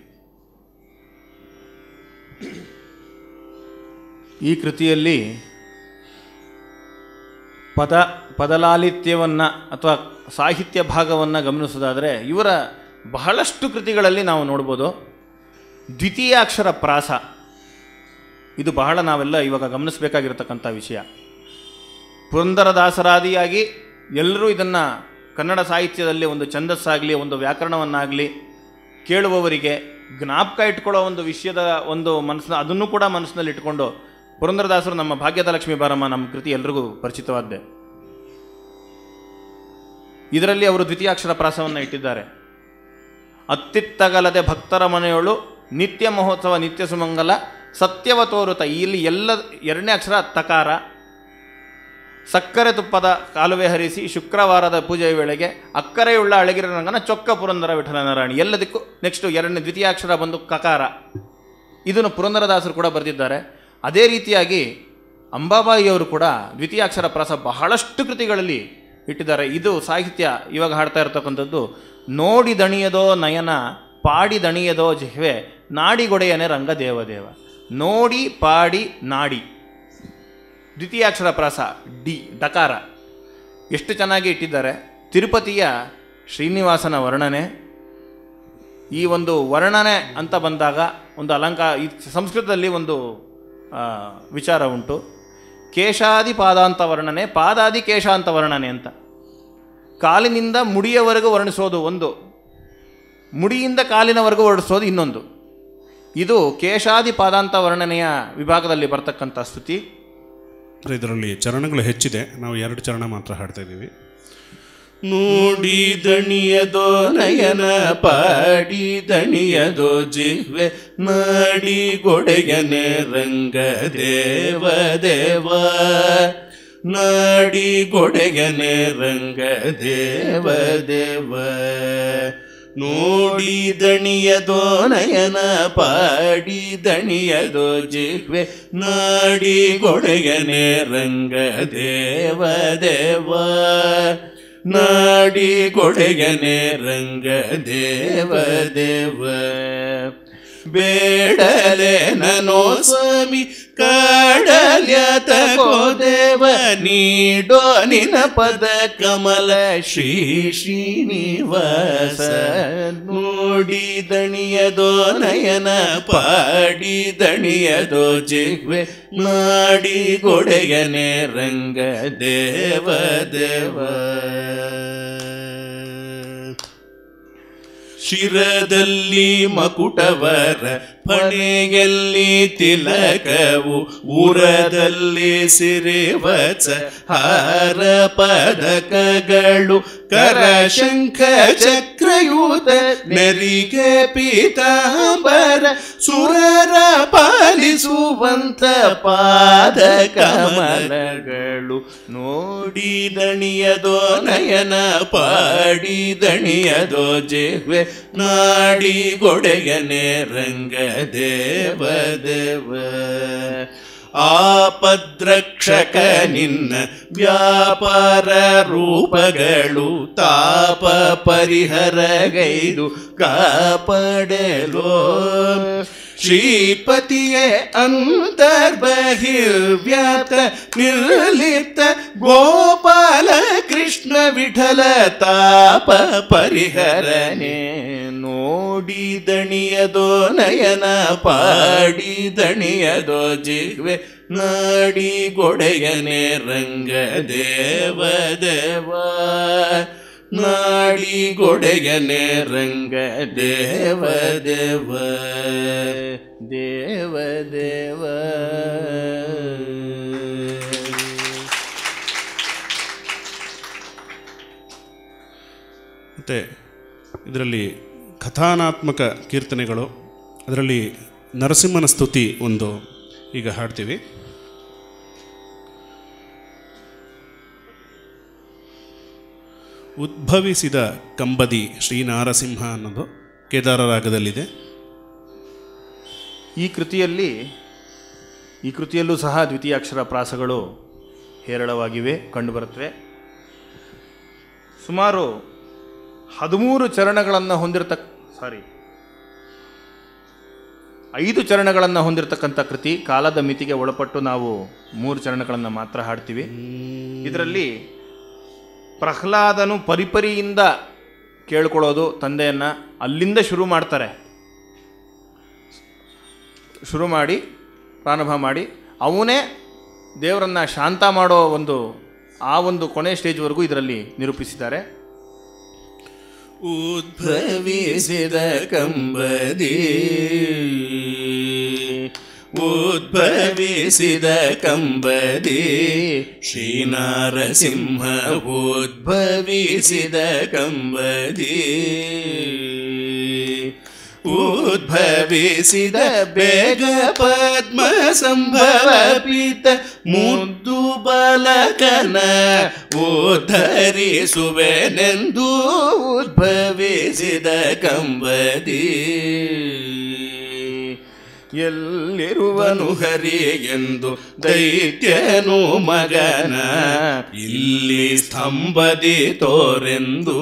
ಈ ಕೃತಿಯಲ್ಲಿ ಪದ ಪದಲಾಲಿತ್ಯವನ್ನು ಅಥವಾ ಸಾಹಿತ್ಯ ಭಾಗವನ್ನು ಗಮನಿಸೋದಾದರೆ ಇವರ ಬಹಳಷ್ಟು ಕೃತಿಗಳಲ್ಲಿ ನಾವು ನೋಡ್ಬೋದು ಅಕ್ಷರ ಪ್ರಾಸ ಇದು ಬಹಳ ನಾವೆಲ್ಲ ಇವಾಗ ಗಮನಿಸಬೇಕಾಗಿರತಕ್ಕಂಥ ವಿಷಯ ಪುರಂದರದಾಸರಾದಿಯಾಗಿ ಎಲ್ಲರೂ ಇದನ್ನು ಕನ್ನಡ ಸಾಹಿತ್ಯದಲ್ಲಿ ಒಂದು ಛಂದಸ್ಸಾಗಲಿ ಒಂದು ವ್ಯಾಕರಣವನ್ನಾಗಲಿ ಕೇಳುವವರಿಗೆ ಜ್ಞಾಪಕ ಇಟ್ಕೊಳ್ಳೋ ಒಂದು ವಿಷಯದ ಒಂದು ಮನಸ್ಸನ್ನ ಅದನ್ನು ಕೂಡ ಮನಸ್ಸಿನಲ್ಲಿ ಇಟ್ಕೊಂಡು ಪುರಂದರದಾಸರು ನಮ್ಮ ಭಾಗ್ಯದ ಲಕ್ಷ್ಮೀ ಬಾರಮ್ಮ ನಮ್ಮ ಕೃತಿ ಎಲ್ರಿಗೂ ಪರಿಚಿತವಾದ್ದೆ ಇದರಲ್ಲಿ ಅವರು ದ್ವಿತೀಯಾಕ್ಷರ ಪ್ರಾಸವನ್ನು ಇಟ್ಟಿದ್ದಾರೆ ಅತ್ತಿತ್ತಗಲದೆ ಭಕ್ತರ ಮನೆಯೊಳು ನಿತ್ಯ ಮಹೋತ್ಸವ ನಿತ್ಯ ಸುಮಂಗಲ ಸತ್ಯವ ಇಲ್ಲಿ ಎಲ್ಲ ಎರಡನೇ ಅಕ್ಷರ ತಕಾರ ಸಕ್ಕರೆ ತುಪ್ಪದ ಕಾಲುವೆ ಹರಿಸಿ ಶುಕ್ರವಾರದ ಪೂಜೆಯ ವೇಳೆಗೆ ಅಕ್ಕರೆಯುಳ್ಳ ರಂಗನ ಚೊಕ್ಕ ಪುರಂದರ ವಿಠಲನಾರಾಯಣ ಎಲ್ಲದಕ್ಕೂ ನೆಕ್ಸ್ಟು ಎರಡನೇ ದ್ವಿತೀಯಾಕ್ಷರ ಬಂದು ಕಕಾರ ಇದನ್ನು ಪುರಂದರದಾಸರು ಕೂಡ ಬರೆದಿದ್ದಾರೆ ಅದೇ ರೀತಿಯಾಗಿ ಅಂಬಾಬಾಯಿಯವರು ಕೂಡ ದ್ವಿತೀಯಾಕ್ಷರ ಪ್ರಾಸ ಬಹಳಷ್ಟು ಕೃತಿಗಳಲ್ಲಿ ಇಟ್ಟಿದ್ದಾರೆ ಇದು ಸಾಹಿತ್ಯ ಇವಾಗ ಹಾಡ್ತಾ ಇರತಕ್ಕಂಥದ್ದು ನೋಡಿ ದಣಿಯದೋ ನಯನ ಪಾಡಿ ದಣಿಯದೋ ಜಿಹ್ವೆ ರಂಗ ದೇವದೇವ ನೋಡಿ ಪಾಡಿ ನಾಡಿ ದ್ವಿತೀಯಾಕ್ಷರ ಪ್ರಾಸ ಡಿ ಡಕಾರ ಎಷ್ಟು ಚೆನ್ನಾಗಿ ಇಟ್ಟಿದ್ದಾರೆ ತಿರುಪತಿಯ ಶ್ರೀನಿವಾಸನ ವರ್ಣನೆ ಈ ಒಂದು ವರ್ಣನೆ ಅಂತ ಬಂದಾಗ ಒಂದು ಅಲಂಕಾರ ಈ ಸಂಸ್ಕೃತದಲ್ಲಿ ಒಂದು ವಿಚಾರ ಉಂಟು ಕೇಶಾದಿ ಪಾದಾಂತ ವರ್ಣನೆ ಪಾದಾದಿ ಕೇಶಾಂತ ವರ್ಣನೆ ಅಂತ ಕಾಲಿನಿಂದ ಮುಡಿಯವರೆಗೂ ವರ್ಣಿಸೋದು ಒಂದು ಮುಡಿಯಿಂದ ಕಾಲಿನವರೆಗೂ ವರ್ಣಿಸೋದು ಇನ್ನೊಂದು ಇದು ಕೇಶಾದಿ ಪಾದಾಂತ ವರ್ಣನೆಯ ವಿಭಾಗದಲ್ಲಿ ಬರ್ತಕ್ಕಂಥ ಸ್ತುತಿ ಇದರಲ್ಲಿ ಚರಣಗಳು ಹೆಚ್ಚಿದೆ ನಾವು ಎರಡು ಚರಣ ಮಾತ್ರ ಹಾಡ್ತಾ ಇದ್ದೀವಿ ನೋಡಿ ದಣಿಯದೋ ನಯನ ಪಾಡಿ ದಣಿಯದೋ ಜಿಹ್ವೆ ಮಾಡಿ ಗೊಡೆಯನೆ ರಂಗ ದೇವ ದೇವ ನಾಡಿ ಗೊಡೆಯನೆ ರಂಗ ದೇವ ದೇವ ನೋಡಿ ನೋಡಿದಣಿಯದೋ ನಯನ ಪಾಡಿದಣಿಯದೋ ಜಿಹ್ವೆ ನಾಡಿ ಗೊಡೆಯನೆ ರಂಗ ದೇವ ದೇವ ನಾಡಿ ಕೊಡೆಯನೆ ರಂಗ ದೇವ ದೇವ ಬೇಡಲೆ ನೋ ಸ್ವಾಮಿ ಕಾಡಲ್ಯತಕೋ ದೇವ ನೀಡೋ ನಿನ ಪದ ಕಮಲ ಶ್ರೀ ಶ್ರೀನಿವಾಸ ನೋಡಿ ದಣಿಯದೋ ನಯನ ಪಾಡಿ ದಣಿಯದೋ ಜಿಹ್ವೆ ಮಾಡಿ ಗೊಡೆಯನೆ ರಂಗ ದೇವ ದೇವ ಶಿರದಲ್ಲಿ ಮಕುಟವರ ಪಣೆಯಲ್ಲಿ ತಿಲಕವು ಉರದಲ್ಲಿ ಸಿರಿವಚ ಹಾರ ಪದಕಗಳು ಕರ ಶಂಖ ಚಕ್ರಯೂತ ನರಿಗೆ ಪೀತಾಂಬರ ಸುರರ ಪಾಲಿಸುವಂತ ಪಾದ ಕಮಲಗಳು ದಣಿಯದೋ ನಯನ ದಣಿಯದೋ ಜೇವೆ ನಾಡಿ ಗೊಡೆಯನೆ ರಂಗ ದೇವ ದೇವ ಆಪದ್ರಕ್ಷಕ ನಿನ್ನ ವ್ಯಾಪಾರ ರೂಪಗಳು ತಾಪ ಪರಿಹರಗೈದು ಕಾಪಾಡಲೋ ಶ್ರೀಪತಿಯೇ ಅಂತರ್ಬಹಿರ್ವ್ಯಾಪ್ತ ನಿರ್ಲಿಪ್ತ ಗೋಪಾಲ ಕೃಷ್ಣ ವಿಠಲ ತಾಪ ಪರಿಹರನೆ ದಣಿಯದೋ ನಯನ ದಣಿಯದೋ ಜಿಗ್ವೆ ನಾಡಿ ಗೊಡೆಯನೆ ರಂಗ ದೇವ ನಾಡಿ கொடையனே ರಂಗ ದೇವ ದೇವ ದೇವ ದೇವ ಮತ್ತು ಇದರಲ್ಲಿ ಕಥಾನಾತ್ಮಕ ಕೀರ್ತನೆಗಳು ಅದರಲ್ಲಿ ನರಸಿಂಹನ ಸ್ತುತಿ ಒಂದು ಈಗ ಹಾಡ್ತೀವಿ ಉದ್ಭವಿಸಿದ ಕಂಬದಿ ಶ್ರೀನಾರಸಿಂಹ ಅನ್ನೋದು ಕೇದಾರ ರಾಗದಲ್ಲಿದೆ ಈ ಕೃತಿಯಲ್ಲಿ ಈ ಕೃತಿಯಲ್ಲೂ ಸಹ ಅಕ್ಷರ ಪ್ರಾಸಗಳು ಹೇರಳವಾಗಿವೆ ಕಂಡುಬರುತ್ತವೆ ಸುಮಾರು ಹದಿಮೂರು ಚರಣಗಳನ್ನು ಹೊಂದಿರತಕ್ಕ ಸಾರಿ ಐದು ಚರಣಗಳನ್ನು ಹೊಂದಿರತಕ್ಕಂಥ ಕೃತಿ ಕಾಲದ ಮಿತಿಗೆ ಒಳಪಟ್ಟು ನಾವು ಮೂರು ಚರಣಗಳನ್ನು ಮಾತ್ರ ಹಾಡ್ತೀವಿ ಇದರಲ್ಲಿ ಪ್ರಹ್ಲಾದನು ಪರಿಪರಿಯಿಂದ ಕೇಳ್ಕೊಳ್ಳೋದು ತಂದೆಯನ್ನು ಅಲ್ಲಿಂದ ಶುರು ಮಾಡ್ತಾರೆ ಶುರು ಮಾಡಿ ಪ್ರಾರಂಭ ಮಾಡಿ ಅವನೇ ದೇವರನ್ನು ಶಾಂತ ಮಾಡೋ ಒಂದು ಆ ಒಂದು ಕೊನೆ ಸ್ಟೇಜ್ವರೆಗೂ ಇದರಲ್ಲಿ ನಿರೂಪಿಸಿದ್ದಾರೆ ಉದ್ಭವಿಸಿದ ಕಂಬದಿ ಉದ್ಭವಿಸಿದ ಕಂಬದಿ ಶ್ರೀನಾರಸಿಂಹ ಉದ್ಭವಿಸಿದ ಕಂಬದಿ ಉದ್ಭವಿಸಿದ ಬೇಗ ಪದ್ಮ ಸಂಭವ ಪೀತ ಮುದ್ದು ಬಾಲಕನ ಓಧರಿಸುವೆನೆಂದು ಉದ್ಭವಿಸಿದ ಕಂಬದಿ ಎಲ್ಲಿರುವನು ಹರಿ ಎಂದು ದೈತ್ಯನು ಮಗನ ಇಲ್ಲಿ ಸ್ತಂಭದಿ ತೋರೆಂದು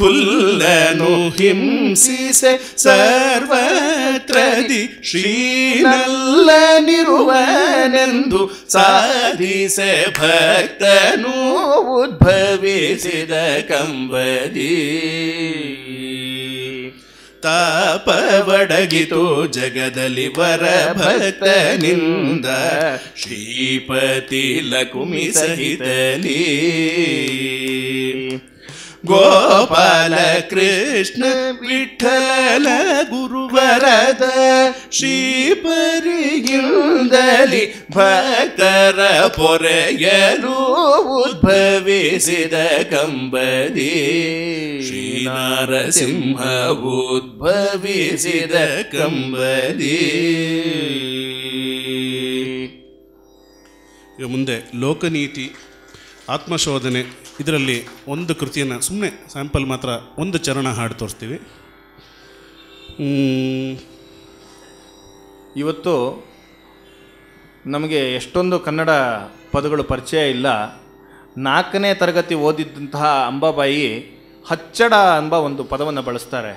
ಕುಲ್ಲನು ಹಿಂಸಿಸೆ ಸರ್ವತ್ರದಿ ಶ್ರೀನಲ್ಲನಿರುವನೆಂದು ಸಾಧಿಸೆ ಭಕ್ತನು ಉದ್ಭವಿಸಿದ ಕಂಬದಿ ತಾಪವಡಗಿತು ಜಗದಲ್ಲಿ ವರ ಭಕ್ತನಿಂದ ಶ್ರೀಪತಿ ಲಕುಮಿ ಗೋಪಾಲ ಕೃಷ್ಣ ವಿಠಲ ಗುರುವರದ ಶ್ರೀಪರಿಗಿಂದಲಿ ಭಕ್ತರ ಪೊರೆಯಲು ಉದ್ಭವಿಸಿದ ಕಂಬದಿ ಶ್ರೀನಾರಸಿಂಹ ಉದ್ಭವಿಸಿದ ಕಂಬದಿ ಮುಂದೆ ಲೋಕನೀತಿ ಆತ್ಮಶೋಧನೆ ಇದರಲ್ಲಿ ಒಂದು ಕೃತಿಯನ್ನು ಸುಮ್ಮನೆ ಸ್ಯಾಂಪಲ್ ಮಾತ್ರ ಒಂದು ಚರಣ ಹಾಡು ತೋರಿಸ್ತೀವಿ ಇವತ್ತು ನಮಗೆ ಎಷ್ಟೊಂದು ಕನ್ನಡ ಪದಗಳು ಪರಿಚಯ ಇಲ್ಲ ನಾಲ್ಕನೇ ತರಗತಿ ಓದಿದ್ದಂತಹ ಅಂಬಾಬಾಯಿ ಹಚ್ಚಡ ಎಂಬ ಒಂದು ಪದವನ್ನು ಬಳಸ್ತಾರೆ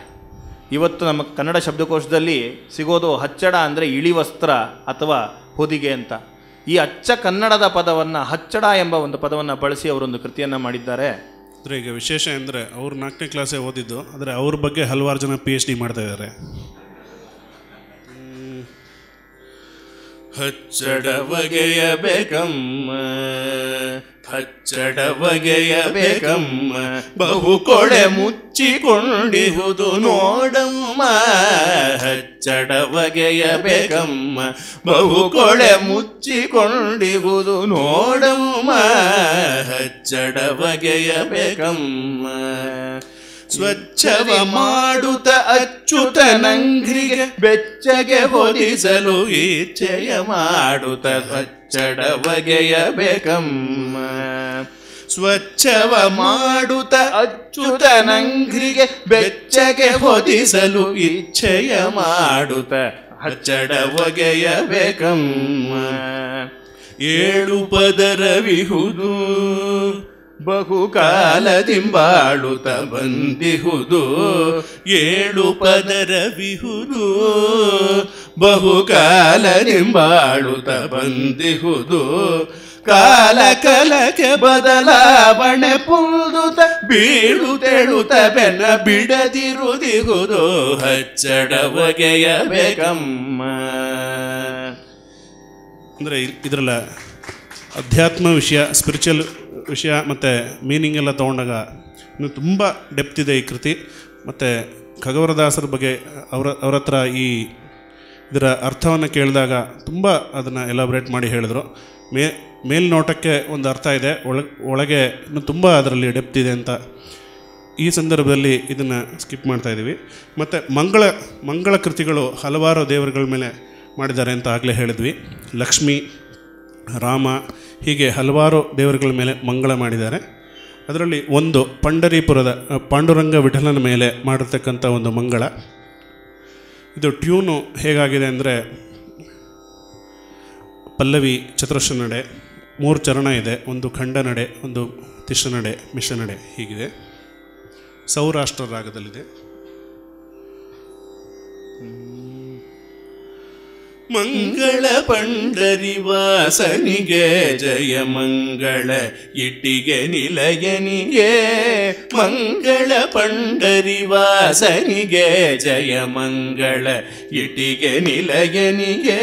ಇವತ್ತು ನಮ್ಮ ಕನ್ನಡ ಶಬ್ದಕೋಶದಲ್ಲಿ ಸಿಗೋದು ಹಚ್ಚಡ ಅಂದರೆ ಇಳಿ ವಸ್ತ್ರ ಅಥವಾ ಹೊದಿಗೆ ಅಂತ ಈ ಅಚ್ಚ ಕನ್ನಡದ ಪದವನ್ನು ಹಚ್ಚಡ ಎಂಬ ಒಂದು ಪದವನ್ನು ಬಳಸಿ ಅವರೊಂದು ಕೃತಿಯನ್ನು ಮಾಡಿದ್ದಾರೆ ಅಂದರೆ ಈಗ ವಿಶೇಷ ಅಂದರೆ ಅವರು ನಾಲ್ಕನೇ ಕ್ಲಾಸೇ ಓದಿದ್ದು ಆದರೆ ಅವ್ರ ಬಗ್ಗೆ ಹಲವಾರು ಜನ ಪಿ ಎಚ್ ಡಿ ಮಾಡ್ತಾ ಇದ್ದಾರೆ ಹಚ್ಚಡವಗೆಯ ಬೇಕಮ್ಮ ಹಚ್ಚಡವಗೆಯ ಬೇಕಮ್ಮ ಕೊಳೆ ಮುಚ್ಚಿಕೊಂಡಿಹುದು ನೋಡಮ್ಮ ಹಚ್ಚಡವಗೆಯ ಬೇಕಮ್ಮ ಕೊಳೆ ಮುಚ್ಚಿಕೊಂಡಿಹುದು ನೋಡಮ್ಮ ಹಚ್ಚಡವಗೆಯ ಬೇಕಮ್ಮ ಸ್ವಚ್ಛವ ಮಾಡುತ್ತ ಅಚ್ಚುತ ನಂಗ್ರಿಗೆ ಬೆಚ್ಚಗೆ ಹೊದಿಸಲು ಇಚ್ಛೆಯ ಮಾಡುತ್ತ ಸ್ವಚ್ಛಡ ಬಗೆಯಬೇಕಮ್ಮ ಸ್ವಚ್ಛವ ಮಾಡುತ್ತ ಅಚ್ಚುತ ನಂಗ್ರಿಗೆ ಬೆಚ್ಚಗೆ ಹೊದಿಸಲು ಇಚ್ಛೆಯ ಮಾಡುತ್ತ ಹಚ್ಚಡ ಒಗೆಯಬೇಕಮ್ಮ ಏಳು ಪದರವಿಹುದು ಬಹುಕಾಲದಿಂಬಾಳುತ್ತ ಬಂದಿಹುದು ಏಳು ಪದರ ಪದರವಿಹುದು ಬಹುಕಾಲದಿಂಬಾಳುತ್ತ ಬಂದಿಹುದು ಕಾಲ ಕಲಕ್ಕೆ ಬದಲಾವಣೆ ಪುಲ್ದುತ ಬೀಳು ತೆಳುತ ಬೆನ್ನ ಬಿಡದಿರುದಿಹುದು ಹಚ್ಚಡ ಬಗೆಯ ಇದ್ರಲ್ಲ ಅಂದರೆ ಇದರಲ್ಲ ಅಧ್ಯಾತ್ಮ ವಿಷಯ ಸ್ಪಿರಿಚುವಲ್ ವಿಷಯ ಮತ್ತು ಮೀನಿಂಗ್ ಎಲ್ಲ ತೊಗೊಂಡಾಗ ಇನ್ನು ತುಂಬ ಡೆಪ್ತ್ ಇದೆ ಈ ಕೃತಿ ಮತ್ತು ಖಗವರದಾಸರ ಬಗ್ಗೆ ಅವರ ಅವರ ಹತ್ರ ಈ ಇದರ ಅರ್ಥವನ್ನು ಕೇಳಿದಾಗ ತುಂಬ ಅದನ್ನು ಎಲಾಬ್ರೇಟ್ ಮಾಡಿ ಹೇಳಿದರು ಮೇ ಮೇಲ್ನೋಟಕ್ಕೆ ಒಂದು ಅರ್ಥ ಇದೆ ಒಳಗೆ ಒಳಗೆ ಇನ್ನು ತುಂಬ ಅದರಲ್ಲಿ ಡೆಪ್ತ್ ಇದೆ ಅಂತ ಈ ಸಂದರ್ಭದಲ್ಲಿ ಇದನ್ನು ಸ್ಕಿಪ್ ಮಾಡ್ತಾಯಿದ್ದೀವಿ ಮತ್ತು ಮಂಗಳ ಮಂಗಳ ಕೃತಿಗಳು ಹಲವಾರು ದೇವರುಗಳ ಮೇಲೆ ಮಾಡಿದ್ದಾರೆ ಅಂತ ಆಗಲೇ ಹೇಳಿದ್ವಿ ಲಕ್ಷ್ಮಿ ರಾಮ ಹೀಗೆ ಹಲವಾರು ದೇವರುಗಳ ಮೇಲೆ ಮಂಗಳ ಮಾಡಿದ್ದಾರೆ ಅದರಲ್ಲಿ ಒಂದು ಪಂಡರೀಪುರದ ಪಾಂಡುರಂಗ ವಿಠಲನ ಮೇಲೆ ಮಾಡಿರ್ತಕ್ಕಂಥ ಒಂದು ಮಂಗಳ ಇದು ಟ್ಯೂನು ಹೇಗಾಗಿದೆ ಅಂದರೆ ಪಲ್ಲವಿ ಚತುರ್ಶ ನಡೆ ಮೂರು ಚರಣ ಇದೆ ಒಂದು ಖಂಡ ನಡೆ ಒಂದು ತಿಶನಡೆ ನಡೆ ಹೀಗಿದೆ ಸೌರಾಷ್ಟ್ರ ರಾಗದಲ್ಲಿದೆ ಮಂಗಳ ಪಂಡರಿವಾಸನಿಗೆ ಜಯ ಮಂಗಳ ಇಟ್ಟಿಗೆ ನಿಲಯನಿಗೆ ಮಂಗಳ ಪಂಡರಿವಾಸನಿಗೆ ಜಯ ಮಂಗಳ ಇಟ್ಟಿಗೆ ನಿಲಯನಿಗೆ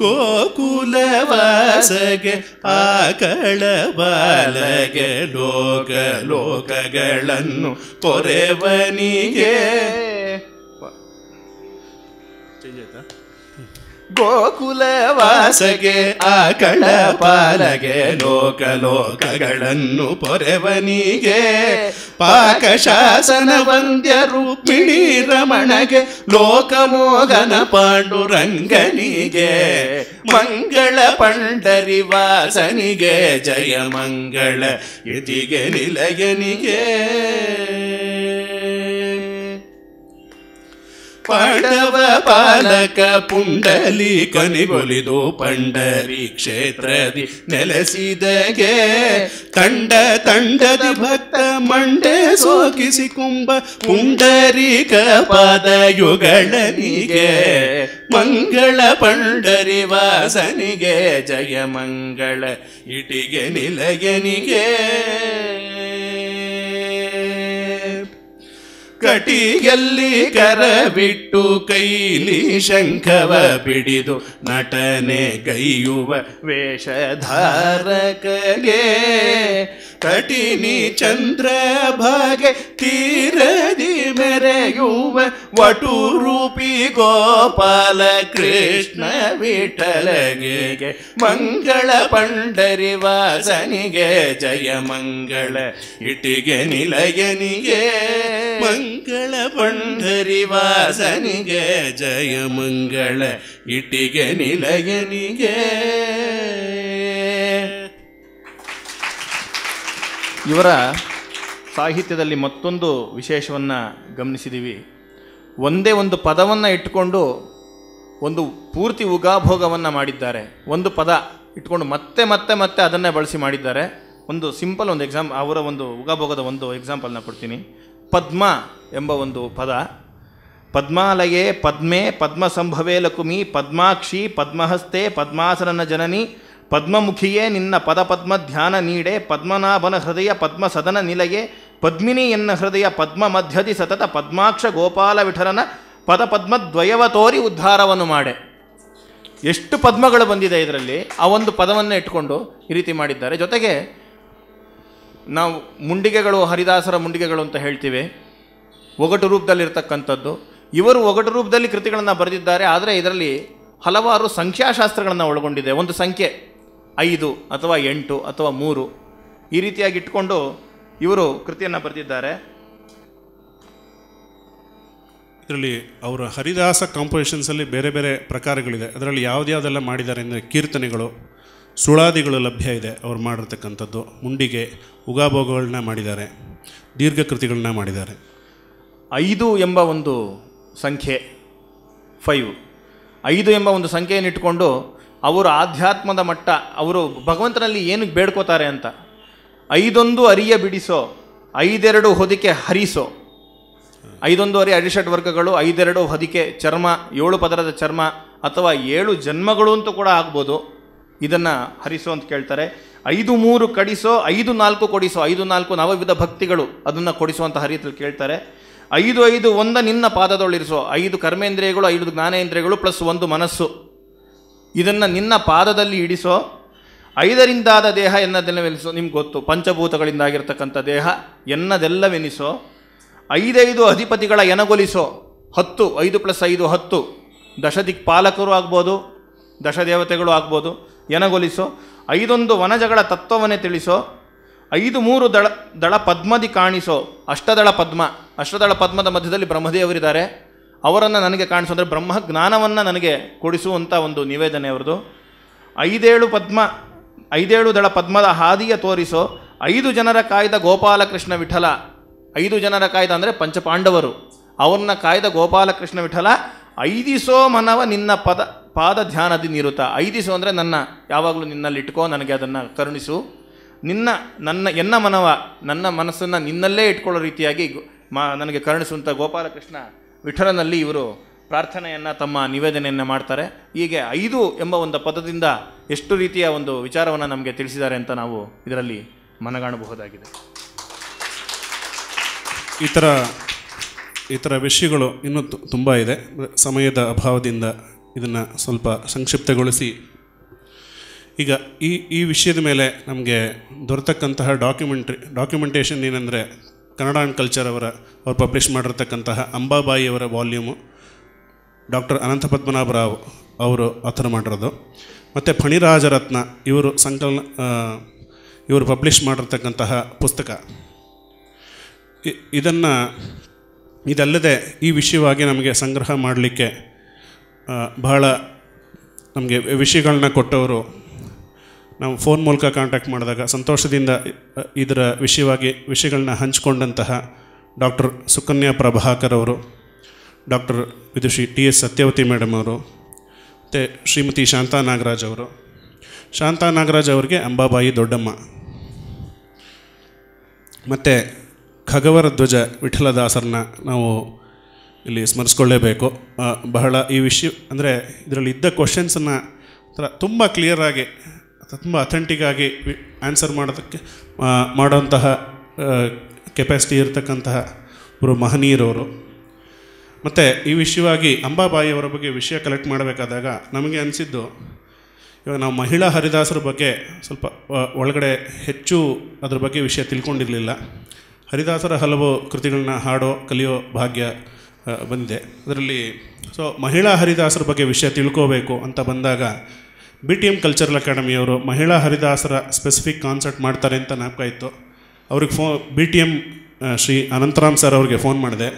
ಗೋಕುಲವಾಸಗೆ ಆಕಳ ಬಾಲಗೆ ಲೋಕ ಲೋಕಗಳನ್ನು ಪೊರೆವನಿಗೆ ಗೋಕುಲವಾಸಗೆ ಆ ಕಳ ಪಾಲಗೆ ಲೋಕ ಲೋಕಗಳನ್ನು ಪೊರೆವನಿಗೆ ಪಾಕ ಶಾಸನ ವಂದ್ಯ ರೂಪಿಣಿ ರಮಣಗೆ ಲೋಕಮೋಗನ ಪಾಂಡುರಂಗನಿಗೆ ಮಂಗಳ ಪಂಡರಿ ವಾಸನಿಗೆ ಜಯ ಮಂಗಳ ಇತಿಗೆ ನಿಲಯನಿಗೆ ಪಾಂಡವ ಪಾಲಕ ಪುಂಡಲಿ ಕನಿಗೊಲಿದು ಪಂಡರಿ ಕ್ಷೇತ್ರದಿ ನೆಲೆಸಿದಗೆ ತಂಡ ತಂಡದ ಭಕ್ತ ಮಂಡೆ ಸೋಕಿಸಿ ಕುಂಭ ಪುಂಡರಿಕ ಯುಗಳನಿಗೆ ಮಂಗಳ ಪಂಡರಿ ವಾಸನಿಗೆ ಜಯ ಮಂಗಳ ಇಟಿಗೆ ನಿಲಯನಿಗೆ ಕಟಿಯಲ್ಲಿ ಬಿಟ್ಟು ಕೈಲಿ ಶಂಖವ ಬಿಡಿದು ನಟನೆ ಕೈಯುವ ವೇಷಧಾರಕಗೆ ಕಟಿನಿ ಚಂದ್ರ ಭಾಗೆ ತೀರದಿ ಮೆರೆಯುವ ವಟು ರೂಪಿ ಗೋಪಾಲ ಕೃಷ್ಣ ವಿಠಲಗೆ ಮಂಗಳ ಪಂಡರಿ ವಾಸನಿಗೆ ಜಯ ಮಂಗಳ ಇಟಿಗೆ ನಿಲಯನಿಗೆ ಮಂಗಳ ಪಂಡರಿ ವಾಸನಿಗೆ ಜಯ ಮಂಗಳ ಇಟಿಗೆ ನಿಲಯನಿಗೆ ಇವರ ಸಾಹಿತ್ಯದಲ್ಲಿ ಮತ್ತೊಂದು ವಿಶೇಷವನ್ನು ಗಮನಿಸಿದ್ದೀವಿ ಒಂದೇ ಒಂದು ಪದವನ್ನು ಇಟ್ಕೊಂಡು ಒಂದು ಪೂರ್ತಿ ಉಗಾಭೋಗವನ್ನು ಮಾಡಿದ್ದಾರೆ ಒಂದು ಪದ ಇಟ್ಕೊಂಡು ಮತ್ತೆ ಮತ್ತೆ ಮತ್ತೆ ಅದನ್ನೇ ಬಳಸಿ ಮಾಡಿದ್ದಾರೆ ಒಂದು ಸಿಂಪಲ್ ಒಂದು ಎಕ್ಸಾಮ್ ಅವರ ಒಂದು ಉಗಾಭೋಗದ ಒಂದು ಎಕ್ಸಾಂಪಲ್ನ ಕೊಡ್ತೀನಿ ಪದ್ಮ ಎಂಬ ಒಂದು ಪದ ಪದ್ಮಾಲಯೇ ಪದ್ಮೆ ಪದ್ಮ ಸಂಭವೇ ಲಕುಮಿ ಪದ್ಮಾಕ್ಷಿ ಪದ್ಮಹಸ್ತೆ ಪದ್ಮಾಸನನ ಜನನಿ ಪದ್ಮಮುಖಿಯೇ ನಿನ್ನ ಪದಪದ್ಮ ಧ್ಯಾನ ನೀಡೆ ಪದ್ಮನಾಭನ ಹೃದಯ ಪದ್ಮ ಸದನ ನಿಲಯೇ ಪದ್ಮಿನಿ ಎನ್ನ ಹೃದಯ ಪದ್ಮ ಮಧ್ಯದಿ ಸತತ ಪದ್ಮಾಕ್ಷ ಗೋಪಾಲ ವಿಠರನ ಪದ್ಮ ದ್ವಯವ ತೋರಿ ಉದ್ಧಾರವನ್ನು ಮಾಡೆ ಎಷ್ಟು ಪದ್ಮಗಳು ಬಂದಿದೆ ಇದರಲ್ಲಿ ಆ ಒಂದು ಪದವನ್ನು ಇಟ್ಕೊಂಡು ಈ ರೀತಿ ಮಾಡಿದ್ದಾರೆ ಜೊತೆಗೆ ನಾವು ಮುಂಡಿಗೆಗಳು ಹರಿದಾಸರ ಮುಂಡಿಗೆಗಳು ಅಂತ ಹೇಳ್ತೀವಿ ಒಗಟು ರೂಪದಲ್ಲಿರ್ತಕ್ಕಂಥದ್ದು ಇವರು ಒಗಟು ರೂಪದಲ್ಲಿ ಕೃತಿಗಳನ್ನು ಬರೆದಿದ್ದಾರೆ ಆದರೆ ಇದರಲ್ಲಿ ಹಲವಾರು ಸಂಖ್ಯಾಶಾಸ್ತ್ರಗಳನ್ನು ಒಳಗೊಂಡಿದೆ ಒಂದು ಸಂಖ್ಯೆ ಐದು ಅಥವಾ ಎಂಟು ಅಥವಾ ಮೂರು ಈ ರೀತಿಯಾಗಿ ಇಟ್ಕೊಂಡು ಇವರು ಕೃತಿಯನ್ನು ಬರೆದಿದ್ದಾರೆ ಇದರಲ್ಲಿ ಅವರ ಹರಿದಾಸ ಕಾಂಪೋಸಿಷನ್ಸಲ್ಲಿ ಬೇರೆ ಬೇರೆ ಪ್ರಕಾರಗಳಿದೆ ಅದರಲ್ಲಿ ಯಾವುದ್ಯಾವುದೆಲ್ಲ ಮಾಡಿದ್ದಾರೆ ಅಂದರೆ ಕೀರ್ತನೆಗಳು ಸುಳಾದಿಗಳು ಲಭ್ಯ ಇದೆ ಅವ್ರು ಮಾಡಿರ್ತಕ್ಕಂಥದ್ದು ಮುಂಡಿಗೆ ಉಗಾಭೋಗಗಳನ್ನ ಮಾಡಿದ್ದಾರೆ ದೀರ್ಘ ಕೃತಿಗಳನ್ನ ಮಾಡಿದ್ದಾರೆ ಐದು ಎಂಬ ಒಂದು ಸಂಖ್ಯೆ ಫೈವ್ ಐದು ಎಂಬ ಒಂದು ಸಂಖ್ಯೆಯನ್ನು ಇಟ್ಕೊಂಡು ಅವರು ಆಧ್ಯಾತ್ಮದ ಮಟ್ಟ ಅವರು ಭಗವಂತನಲ್ಲಿ ಏನಕ್ಕೆ ಬೇಡ್ಕೋತಾರೆ ಅಂತ ಐದೊಂದು ಅರಿಯ ಬಿಡಿಸೋ ಐದೆರಡು ಹೊದಿಕೆ ಹರಿಸೋ ಐದೊಂದು ಅರಿ ಅಡಿಷಡ್ ವರ್ಗಗಳು ಐದೆರಡು ಹೊದಿಕೆ ಚರ್ಮ ಏಳು ಪದರದ ಚರ್ಮ ಅಥವಾ ಏಳು ಜನ್ಮಗಳು ಅಂತೂ ಕೂಡ ಆಗ್ಬೋದು ಇದನ್ನು ಹರಿಸೋ ಅಂತ ಕೇಳ್ತಾರೆ ಐದು ಮೂರು ಕಡಿಸೋ ಐದು ನಾಲ್ಕು ಕೊಡಿಸೋ ಐದು ನಾಲ್ಕು ನವವಿಧ ಭಕ್ತಿಗಳು ಅದನ್ನು ಕೊಡಿಸೋ ಅಂತ ಕೇಳ್ತಾರೆ ಐದು ಐದು ಒಂದ ನಿನ್ನ ಪಾದದೊಳಿರಿಸೋ ಐದು ಕರ್ಮೇಂದ್ರಿಯಗಳು ಐದು ಜ್ಞಾನೇಂದ್ರಿಯಗಳು ಪ್ಲಸ್ ಒಂದು ಮನಸ್ಸು ಇದನ್ನು ನಿನ್ನ ಪಾದದಲ್ಲಿ ಇಡಿಸೋ ಐದರಿಂದಾದ ದೇಹ ಎನ್ನದೆಲ್ಲವೆನಿಸೋ ನಿಮ್ಗೆ ಗೊತ್ತು ಪಂಚಭೂತಗಳಿಂದಾಗಿರ್ತಕ್ಕಂಥ ದೇಹ ಎನ್ನದೆಲ್ಲವೆನಿಸೋ ಐದೈದು ಅಧಿಪತಿಗಳ ಎನಗೊಲಿಸೋ ಹತ್ತು ಐದು ಪ್ಲಸ್ ಐದು ಹತ್ತು ದಶದಿಕ್ ಪಾಲಕರು ಆಗ್ಬೋದು ದಶದೇವತೆಗಳು ಆಗ್ಬೋದು ಎನಗೊಲಿಸೋ ಐದೊಂದು ವನಜಗಳ ತತ್ವವನ್ನೇ ತಿಳಿಸೋ ಐದು ಮೂರು ದಳ ದಳ ಪದ್ಮದಿ ಕಾಣಿಸೋ ಅಷ್ಟದಳ ಪದ್ಮ ಅಷ್ಟದಳ ಪದ್ಮದ ಮಧ್ಯದಲ್ಲಿ ಬ್ರಹ್ಮದೇವರಿದ್ದಾರೆ ಅವರನ್ನು ನನಗೆ ಕಾಣಿಸು ಅಂದರೆ ಬ್ರಹ್ಮ ಜ್ಞಾನವನ್ನು ನನಗೆ ಕೊಡಿಸುವಂಥ ಒಂದು ನಿವೇದನೆ ಅವ್ರದ್ದು ಐದೇಳು ಪದ್ಮ ಐದೇಳು ದಳ ಪದ್ಮದ ಹಾದಿಯ ತೋರಿಸೋ ಐದು ಜನರ ಕಾಯ್ದ ಗೋಪಾಲಕೃಷ್ಣ ವಿಠಲ ಐದು ಜನರ ಕಾಯ್ದ ಅಂದರೆ ಪಂಚಪಾಂಡವರು ಅವರನ್ನ ಕಾಯ್ದ ಗೋಪಾಲಕೃಷ್ಣ ವಿಠಲ ಐದಿಸೋ ಮನವ ನಿನ್ನ ಪದ ಪಾದ ಧ್ಯಾನದಿ ನಿರುತ ಐದಿಸೋ ಅಂದರೆ ನನ್ನ ಯಾವಾಗಲೂ ನಿನ್ನಲ್ಲಿಟ್ಕೋ ನನಗೆ ಅದನ್ನು ಕರುಣಿಸು ನಿನ್ನ ನನ್ನ ಎನ್ನ ಮನವ ನನ್ನ ಮನಸ್ಸನ್ನು ನಿನ್ನಲ್ಲೇ ಇಟ್ಕೊಳ್ಳೋ ರೀತಿಯಾಗಿ ನನಗೆ ಕರುಣಿಸುವಂಥ ಗೋಪಾಲಕೃಷ್ಣ ವಿಠಲನಲ್ಲಿ ಇವರು ಪ್ರಾರ್ಥನೆಯನ್ನು ತಮ್ಮ ನಿವೇದನೆಯನ್ನು ಮಾಡ್ತಾರೆ ಹೀಗೆ ಐದು ಎಂಬ ಒಂದು ಪದದಿಂದ ಎಷ್ಟು ರೀತಿಯ ಒಂದು ವಿಚಾರವನ್ನು ನಮಗೆ ತಿಳಿಸಿದ್ದಾರೆ ಅಂತ ನಾವು ಇದರಲ್ಲಿ ಮನಗಾಣಬಹುದಾಗಿದೆ ಈ ಥರ ಈ ಥರ ವಿಷಯಗಳು ಇನ್ನೂ ತುಂಬ ಇದೆ ಸಮಯದ ಅಭಾವದಿಂದ ಇದನ್ನು ಸ್ವಲ್ಪ ಸಂಕ್ಷಿಪ್ತಗೊಳಿಸಿ ಈಗ ಈ ಈ ವಿಷಯದ ಮೇಲೆ ನಮಗೆ ದೊರೆತಕ್ಕಂತಹ ಡಾಕ್ಯುಮೆಂಟ್ರಿ ಡಾಕ್ಯುಮೆಂಟೇಷನ್ ಏನಂದರೆ ಕನ್ನಡ ಆ್ಯಂಡ್ ಕಲ್ಚರ್ ಅವರ ಅವರು ಪಬ್ಲಿಷ್ ಮಾಡಿರ್ತಕ್ಕಂತಹ ಅಂಬಾಬಾಯಿಯವರ ವಾಲ್ಯೂಮು ಡಾಕ್ಟರ್ ಅನಂತ ರಾವ್ ಅವರು ಆಥರ್ ಮಾಡಿರೋದು ಮತ್ತು ಫಣಿರಾಜರತ್ನ ಇವರು ಸಂಕಲನ ಇವರು ಪಬ್ಲಿಷ್ ಮಾಡಿರ್ತಕ್ಕಂತಹ ಪುಸ್ತಕ ಇದನ್ನು ಇದಲ್ಲದೆ ಈ ವಿಷಯವಾಗಿ ನಮಗೆ ಸಂಗ್ರಹ ಮಾಡಲಿಕ್ಕೆ ಬಹಳ ನಮಗೆ ವಿಷಯಗಳನ್ನ ಕೊಟ್ಟವರು ನಾವು ಫೋನ್ ಮೂಲಕ ಕಾಂಟ್ಯಾಕ್ಟ್ ಮಾಡಿದಾಗ ಸಂತೋಷದಿಂದ ಇದರ ವಿಷಯವಾಗಿ ವಿಷಯಗಳನ್ನ ಹಂಚಿಕೊಂಡಂತಹ ಡಾಕ್ಟರ್ ಸುಕನ್ಯಾ ಪ್ರಭಾಕರ್ ಅವರು doctor Vidushi T S Satyavathi madam ಅವರು ಮತ್ತು ಶ್ರೀಮತಿ ಶಾಂತಾ ನಾಗರಾಜ್ ಅವರು ಶಾಂತಾ ನಾಗರಾಜ್ ಅವರಿಗೆ ಅಂಬಾಬಾಯಿ ದೊಡ್ಡಮ್ಮ ಮತ್ತು ಖಗವರ ಧ್ವಜ ವಿಠಲದಾಸರನ್ನ ನಾವು ಇಲ್ಲಿ ಸ್ಮರಿಸ್ಕೊಳ್ಳೇಬೇಕು ಬಹಳ ಈ ವಿಷಯ ಅಂದರೆ ಇದರಲ್ಲಿ ಇದ್ದ ಕ್ವಶನ್ಸನ್ನು ಒಂಥರ ತುಂಬ ಕ್ಲಿಯರಾಗಿ ತುಂಬ ಅಥೆಂಟಿಕ್ಕಾಗಿ ಆನ್ಸರ್ ಮಾಡೋದಕ್ಕೆ ಮಾಡೋಂತಹ ಕೆಪಾಸಿಟಿ ಇರತಕ್ಕಂತಹ ಒಬ್ಬರು ಮಹನೀಯರವರು ಮತ್ತು ಈ ವಿಷಯವಾಗಿ ಅಂಬಾಬಾಯಿಯವರ ಬಗ್ಗೆ ವಿಷಯ ಕಲೆಕ್ಟ್ ಮಾಡಬೇಕಾದಾಗ ನಮಗೆ ಅನಿಸಿದ್ದು ಇವಾಗ ನಾವು ಮಹಿಳಾ ಹರಿದಾಸರ ಬಗ್ಗೆ ಸ್ವಲ್ಪ ಒಳಗಡೆ ಹೆಚ್ಚು ಅದ್ರ ಬಗ್ಗೆ ವಿಷಯ ತಿಳ್ಕೊಂಡಿರಲಿಲ್ಲ ಹರಿದಾಸರ ಹಲವು ಕೃತಿಗಳನ್ನ ಹಾಡೋ ಕಲಿಯೋ ಭಾಗ್ಯ ಬಂದಿದೆ ಅದರಲ್ಲಿ ಸೊ ಮಹಿಳಾ ಹರಿದಾಸರ ಬಗ್ಗೆ ವಿಷಯ ತಿಳ್ಕೋಬೇಕು ಅಂತ ಬಂದಾಗ ಬಿ ಟಿ ಎಮ್ ಕಲ್ಚರಲ್ ಅಕಾಡೆಮಿಯವರು ಮಹಿಳಾ ಹರಿದಾಸರ ಸ್ಪೆಸಿಫಿಕ್ ಕಾನ್ಸರ್ಟ್ ಮಾಡ್ತಾರೆ ಅಂತ ನಾಪಕ ಇತ್ತು ಅವ್ರಿಗೆ ಫೋ B T M Shri Anantharam sir ಅವ್ರಿಗೆ ಫೋನ್ ಮಾಡಿದೆ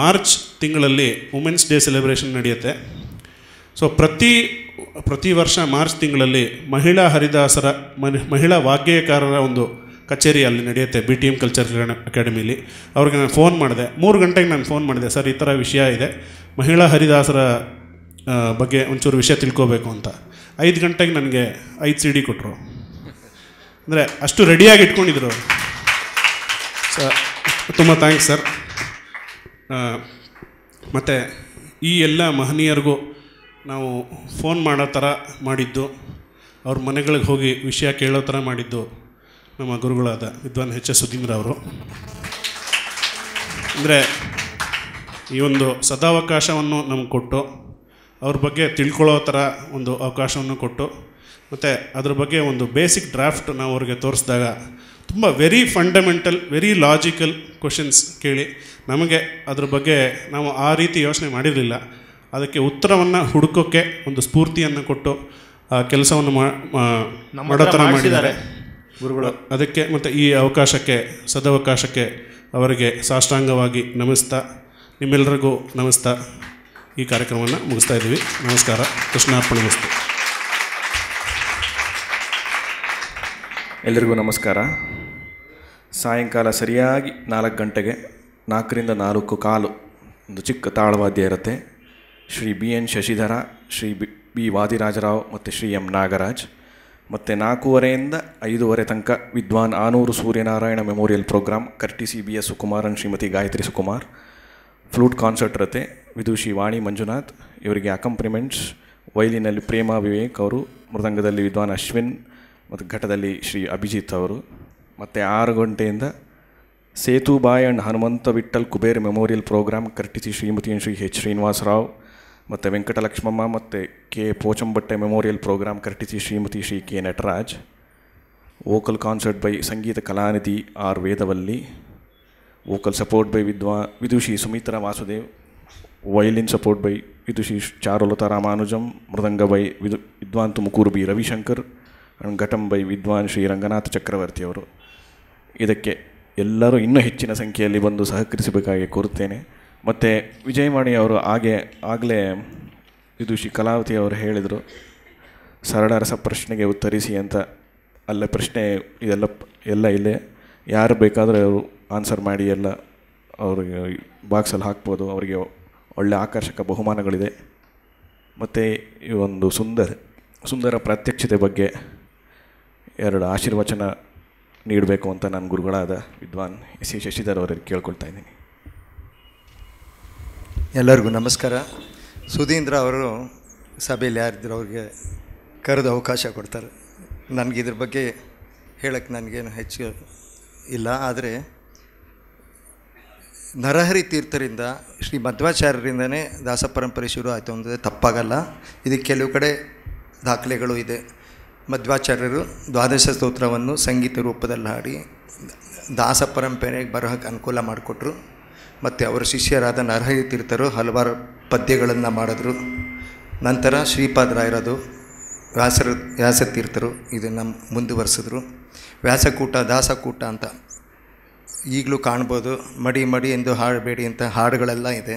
ಮಾರ್ಚ್ ತಿಂಗಳಲ್ಲಿ ವುಮೆನ್ಸ್ ಡೇ ಸೆಲೆಬ್ರೇಷನ್ ನಡೆಯುತ್ತೆ ಸೊ ಪ್ರತಿ ಪ್ರತಿ ವರ್ಷ ಮಾರ್ಚ್ ತಿಂಗಳಲ್ಲಿ ಮಹಿಳಾ ಹರಿದಾಸರ ಮಹಿಳಾ ವಾಗ್ಗೇಯಕಾರರ ಒಂದು ಕಚೇರಿ ಅಲ್ಲಿ ನಡೆಯುತ್ತೆ ಬಿ ಟಿ ಎಮ್ ಕಲ್ಚರ್ ಅಕಾಡೆಮಿಲಿ ಅವ್ರಿಗೆ ನಾನು ಫೋನ್ ಮಾಡಿದೆ ಮೂರು ಗಂಟೆಗೆ ನಾನು ಫೋನ್ ಮಾಡಿದೆ ಸರ್ ಈ ಥರ ವಿಷಯ ಇದೆ ಮಹಿಳಾ ಹರಿದಾಸರ ಬಗ್ಗೆ ಒಂಚೂರು ವಿಷಯ ತಿಳ್ಕೋಬೇಕು ಅಂತ ಐದು ಗಂಟೆಗೆ ನನಗೆ ಐದು ಸಿ ಡಿ ಕೊಟ್ಟರು ಅಂದರೆ ಅಷ್ಟು ರೆಡಿಯಾಗಿ ಇಟ್ಕೊಂಡಿದ್ರು ಸರ್ ತುಂಬ ಥ್ಯಾಂಕ್ಸ್ ಸರ್ ಮತ್ತು ಈ ಎಲ್ಲ ಮಹನೀಯರಿಗೂ ನಾವು ಫೋನ್ ಮಾಡೋ ಥರ ಮಾಡಿದ್ದು ಅವ್ರ ಮನೆಗಳಿಗೆ ಹೋಗಿ ವಿಷಯ ಕೇಳೋ ಥರ ಮಾಡಿದ್ದು ನಮ್ಮ ಗುರುಗಳಾದ ವಿದ್ವಾನ್ ಎಚ್ ಎಸ್ ಸುಧೀಂದ್ರ ಅವರು ಅಂದರೆ ಈ ಒಂದು ಸದಾವಕಾಶವನ್ನು ನಮಗೆ ಕೊಟ್ಟು ಅವ್ರ ಬಗ್ಗೆ ತಿಳ್ಕೊಳ್ಳೋ ಥರ ಒಂದು ಅವಕಾಶವನ್ನು ಕೊಟ್ಟು ಮತ್ತು ಅದ್ರ ಬಗ್ಗೆ ಒಂದು ಬೇಸಿಕ್ ಡ್ರಾಫ್ಟ್ ನಾವು ಅವ್ರಿಗೆ ತೋರಿಸಿದಾಗ ತುಂಬ very fundamental very logical questions ಕೇಳಿ ನಮಗೆ ಅದ್ರ ಬಗ್ಗೆ ನಾವು ಆ ರೀತಿ ಯೋಚನೆ ಮಾಡಿರಲಿಲ್ಲ ಅದಕ್ಕೆ ಉತ್ತರವನ್ನು ಹುಡುಕೋಕ್ಕೆ ಒಂದು ಸ್ಫೂರ್ತಿಯನ್ನು ಕೊಟ್ಟು ಆ ಕೆಲಸವನ್ನು ಮಾಡೋ ಥರ ಮಾಡಿದ್ದಾರೆ ಗುರುಗಳು ಅದಕ್ಕೆ ಮತ್ತು ಈ ಅವಕಾಶಕ್ಕೆ ಸದವಕಾಶಕ್ಕೆ ಅವರಿಗೆ ಸಾಷ್ಟಾಂಗವಾಗಿ ನಮಿಸ್ತಾ ನಿಮ್ಮೆಲ್ಲರಿಗೂ ನಮಸ್ತಾ ಈ ಕಾರ್ಯಕ್ರಮವನ್ನು ಮುಗಿಸ್ತಾ ಇದ್ದೀವಿ ನಮಸ್ಕಾರ ಕೃಷ್ಣಾರ್ಪಣೆ ಎಲ್ಲರಿಗೂ ನಮಸ್ಕಾರ ಸಾಯಂಕಾಲ ಸರಿಯಾಗಿ ನಾಲ್ಕು ಗಂಟೆಗೆ ನಾಲ್ಕರಿಂದ ನಾಲ್ಕು ಕಾಲು ಒಂದು ಚಿಕ್ಕ ತಾಳವಾದ್ಯ ಇರುತ್ತೆ Shri B N Shashidhara Shri B B Vadirajarao ಮತ್ತು ಶ್ರೀ ಎಂ ನಾಗರಾಜ್ ಮತ್ತು ನಾಲ್ಕೂವರೆಯಿಂದ ಐದೂವರೆ ತನಕ Vidwan Anur Suryanarayana memorial program courtesy B S Sukumaran Shrimati Gayatri Sukumar flute concert ರತೆ ವಿದುಷಿ ವಾಣಿ ಮಂಜುನಾಥ್ ಇವರಿಗೆ ಅಕಂಪ್ಲಿಮೆಂಟ್ಸ್ ವೈಲಿನಲ್ಲಿ ಪ್ರೇಮ ವಿವೇಕ್ ಅವರು ಮೃದಂಗದಲ್ಲಿ ವಿದ್ವಾನ್ ಅಶ್ವಿನ್ ಮತ್ತು ಘಟದಲ್ಲಿ ಶ್ರೀ ಅಭಿಜಿತ್ ಅವರು ಮತ್ತು ಆರು ಗಂಟೆಯಿಂದ Setubai and Hanumantha Vithal Kuber memorial program courtesy Shrimati Shri H Srinivasarao ಮತ್ತು ವೆಂಕಟಲಕ್ಷ್ಮಮ್ಮ ಮತ್ತು K Pochambatte memorial program courtesy Shrimati Shri K Nataraj vocal concert by Sangeetha Kalanidhi R Vedavalli vocal support by ವಿದ್ವಾ Vidushi Sumitra Vasudev violin support by Vidushi Charulatha Ramanujam mridanga by ವಿದು Vidwan Tumakuru B Ravishankar and ghatam by Vidwan Shri Ranganatha ಚಕ್ರವರ್ತಿಯವರು ಇದಕ್ಕೆ ಎಲ್ಲರೂ ಇನ್ನೂ ಹೆಚ್ಚಿನ ಸಂಖ್ಯೆಯಲ್ಲಿ ಬಂದು ಸಹಕರಿಸಬೇಕಾಗಿ ಕೋರುತ್ತೇನೆ ಮತ್ತು ವಿಜಯವಾಣಿ ಅವರು ಹಾಗೆ ಆಗಲೇ ವಿದುಷಿ ಕಲಾವತಿ ಅವರು ಹೇಳಿದರು ಸರಳ ರಸ ಪ್ರಶ್ನೆಗೆ ಉತ್ತರಿಸಿ ಅಂತ ಅಲ್ಲೇ ಪ್ರಶ್ನೆ ಇದೆಲ್ಲ ಎಲ್ಲ ಇಲ್ಲೇ ಯಾರು ಬೇಕಾದರೂ ಅವರು ಆನ್ಸರ್ ಮಾಡಿ ಎಲ್ಲ ಅವ್ರಿಗೆ ಬಾಕ್ಸಲ್ಲಿ ಹಾಕ್ಬೋದು ಅವರಿಗೆ ಒಳ್ಳೆ ಆಕರ್ಷಕ ಬಹುಮಾನಗಳಿದೆ ಮತ್ತು ಈ ಒಂದು ಸುಂದರ ಸುಂದರ ಪ್ರಾತ್ಯಕ್ಷತೆ ಬಗ್ಗೆ ಎರಡು ಆಶೀರ್ವಚನ ನೀಡಬೇಕು ಅಂತ ನಾನು ಗುರುಗಳಾದ ವಿದ್ವಾನ್ ಎಸ್ ಸಿ ಶಶಿಧರ್ ಅವರಿಗೆ ಕೇಳ್ಕೊಳ್ತಾ ಇದ್ದೀನಿ ಎಲ್ಲರಿಗೂ ನಮಸ್ಕಾರ ಸುಧೀಂದ್ರ ಅವರು ಸಭೆಯಲ್ಲಿ ಯಾರಿದ್ರು ಅವ್ರಿಗೆ ಕರೆದು ಅವಕಾಶ ಕೊಡ್ತಾರೆ ನನಗೆ ಇದ್ರ ಬಗ್ಗೆ ಹೇಳಕ್ಕೆ ನನಗೇನು ಹೆಚ್ಚು ಇಲ್ಲ ಆದರೆ ನರಹರಿ ತೀರ್ಥರಿಂದ ಶ್ರೀ ಮಧ್ವಾಚಾರ್ಯರಿಂದನೇ ದಾಸ ಪರಂಪರೆ ಶುರು ಆಯಿತು ಅಂದರೆ ತಪ್ಪಾಗಲ್ಲ ಇದಕ್ಕೆ ಕೆಲವು ಕಡೆ ದಾಖಲೆಗಳು ಇದೆ ಮಧ್ವಾಚಾರ್ಯರು ದ್ವಾದಶ ಸ್ತೋತ್ರವನ್ನು ಸಂಗೀತ ರೂಪದಲ್ಲಿ ಹಾಡಿ ದಾಸ ಪರಂಪರೆಗೆ ಬರೋಕ್ಕೆ ಅನುಕೂಲ ಮಾಡಿಕೊಟ್ರು ಮತ್ತು ಅವರ ಶಿಷ್ಯರಾದ ನರಹರಿ ತೀರ್ಥರು ಹಲವಾರು ಪದ್ಯಗಳನ್ನು ಮಾಡಿದ್ರು ನಂತರ ಶ್ರೀಪಾದರಾಯರದು ವ್ಯಾಸರು ವ್ಯಾಸತೀರ್ಥರು ಇದನ್ನು ಮುಂದುವರೆಸಿದ್ರು ವ್ಯಾಸಕೂಟ ದಾಸಕೂಟ ಅಂತ ಈಗಲೂ ಕಾಣ್ಬೋದು ಮಡಿ ಮಡಿ ಎಂದು ಹಾಡಬೇಡಿ ಅಂತ ಹಾಡುಗಳೆಲ್ಲ ಇದೆ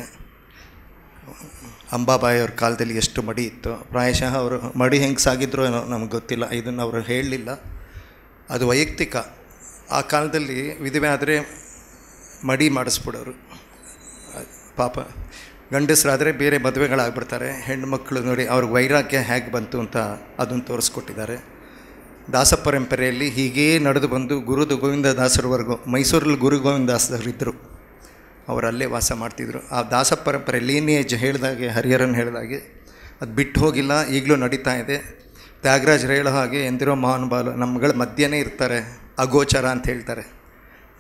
ಅಂಬಾಬಾಯಿಯವ್ರ ಕಾಲದಲ್ಲಿ ಎಷ್ಟು ಮಡಿ ಇತ್ತು ಪ್ರಾಯಶಃ ಅವರು ಮಡಿ ಹೆಂಗೆ ಸಾಗಿದ್ರು ನಮ್ಗೆ ಗೊತ್ತಿಲ್ಲ ಇದನ್ನು ಅವರು ಹೇಳಲಿಲ್ಲ ಅದು ವೈಯಕ್ತಿಕ ಆ ಕಾಲದಲ್ಲಿ ವಿಧವೆ ಆದರೆ ಮಡಿ ಮಾಡಿಸ್ಬಿಡೋರು ಪಾಪ ಗಂಡಸರಾದರೆ ಬೇರೆ ಮದುವೆಗಳಾಗ್ಬಿಡ್ತಾರೆ ಹೆಣ್ಣು ಮಕ್ಕಳು ನೋಡಿ ಅವ್ರಿಗೆ ವೈರಾಗ್ಯ ಹೇಗೆ ಬಂತು ಅಂತ ಅದನ್ನು ತೋರಿಸ್ಕೊಟ್ಟಿದ್ದಾರೆ ದಾಸ ಪರಂಪರೆಯಲ್ಲಿ ಹೀಗೇ ನಡೆದು ಬಂದು ಗುರುದು ದಾಸರವರೆಗೂ ಮೈಸೂರಲ್ಲಿ ಗುರು ಗೋವಿಂದ ಅವರು ಅವರಲ್ಲೇ ವಾಸ ಮಾಡ್ತಿದ್ರು ಆ ದಾಸ ಪರಂಪರೆ ಲೀನೇಜ್ ಹೇಳಿದಾಗೆ ಹರಿಹರನ್ ಹೇಳಿದಾಗೆ ಅದು ಬಿಟ್ಟು ಹೋಗಿಲ್ಲ ಈಗಲೂ ನಡೀತಾ ಇದೆ ತ್ಯಾಗರಾಜರು ಹೇಳೋ ಹಾಗೆ ಎಂದಿರೋ ಮಹಾನುಭಾವ ನಮ್ಮಗಳ ಮಧ್ಯನೇ ಇರ್ತಾರೆ ಅಗೋಚರ ಅಂತ ಹೇಳ್ತಾರೆ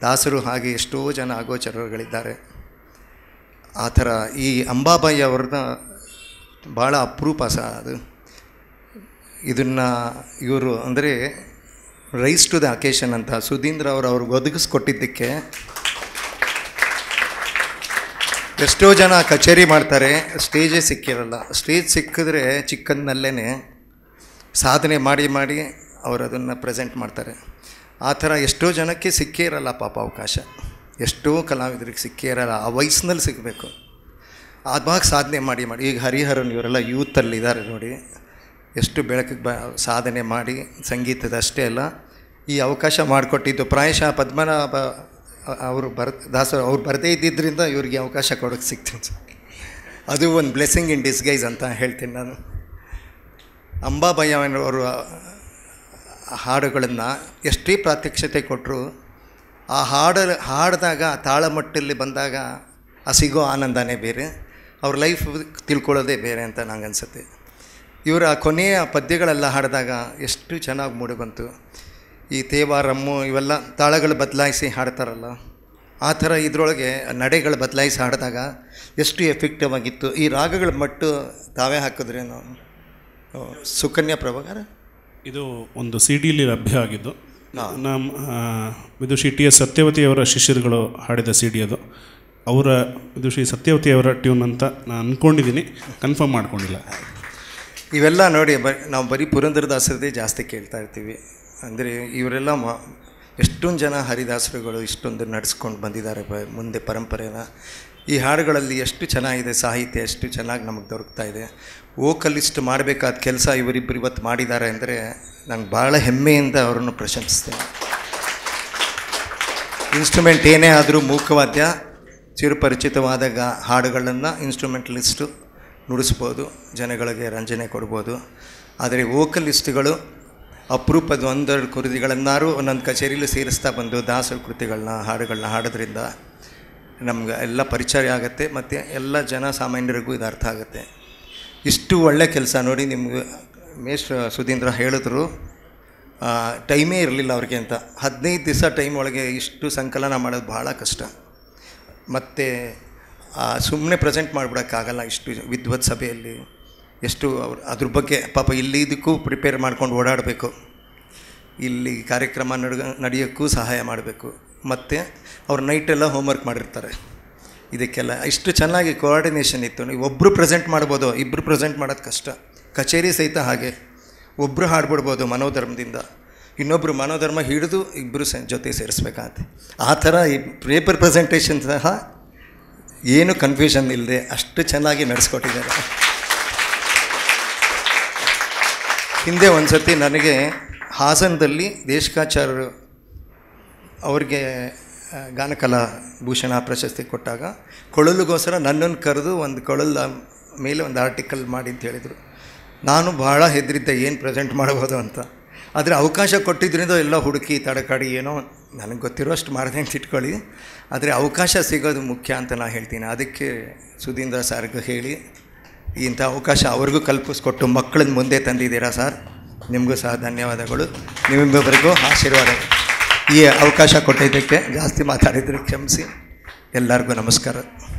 ದಾಸರು ಹಾಗೆ ಎಷ್ಟೋ ಜನ ಅಗೋಚರಗಳಿದ್ದಾರೆ ಆ ಥರ ಈ ಅಂಬಾಬಾಯಿ ಅವ್ರನ್ನ ಭಾಳ ಅಪರೂಪ ಸಹ ಅದು ಇದನ್ನು ಇವರು ಅಂದರೆ ರೈಸ್ ಟು ದ ಅಕೇಶನ್ ಅಂತ ಸುಧೀಂದ್ರ ಅವರು ಅವ್ರಿಗೆ ಒದಗಿಸ್ಕೊಟ್ಟಿದ್ದಕ್ಕೆ ಎಷ್ಟೋ ಜನ ಕಚೇರಿ ಮಾಡ್ತಾರೆ ಸ್ಟೇಜೇ ಸಿಕ್ಕಿರಲ್ಲ ಸ್ಟೇಜ್ ಸಿಕ್ಕಿದ್ರೆ ಚಿಕ್ಕಂದಿನಲ್ಲೇ ಸಾಧನೆ ಮಾಡಿ ಮಾಡಿ ಅವರು ಅದನ್ನು ಪ್ರೆಸೆಂಟ್ ಮಾಡ್ತಾರೆ ಆ ಥರ ಎಷ್ಟೋ ಜನಕ್ಕೆ ಸಿಕ್ಕೇ ಇರಲ್ಲ ಪಾಪ ಅವಕಾಶ ಎಷ್ಟೋ ಕಲಾವಿದರಿಗೆ ಸಿಕ್ಕೇ ಇರಲ್ಲ ಆ ವಯಸ್ಸಿನಲ್ಲಿ ಸಿಗಬೇಕು ಆದ್ಮಾಗ ಸಾಧನೆ ಮಾಡಿ ಮಾಡಿ ಈಗ ಹರಿಹರನ್ ಇವರೆಲ್ಲ ಯೂತಲ್ಲಿದ್ದಾರೆ ನೋಡಿ ಎಷ್ಟು ಬೆಳಕಿಗೆ ಬ ಸಾಧನೆ ಮಾಡಿ ಸಂಗೀತದಷ್ಟೇ ಅಲ್ಲ ಈ ಅವಕಾಶ ಮಾಡಿಕೊಟ್ಟಿದ್ದು ಪ್ರಾಯಶಃ ಪದ್ಮನಾಭ ಅವರು ಬರ್ ದಾಸರು ಅವ್ರು ಬರದೇ ಇದ್ದಿದ್ದರಿಂದ ಇವ್ರಿಗೆ ಅವಕಾಶ ಕೊಡೋಕ್ಕೆ ಸಿಗ್ತೀನಿ ಅದು ಒಂದು ಬ್ಲೆಸ್ಸಿಂಗ್ ಇನ್ ಡಿಸ್ಗೈಸ್ ಅಂತ ಹೇಳ್ತೀನಿ ನಾನು ಅಂಬಾಬಯ್ಯನವರು ಹಾಡುಗಳನ್ನು ಎಷ್ಟೇ ಪ್ರಾತ್ಯಕ್ಷತೆ ಕೊಟ್ಟರು ಆ ಹಾಡ ಹಾಡಿದಾಗ ತಾಳಮಟ್ಟಲ್ಲಿ ಬಂದಾಗ ಆ ಸಿಗೋ ಆನಂದನೇ ಬೇರೆ ಅವ್ರ ಲೈಫ್ ತಿಳ್ಕೊಳ್ಳೋದೇ ಬೇರೆ ಅಂತ ನಂಗೆ ಅನಿಸುತ್ತೆ ಇವರ ಕೊನೆಯ ಪದ್ಯಗಳೆಲ್ಲ ಹಾಡಿದಾಗ ಎಷ್ಟು ಚೆನ್ನಾಗಿ ಬಂತು ಈ ತೇವ ರಮ್ಮು ಇವೆಲ್ಲ ತಾಳಗಳು ಬದಲಾಯಿಸಿ ಹಾಡ್ತಾರಲ್ಲ ಆ ಥರ ಇದರೊಳಗೆ ನಡೆಗಳು ಬದಲಾಯಿಸಿ ಹಾಡಿದಾಗ ಎಷ್ಟು ಎಫೆಕ್ಟಿವ್ ಆಗಿತ್ತು ಈ ರಾಗಗಳ ಮಟ್ಟು ತಾವೇ ಹಾಕಿದ್ರೇನು ಸುಕನ್ಯಾ ಪ್ರಭಾಕರ ಇದು ಒಂದು ಸಿ ಡಿಲಿ ಲಭ್ಯ ಆಗಿದ್ದು ನಮ್ಮ ಇದು ಟಿ ಎಸ್ ಸತ್ಯವತಿಯವರ ಶಿಷ್ಯರುಗಳು ಹಾಡಿದ ಸಿ ಡಿ ಅದು ಅವರ ಇದು ಸತ್ಯವತಿಯವರ ಟ್ಯೂನ್ ಅಂತ ನಾನು ಅಂದ್ಕೊಂಡಿದ್ದೀನಿ ಕನ್ಫರ್ಮ್ ಮಾಡ್ಕೊಂಡಿಲ್ಲ ಇವೆಲ್ಲ ನೋಡಿ ಬ ನಾವು ಬರೀ ಪುರಂದರದಾಸರದೇ ಜಾಸ್ತಿ ಕೇಳ್ತಾ ಇರ್ತೀವಿ ಅಂದರೆ ಇವರೆಲ್ಲ ಮ ಎಷ್ಟೊಂದು ಜನ ಹರಿದಾಸರುಗಳು ಇಷ್ಟೊಂದು ನಡೆಸ್ಕೊಂಡು ಬಂದಿದ್ದಾರೆ ಮುಂದೆ ಪರಂಪರೆನ ಈ ಹಾಡುಗಳಲ್ಲಿ ಎಷ್ಟು ಚೆನ್ನಾಗಿದೆ ಸಾಹಿತ್ಯ ಎಷ್ಟು ಚೆನ್ನಾಗಿ ನಮಗೆ ದೊರಕ್ತಾ ಇದೆ ವೋಕಲಿಸ್ಟ್ ಮಾಡಬೇಕಾದ ಕೆಲಸ ಇವರಿಬ್ಬರು ಇವತ್ತು ಮಾಡಿದ್ದಾರೆ ಅಂದರೆ ನಂಗೆ ಭಾಳ ಹೆಮ್ಮೆಯಿಂದ ಅವರನ್ನು ಪ್ರಶಂಸಿಸ್ತೇನೆ ಇನ್ಸ್ಟ್ರೂಮೆಂಟ್ ಏನೇ ಆದರೂ ಮೂಕವಾದ್ಯ ಚಿರುಪರಿಚಿತವಾದ ಗಾ ಹಾಡುಗಳನ್ನು ಲಿಸ್ಟು ನುಡಿಸ್ಬೋದು ಜನಗಳಿಗೆ ರಂಜನೆ ಕೊಡ್ಬೋದು ಆದರೆ ವೋಕಲಿಸ್ಟ್ಗಳು ಅಪರೂಪದ ಒಂದೆರಡು ಕೃತಿಗಳನ್ನಾರು ಒಂದೊಂದು ಕಚೇರಿಯಲ್ಲಿ ಸೇರಿಸ್ತಾ ಬಂದು ದಾಸರ ಕೃತಿಗಳನ್ನ ಹಾಡುಗಳನ್ನ ಹಾಡೋದ್ರಿಂದ ನಮ್ಗೆ ಎಲ್ಲ ಪರಿಚಯ ಆಗುತ್ತೆ ಮತ್ತು ಎಲ್ಲ ಜನ ಸಾಮಾನ್ಯರಿಗೂ ಇದು ಅರ್ಥ ಆಗುತ್ತೆ ಇಷ್ಟು ಒಳ್ಳೆ ಕೆಲಸ ನೋಡಿ ನಿಮ್ಗೆ ಮೇಷ್ ಸುಧೀಂದ್ರ ಹೇಳಿದ್ರು ಟೈಮೇ ಇರಲಿಲ್ಲ ಅವ್ರಿಗೆ ಅಂತ ಹದಿನೈದು ದಿವಸ ಟೈಮ್ ಒಳಗೆ ಇಷ್ಟು ಸಂಕಲನ ಮಾಡೋದು ಭಾಳ ಕಷ್ಟ ಮತ್ತು ಸುಮ್ಮನೆ ಪ್ರೆಸೆಂಟ್ ಮಾಡಿಬಿಡೋಕ್ಕಾಗಲ್ಲ ಇಷ್ಟು ವಿದ್ವತ್ ಸಭೆಯಲ್ಲಿ ಎಷ್ಟು ಅವ್ರು ಅದ್ರ ಬಗ್ಗೆ ಪಾಪ ಇಲ್ಲಿ ಇದಕ್ಕೂ ಪ್ರಿಪೇರ್ ಮಾಡ್ಕೊಂಡು ಓಡಾಡಬೇಕು ಇಲ್ಲಿ ಕಾರ್ಯಕ್ರಮ ನಡ ನಡೆಯೋಕ್ಕೂ ಸಹಾಯ ಮಾಡಬೇಕು ಮತ್ತು ಅವ್ರು ನೈಟೆಲ್ಲ ಹೋಮ್ವರ್ಕ್ ಮಾಡಿರ್ತಾರೆ ಇದಕ್ಕೆಲ್ಲ ಇಷ್ಟು ಚೆನ್ನಾಗಿ ಕೋಆರ್ಡಿನೇಷನ್ ಇತ್ತು ನೀವು ಒಬ್ಬರು ಪ್ರೆಸೆಂಟ್ ಮಾಡ್ಬೋದು ಇಬ್ಬರು ಪ್ರೆಸೆಂಟ್ ಮಾಡೋದು ಕಷ್ಟ ಕಚೇರಿ ಸಹಿತ ಹಾಗೆ ಒಬ್ಬರು ಹಾಡ್ಬಿಡ್ಬೋದು ಮನೋಧರ್ಮದಿಂದ ಇನ್ನೊಬ್ಬರು ಮನೋಧರ್ಮ ಹಿಡಿದು ಇಬ್ಬರು ಸ ಜೊತೆ ಸೇರಿಸ್ಬೇಕಾಗತ್ತೆ ಆ ಥರ ಈ ಪೇಪರ್ ಪ್ರೆಸೆಂಟೇಷನ್ ಸಹ ಏನು ಕನ್ಫ್ಯೂಷನ್ ಇಲ್ಲದೆ ಅಷ್ಟು ಚೆನ್ನಾಗಿ ನಡೆಸ್ಕೊಟ್ಟಿದ್ದಾರೆ ಹಿಂದೆ ಒಂದು ಸತಿ ನನಗೆ ಹಾಸನದಲ್ಲಿ ದೇಶಕಾಚಾರ್ಯರು ಅವ್ರಿಗೆ ಗಾನಕಲಾ ಭೂಷಣ ಪ್ರಶಸ್ತಿ ಕೊಟ್ಟಾಗ ಕೊಳಲುಗೋಸ್ಕರ ನನ್ನನ್ನು ಕರೆದು ಒಂದು ಕೊಳಲ ಮೇಲೆ ಒಂದು ಆರ್ಟಿಕಲ್ ಮಾಡಿ ಅಂತ ಹೇಳಿದರು ನಾನು ಭಾಳ ಹೆದ್ರಿದ್ದೆ ಏನು ಪ್ರೆಸೆಂಟ್ ಮಾಡ್ಬೋದು ಅಂತ ಆದರೆ ಅವಕಾಶ ಕೊಟ್ಟಿದ್ದರಿಂದ ಎಲ್ಲ ಹುಡುಕಿ ತಡಕಾಡಿ ಏನೋ ನನಗೆ ಗೊತ್ತಿರೋಷ್ಟು ಮಾಡಿದೆ ಅಂತ ಇಟ್ಕೊಳ್ಳಿ ಆದರೆ ಅವಕಾಶ ಸಿಗೋದು ಮುಖ್ಯ ಅಂತ ನಾನು ಹೇಳ್ತೀನಿ ಅದಕ್ಕೆ ಸುಧೀಂದ್ರ ಸಾರ್ಗೆ ಹೇಳಿ ಇಂಥ ಅವಕಾಶ ಅವ್ರಿಗೂ ಕಲ್ಪಿಸ್ಕೊಟ್ಟು ಮಕ್ಕಳನ್ನ ಮುಂದೆ ತಂದಿದ್ದೀರಾ ಸರ್ ನಿಮಗೂ ಸಹ ಧನ್ಯವಾದಗಳು ನಿಮ್ಮಿಬ್ಬರಿಗೂ ಆಶೀರ್ವಾದ ಈ ಅವಕಾಶ ಕೊಟ್ಟಿದ್ದಕ್ಕೆ ಜಾಸ್ತಿ ಮಾತಾಡಿದ್ರೆ ಕ್ಷಮಿಸಿ ಎಲ್ಲರಿಗೂ ನಮಸ್ಕಾರ